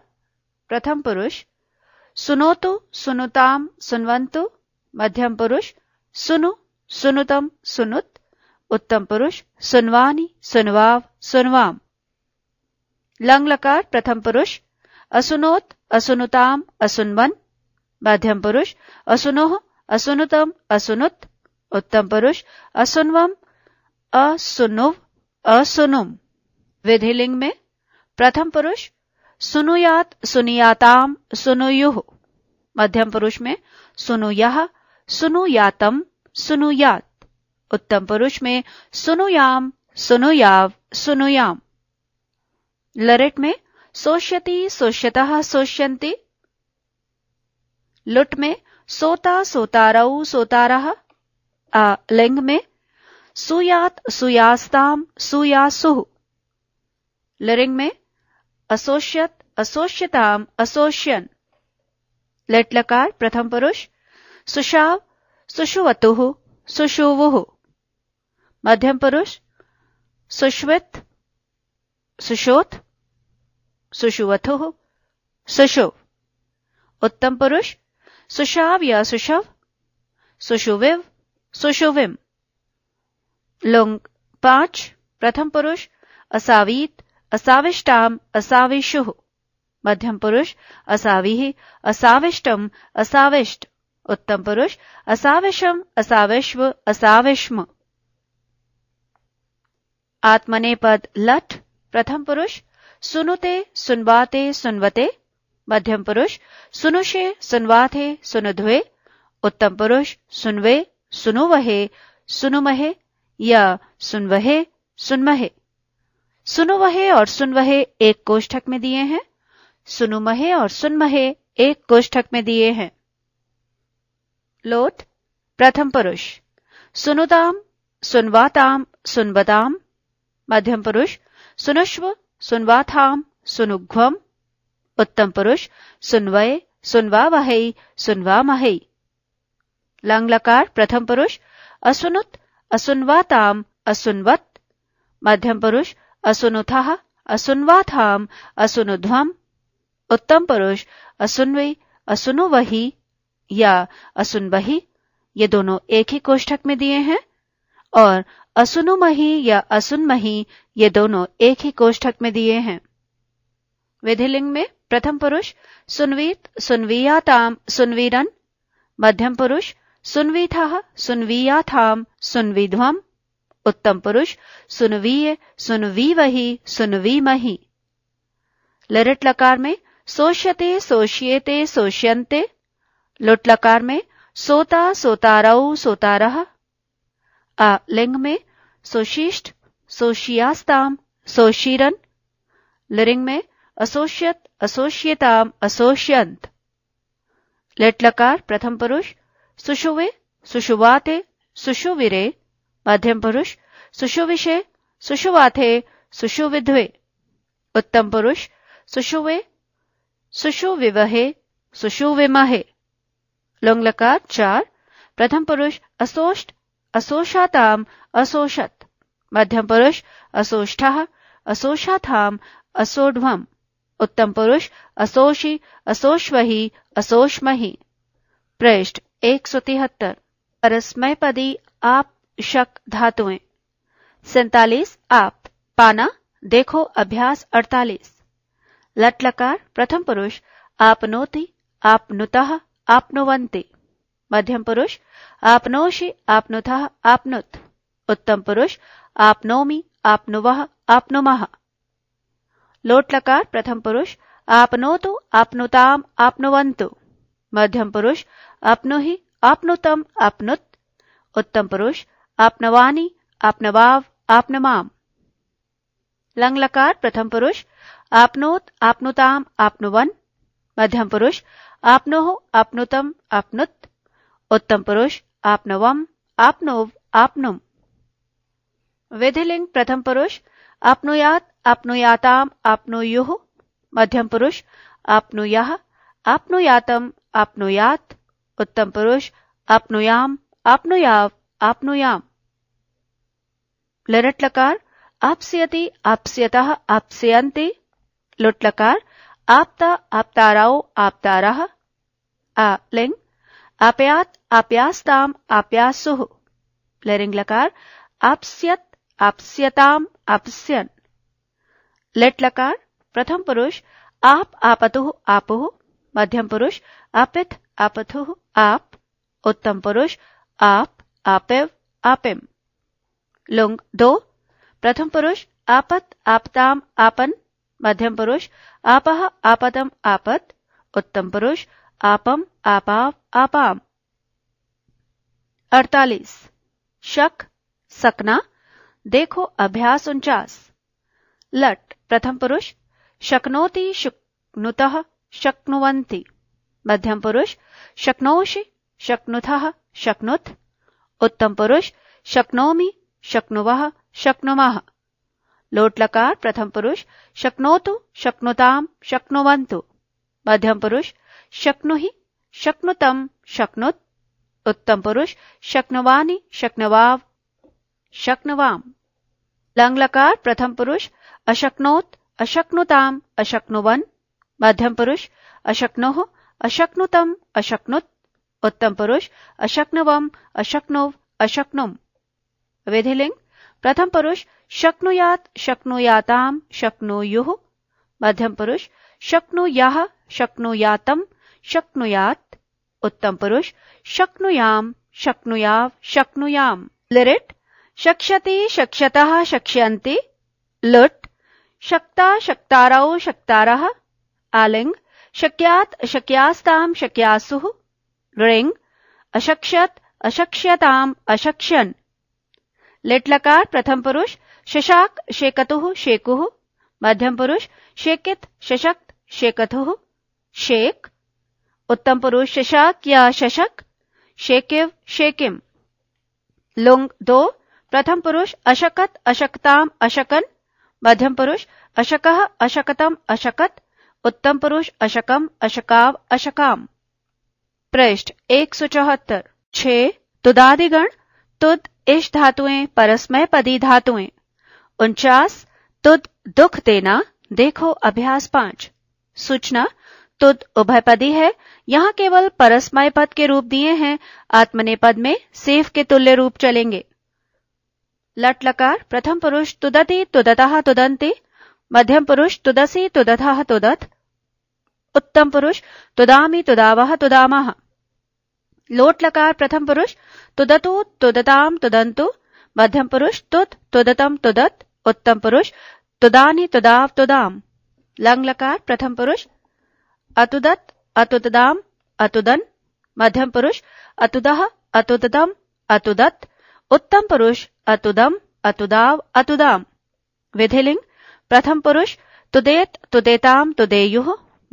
प्रथम पुरुष सुनोतु सुनुताम सुनवंतु मध्यम पुरुष सुनु सुनुतम सुनुत उत्तम पुरुष सुनवानी सुनवाव सुनवाम लंग लकार प्रथम पुरुष असुनोत असुनुताम असुनवन मध्यम पुरुष असुनोह असुनुतम असुनुत उत्तम पुरुष असुनवम असुनुव असुनुम विधिलिंग में प्रथम पुरुष सुनुयात सुनियाताम सुनुयुह मध्यम पुरुष में सुनुयह सुनुयातम सुनुयात उत्तम पुरुष में सुनुयाम सुनुयाव सुनुयाम लरेट में सोष्यति सोष्यत सोष्यंति लुट में सोता सोतारऊ सोतार लिंग में सुयात सुयास्ताम सुयासुह लरिंग में असोष्यत असोष्यताम असोष्यन लेट लकार प्रथम पुरुष सुषाव सुषुवतु सुषुवु मध्यम पुरुष सुश्वित सुशोत सुषुवतु सुषुव उत्तम पुरुष सुषाव या सुषव सुषुविव सुषुविम लुंग पांच प्रथम पुरुष असावीत असाविष्टाम असाविशु मध्यम पुरुष असावी असाविष्टम असाविष्ट उत्तम पुरुष असावशम असावश्व असावश्म आत्मने पद लठ प्रथम पुरुष सुनुते सुनवाते सुनवते मध्यम पुरुष सुनुषे सुनवाथे सुनुध्वे उत्तम पुरुष सुनवे सुनुवहे सुनुमहे या सुनवहे सुनमहे सुनुवहे और सुनवहे एक कोष्ठक में दिए हैं सुनुमहे और सुनमहे एक कोष्ठक में दिए हैं लोट प्रथम पुरुष सुनुताम सुनवाताम सुनबदाम मध्यम पुरुष सुनुष्व सुनवाथाम सुनुघ्वम उत्तम पुरुष सुनवय सुनवा वहई सुनवा महई लंग लकार प्रथम पुरुष असुनुत असुनवाताम असुनवत मध्यम पुरुष असुनुथा असुनवाथाम असुनुध्वम उत्तम पुरुष असुन्वी असुनुवही या असुनबही ये दोनों एक ही कोष्ठक में दिए हैं और असुनुमही या असुनमही ये दोनों एक ही कोष्ठक में दिए हैं विधिलिंग में प्रथम पुरुष सुनवीत सुनवीयाताम सुनवीरन मध्यम पुरुष सुनवीथा सुनवीयाथाम सुनविध्वम उत्तम पुरुष सुनवीय सुनवीवही सुनवीमही लरट लकार में सोष्यते सोष्येते सोष्यंते लोट लकार में सोता सोतारऊ सोतारह आ लिंग में सोशिष्ट सोशियास्ताम सोशीरन लिंग में असोशियत असोशियताम असोशियंत लेट लकार प्रथम पुरुष सुशुवे सुशुवाते सुशुविरे मध्यम पुरुष सुशुविशे सुशुवाथे सुशुविध्वे उत्तम पुरुष सुशुवे सुशुविवहे सुशुविमहे लोंग लकार चार प्रथम पुरुष असोष्ट असोषाताम असोषत मध्यम पुरुष असोष्ठ असोषाथाम असोढ़ उत्तम पुरुष असोषी असोष्वही असोष्मही पृष्ठ एक सौ तिहत्तर परस्मय पदी आप शक धातुएं सैतालीस आप पाना देखो अभ्यास अड़तालीस लटलकार प्रथम पुरुष आपनोति आपनुतः आपनोवंती मध्यम पुरुष आपनोषि आपनुथ आपनुत उत्तम पुरुष आपनोमी आपनुव आपनुम लोटलकार प्रथम पुरुष आपनोतु आपनुताम आपनुवंतु मध्यम पुरुष आपनुहि आपनुतम आपनुत उत्तम पुरुष आपनवानी आपनवाव आपनमाम लंगलकार प्रथम पुरुष आपनोत आपनुताम आपनुवन मध्यम पुरुष आपनो हो आपनोतम आपनुत उत्तम पुरुष आपनवम आपनोव आपनुम विधिलिंग प्रथम पुरुष आपनुयात आपनुयाताम आपनुयुः मध्यम पुरुष आपनुयाह आपनुयातम आपनुयात उत्तम पुरुष आपनुयाम आपनुयाव आपनुयाम लरट लकार आपस्यति आपस्यतः आपस्यन्ति लुट लकार आपता आपताराओ आपतारः आ लिंग आप्यात आप्यास्ताम आप्यासुह लरिंग लकार आप्स्यत आप्स्यताम आप्स्यन लेट लकार प्रथम पुरुष आप आपतुह आपुह मध्यम पुरुष आपिथ आपथु आप उत्तम पुरुष आप आपेव आपिम लुंग दो प्रथम पुरुष आपत आपताम आपन मध्यम पुरुष आप आपदम आपत उत्तम पुरुष आपम आपाव आपाम अड़तालीस शक सकना देखो अभ्यास उनचास लट प्रथम पुरुष शक्नोति शुक्नुत शक्नुवंती मध्यम पुरुष शक्नोषि शक्नुथ शक्नुत उत्तम पुरुष शक्नोमि शक्नुवः शक्नुमः लोट लकार प्रथम पुरुष शक्नोतु शक्नोताम शक्नोवंतु मध्यम पुरुष शक्नु ही शक्नुतम शक्नुत उत्तम पुरुष शक्नवानी शक्नवाव शक्नवाम लंग प्रथम पुरुष अशक्नोत अशक्नुताम अशक्नुवन मध्यम पुरुष अशक्नो अशक्नुतम अशक्नुत उत्तम पुरुष अशक्नवम अशक्नोव अशक्नुम विधिलिंग प्रथम पुरुष शक्नुयात शक्नुयाताम शक्नुयुः मध्यम पुरुष शक्नुयाः शक्नुयातम शक्नुयात उत्तम पुरुष शक्नुयाम शक्नुयाव शक्नुयाम लिरिट शक्षति शक्ष्यतः शक्ष्यन्ति लुट शक्ता शक्तारौ शक्तारः आलिंग शक्यात शक्यास्ताम शक्यासुः रिंग अशक्षत अशक्ष्यताम अशक्ष्यन् लेट प्रथम पुरुष शशाक शेकतुः शेकुः मध्यम पुरुष शेकित शशक्त शेकतुः शेक उत्तम पुरुष शशाक या शशक शेकिव शेकिम लुंग दो प्रथम पुरुष अशकत अशक्ताम अशकन मध्यम पुरुष अशक अशकतम अशकत उत्तम पुरुष अशकम अशकाव अशकाम पृष्ठ एक सौ चौहत्तर छे तुदादिगण तुद इश धातुएं परस्मय पदी धातुएं उनचास तुद दुख देना देखो अभ्यास पांच सूचना तुद उभयपदी है यहाँ केवल परस्मय पद के रूप दिए हैं आत्मनेपद में सेफ के तुल्य रूप चलेंगे लट लकार प्रथम पुरुष तुदति तुदतः तुदंती मध्यम पुरुष तुदसी तुदतः तुदत उत्तम पुरुष तुदामी तुदावह तुदामह लोट लकार प्रथम पुरुष तुदतु तुदताम तुदंतु मध्यम पुरुष तुत तुदतम तुदत उत्तम पुरुष तुदानी तुदाव तुदाम लंग लकार प्रथम पुरुष अतुदत अतुतदाम अतुदन मध्यम पुरुष अतुदह अतुदतम अतुदत उत्तम पुरुष अतुदम अतुदाव अतुदाम विधिलिंग प्रथम पुरुष तुदेत तुदेताम तुदेयु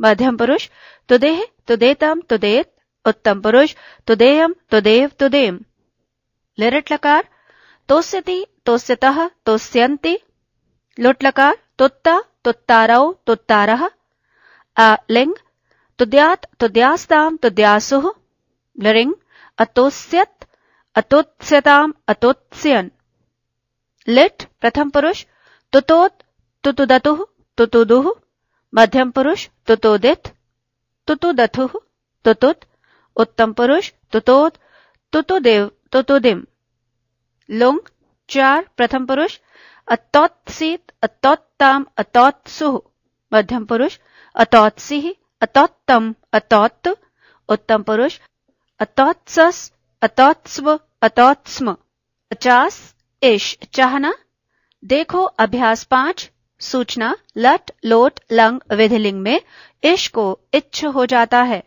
मध्यम पुरुष तुदेह तुदेतम तुदेत उत्तम पुरुष तुदेयम तुदेव तुदेम लिरट लकार तोस्यति तोस्यतः तोस्यन्ति लुट लकार तुत्त तुत्तारौ तुत्तारः अ लिंग तुद्यात तुद्यास्ताम तुद्यासुः लरिंग अतोस्यत अतोत्स्यताम अतोत्स्यन लिट प्रथम पुरुष तुतोत तुतुदतुः तुतुदुः मध्यम पुरुष तुतोदित तुतुदथुः तुतुत उत्तम पुरुष तुतोत तुतुदेव तो तो दिम लुंग चार प्रथम पुरुष अतौत्सीत अतौत्तम अतौत्सु मध्यम पुरुष अतौत्सिह अतौत्तम अतौत्त उत्तम पुरुष अतौत्सस अतौत्स्व अतौत्स्म पचास इश चाहना देखो अभ्यास पांच सूचना लट लोट लंग विधिलिंग में इश को इच्छ हो जाता है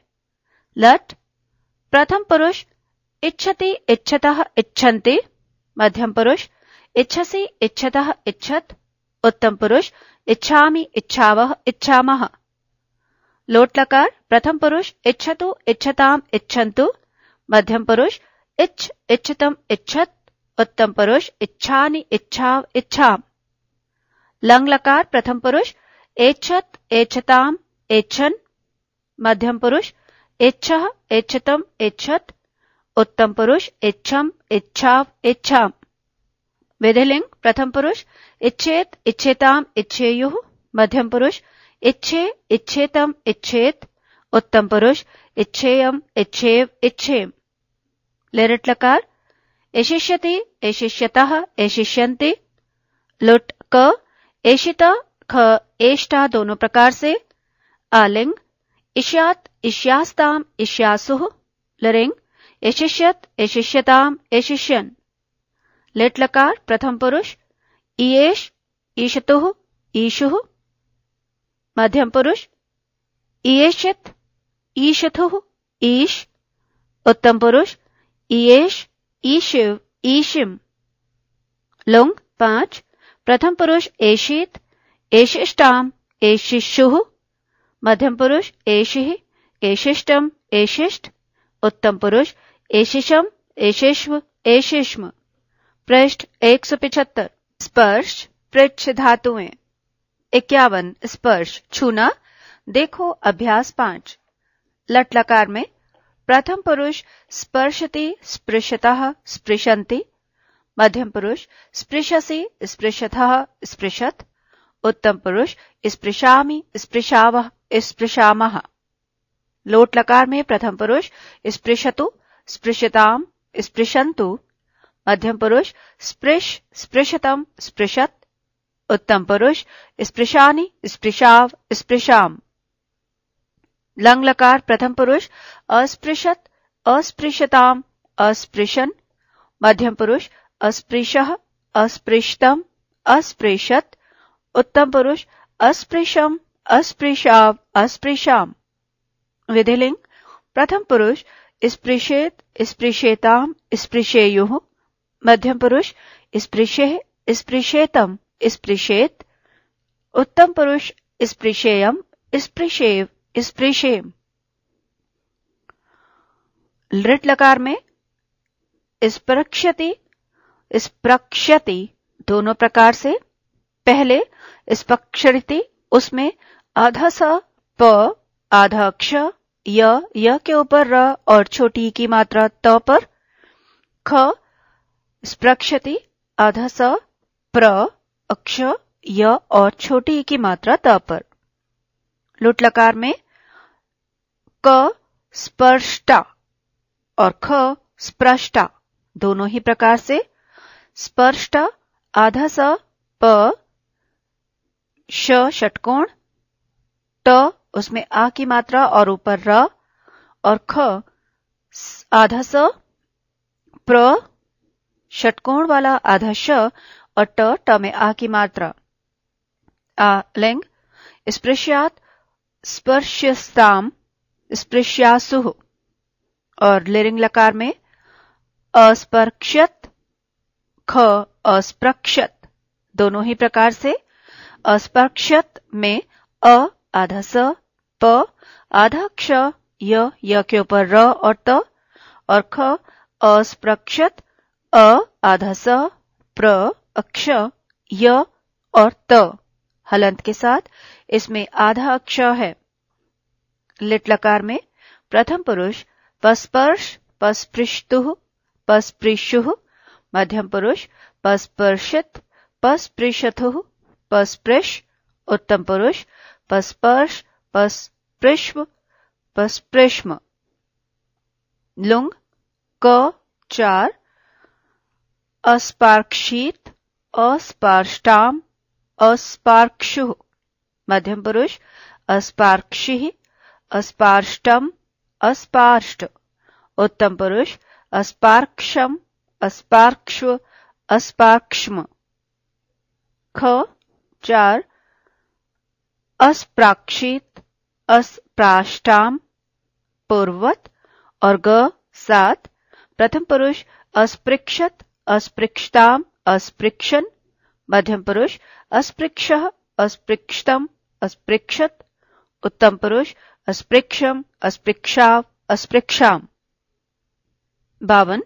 लट प्रथम पुरुष इच्छति इच्छतः इच्छन्ति मध्यम पुरुष इच्छसि इच्छतः इच्छत उत्तम पुरुष इच्छामि इच्छावह इच्छामः लोट प्रथम पुरुष इच्छतु इच्छताम इच्छन्तु मध्यम पुरुष इच्छ इच्छतम इच्छत उत्तम पुरुष इच्छानि इच्छाव इच्छाम लंग लकार प्रथम पुरुष एच्छत एच्छताम एच्छन मध्यम पुरुष इच्छ एच्छतम एच्छत उत्तम पुरुष इच्छम इच्छाव इच्छाम विधिलिंग प्रथम पुरुष इच्छेत इच्छेताम इच्छेयु मध्यम पुरुष इच्छे इच्छेतम इच्छेत उत्तम पुरुष इच्छेयम इच्छेव इच्छेम लिरट लकार ऐशिष्यति ऐशिष्यत एशिष्यन्ति लुट क ऐशित ख एष्टा दोनों प्रकार से आलिंग इश्यात इश्यास्ताम इश्यासुह लरिंग यशिष्यत यशिष्यताम यशिष्यन लेट लकार प्रथम पुरुष ईएश ईशतु ईशु मध्यम पुरुष ईएशत ईशथु ईश उत्तम पुरुष ईएश ईशिव ईशिम लुंग पांच प्रथम पुरुष एशित एशिष्टाम एशिशु मध्यम पुरुष एशि एशिष्टम एशिष्ट उत्तम पुरुष एशिशम एशिश्व एशिश्म पृष्ठ एक सौ पिछहत्तर स्पर्श पृच्छ धातुएं इक्यावन स्पर्श छूना देखो अभ्यास पांच लटलकार में प्रथम पुरुष स्पर्शति स्पृशत स्पृशंति मध्यम पुरुष स्पृशसी स्पृशत स्पृशत उत्तम पुरुष स्पृशा स्पृशाव स्पृशा लोट लकार में प्रथम पुरुष स्पृशतु स्पृशताम स्पृशंतु मध्यम पुरुष स्पृश स्पृशतम स्पृशत उत्तम पुरुष स्पृशानी स्पृशाव स्पृशाम लंग लकार प्रथम पुरुष अस्पृशत अस्पृशताम अस्पृशन मध्यम पुरुष अस्पृश अस्पृशतम अस्पृशत उत्तम पुरुष अस्पृशम अस्पृशाव अस्पृशाम विधिलिंग प्रथम पुरुष स्पृशेत स्पृशेताम स्पृशेयु मध्यम पुरुष स्पृशे स्पृशेतम स्पृशेत उत्तम पुरुष स्पृशेयम स्पृशेव स्पृशेम लृट लकार में स्पृक्षति स्पृक्षति दोनों प्रकार से पहले स्पक्षरिति उसमें आधा स प आधा क्ष य य के ऊपर र और छोटी की मात्रा त पर ख स्प्रक्षति आधा स प्र अक्ष य और छोटी की मात्रा त पर लुट लकार में क स्पर्ष्टा और ख स्प्रष्टा दोनों ही प्रकार से स्पर्ष्ट आधा स प षटकोण ट उसमें आ की मात्रा और ऊपर र और ख आधा स प्र षटकोण वाला आधा श और ट ट में आ की मात्रा आ लिंग स्पृश्यात स्पर्शस्ताम स्पृश्यासुह और लिरिंग लकार में अस्पर्क्षत ख अस्प्रक्षत दोनों ही प्रकार से अस्पर्क्षत में अ आधा स प आधा क्ष य के ऊपर र और त और ख अस्प्रक्षत अ आधा स प्र अक्ष य और त हलंत के साथ इसमें आधा अक्ष है लिटलकार में प्रथम पुरुष पस्पर्श पस्पृष्टु पस्पृशु मध्यम पुरुष पस्पर्शित पस्पृशतु पस्पृश उत्तम पुरुष पस्पर्श परस्पृश्व परस्पृश्म लुंग क चार अस्पार्क्षीत अस्पार्ष्टाम अस्पार्क्षु मध्यम पुरुष अस्पार्क्षि अस्पार्ष्टम अस्पार्ष्ट उत्तम पुरुष अस्पार्क्षम अस्पार्क्षु अस्पार्क्ष्म ख चार अस्प्राक्षित अस प्राष्टाम पूर्वत और ग सात प्रथम पुरुष अस्पृक्षत अस्पृक्षताम अस्पृक्षन मध्यम पुरुष अस्पृक्ष अस्पृक्षतम अस्पृक्षत उत्तम पुरुष अस्पृक्षम अस्पृक्षाव अस्पृक्षाम बावन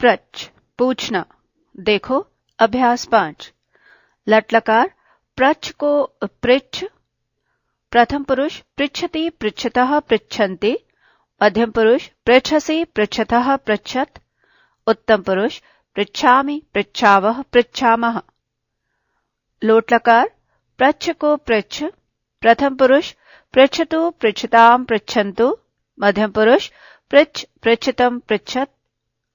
प्रच पूछना देखो अभ्यास पांच लटलकार प्रच को पृच्छ प्रथम पुरुष पृछति पृछत पृछन्ति मध्यम पुरुष पृछसे पृछत पृछत उत्तम पुरुष पृछा पृछाव पृछा लोटलकार पृछ को पृछ प्रथम पुरुष पृछत पृछता पृछंतु मध्यम पुरुष पृछ पृछत पृछत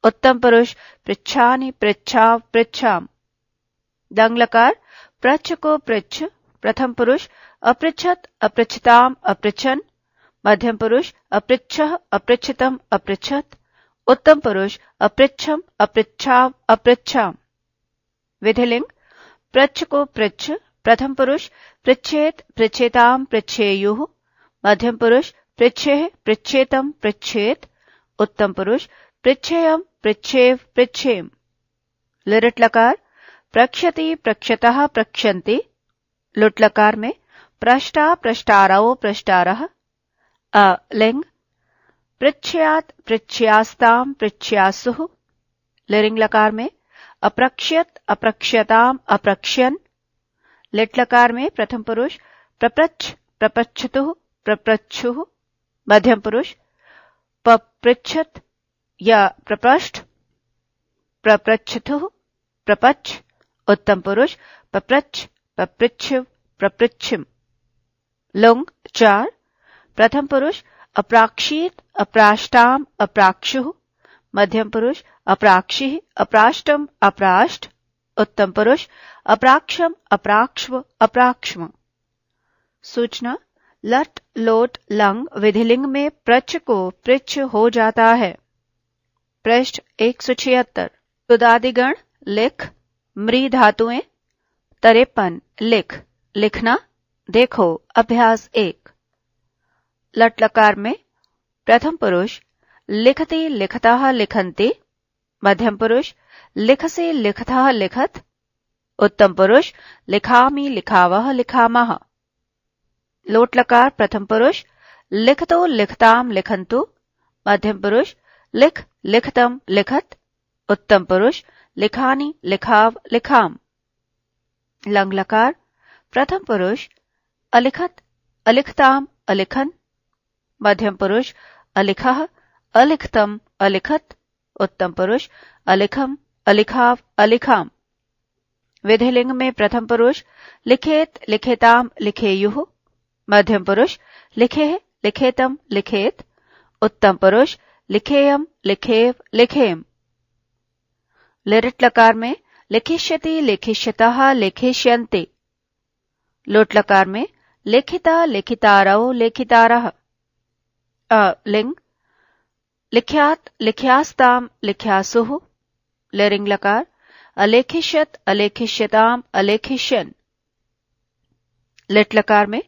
उत्तम पुरुष पृछा पृछा पृछा दंगलकार पृछ को पृछ प्रथम पुरुष अपृछत अपृछताम अपृछन मध्यम पुरुष अपृच्छ अपृछतम अपृछत उत्तम पुरुष अपृच्छम अपृच्छाव अपृच्छाम विधिलिंग प्रच्छ को प्रच्छ प्रथम पुरुष पृच्छेत पृच्छेताम पृच्छेयु मध्यम पुरुष पृच्छे पृच्छेतम पृच्छेत उत्तम पुरुष पृच्छेयम पृच्छेव पृच्छेम लिरट लकार प्रक्षति प्रक्षतः प्रक्षति लुटलकार में प्रष्टा प्रष्टारो प्रष्टार अलिंग पृछयात पृच्छ्यास्ताम् पृछयासु लिरिंग लकार में अप्रक्ष्यत अप्रक्ष्यताम अप्रक्ष्यन लिट लकार में प्रथम पुरुष प्रप्रच्छ प्रप्रच्छतु प्रप्रच्छु मध्यम पुरुष पपृच्छत या प्रपृष्ठ प्रप्रच्छतु प्रपच्छ उत्तम पुरुष पप्रच्छ पपृच्छ प्रपृच्छिम लुंग चार प्रथम पुरुष अप्राक्षित अप्राष्टाम अप्राक्षु मध्यम पुरुष अप्राक्षी अप्राष्टम अप्राष्ट उत्तम पुरुष अप्राक्षम अप्राक्ष्व अप्राक्ष्म सूचना लट लोट लंग विधिलिंग में प्रच को पृच हो जाता है पृष्ठ एक सौ छिहत्तर सुदादिगण लिख मृ धातुएं तरेपन लिख लिखना देखो अभ्यास एक लटलकार में प्रथम पुरुष लिखते लिखता लिखन्ते मध्यम पुरुष लिखसे लिखता लिखत उत्तम पुरुष लिखामी लिखाव लिखामः लोटलकार प्रथम पुरुष लिखतो लिखताम लिखंतु मध्यम पुरुष लिख लिखतम लिखत उत्तम पुरुष लिखानी लिखाव लिखाम लंगलकार प्रथम पुरुष अलिखत अलिखताम अलिखन मध्यम पुरुष अलिख अलिखतम अलिखत उत्तम पुरुष अलिखम अलिखाव अलिखाम विधिलिंग में प्रथम पुरुष लिखेत लिखेताम लिखेयुः मध्यम पुरुष लिखे लिखेतम लिखेत उत्तम पुरुष लिखेयम लिखेव लिखेम लिरट लकार में लिखिष्यति लिखिष्यता लिखिष्यंते लोट लकार में लेखिता लेखितारौ अ लिंग लिख्यात लिख्यास्ताम लिख्यासुः लिरिंग लकार अलेखिष्यत अलेखिष्यताम अलेखिष्यन लिट लकार में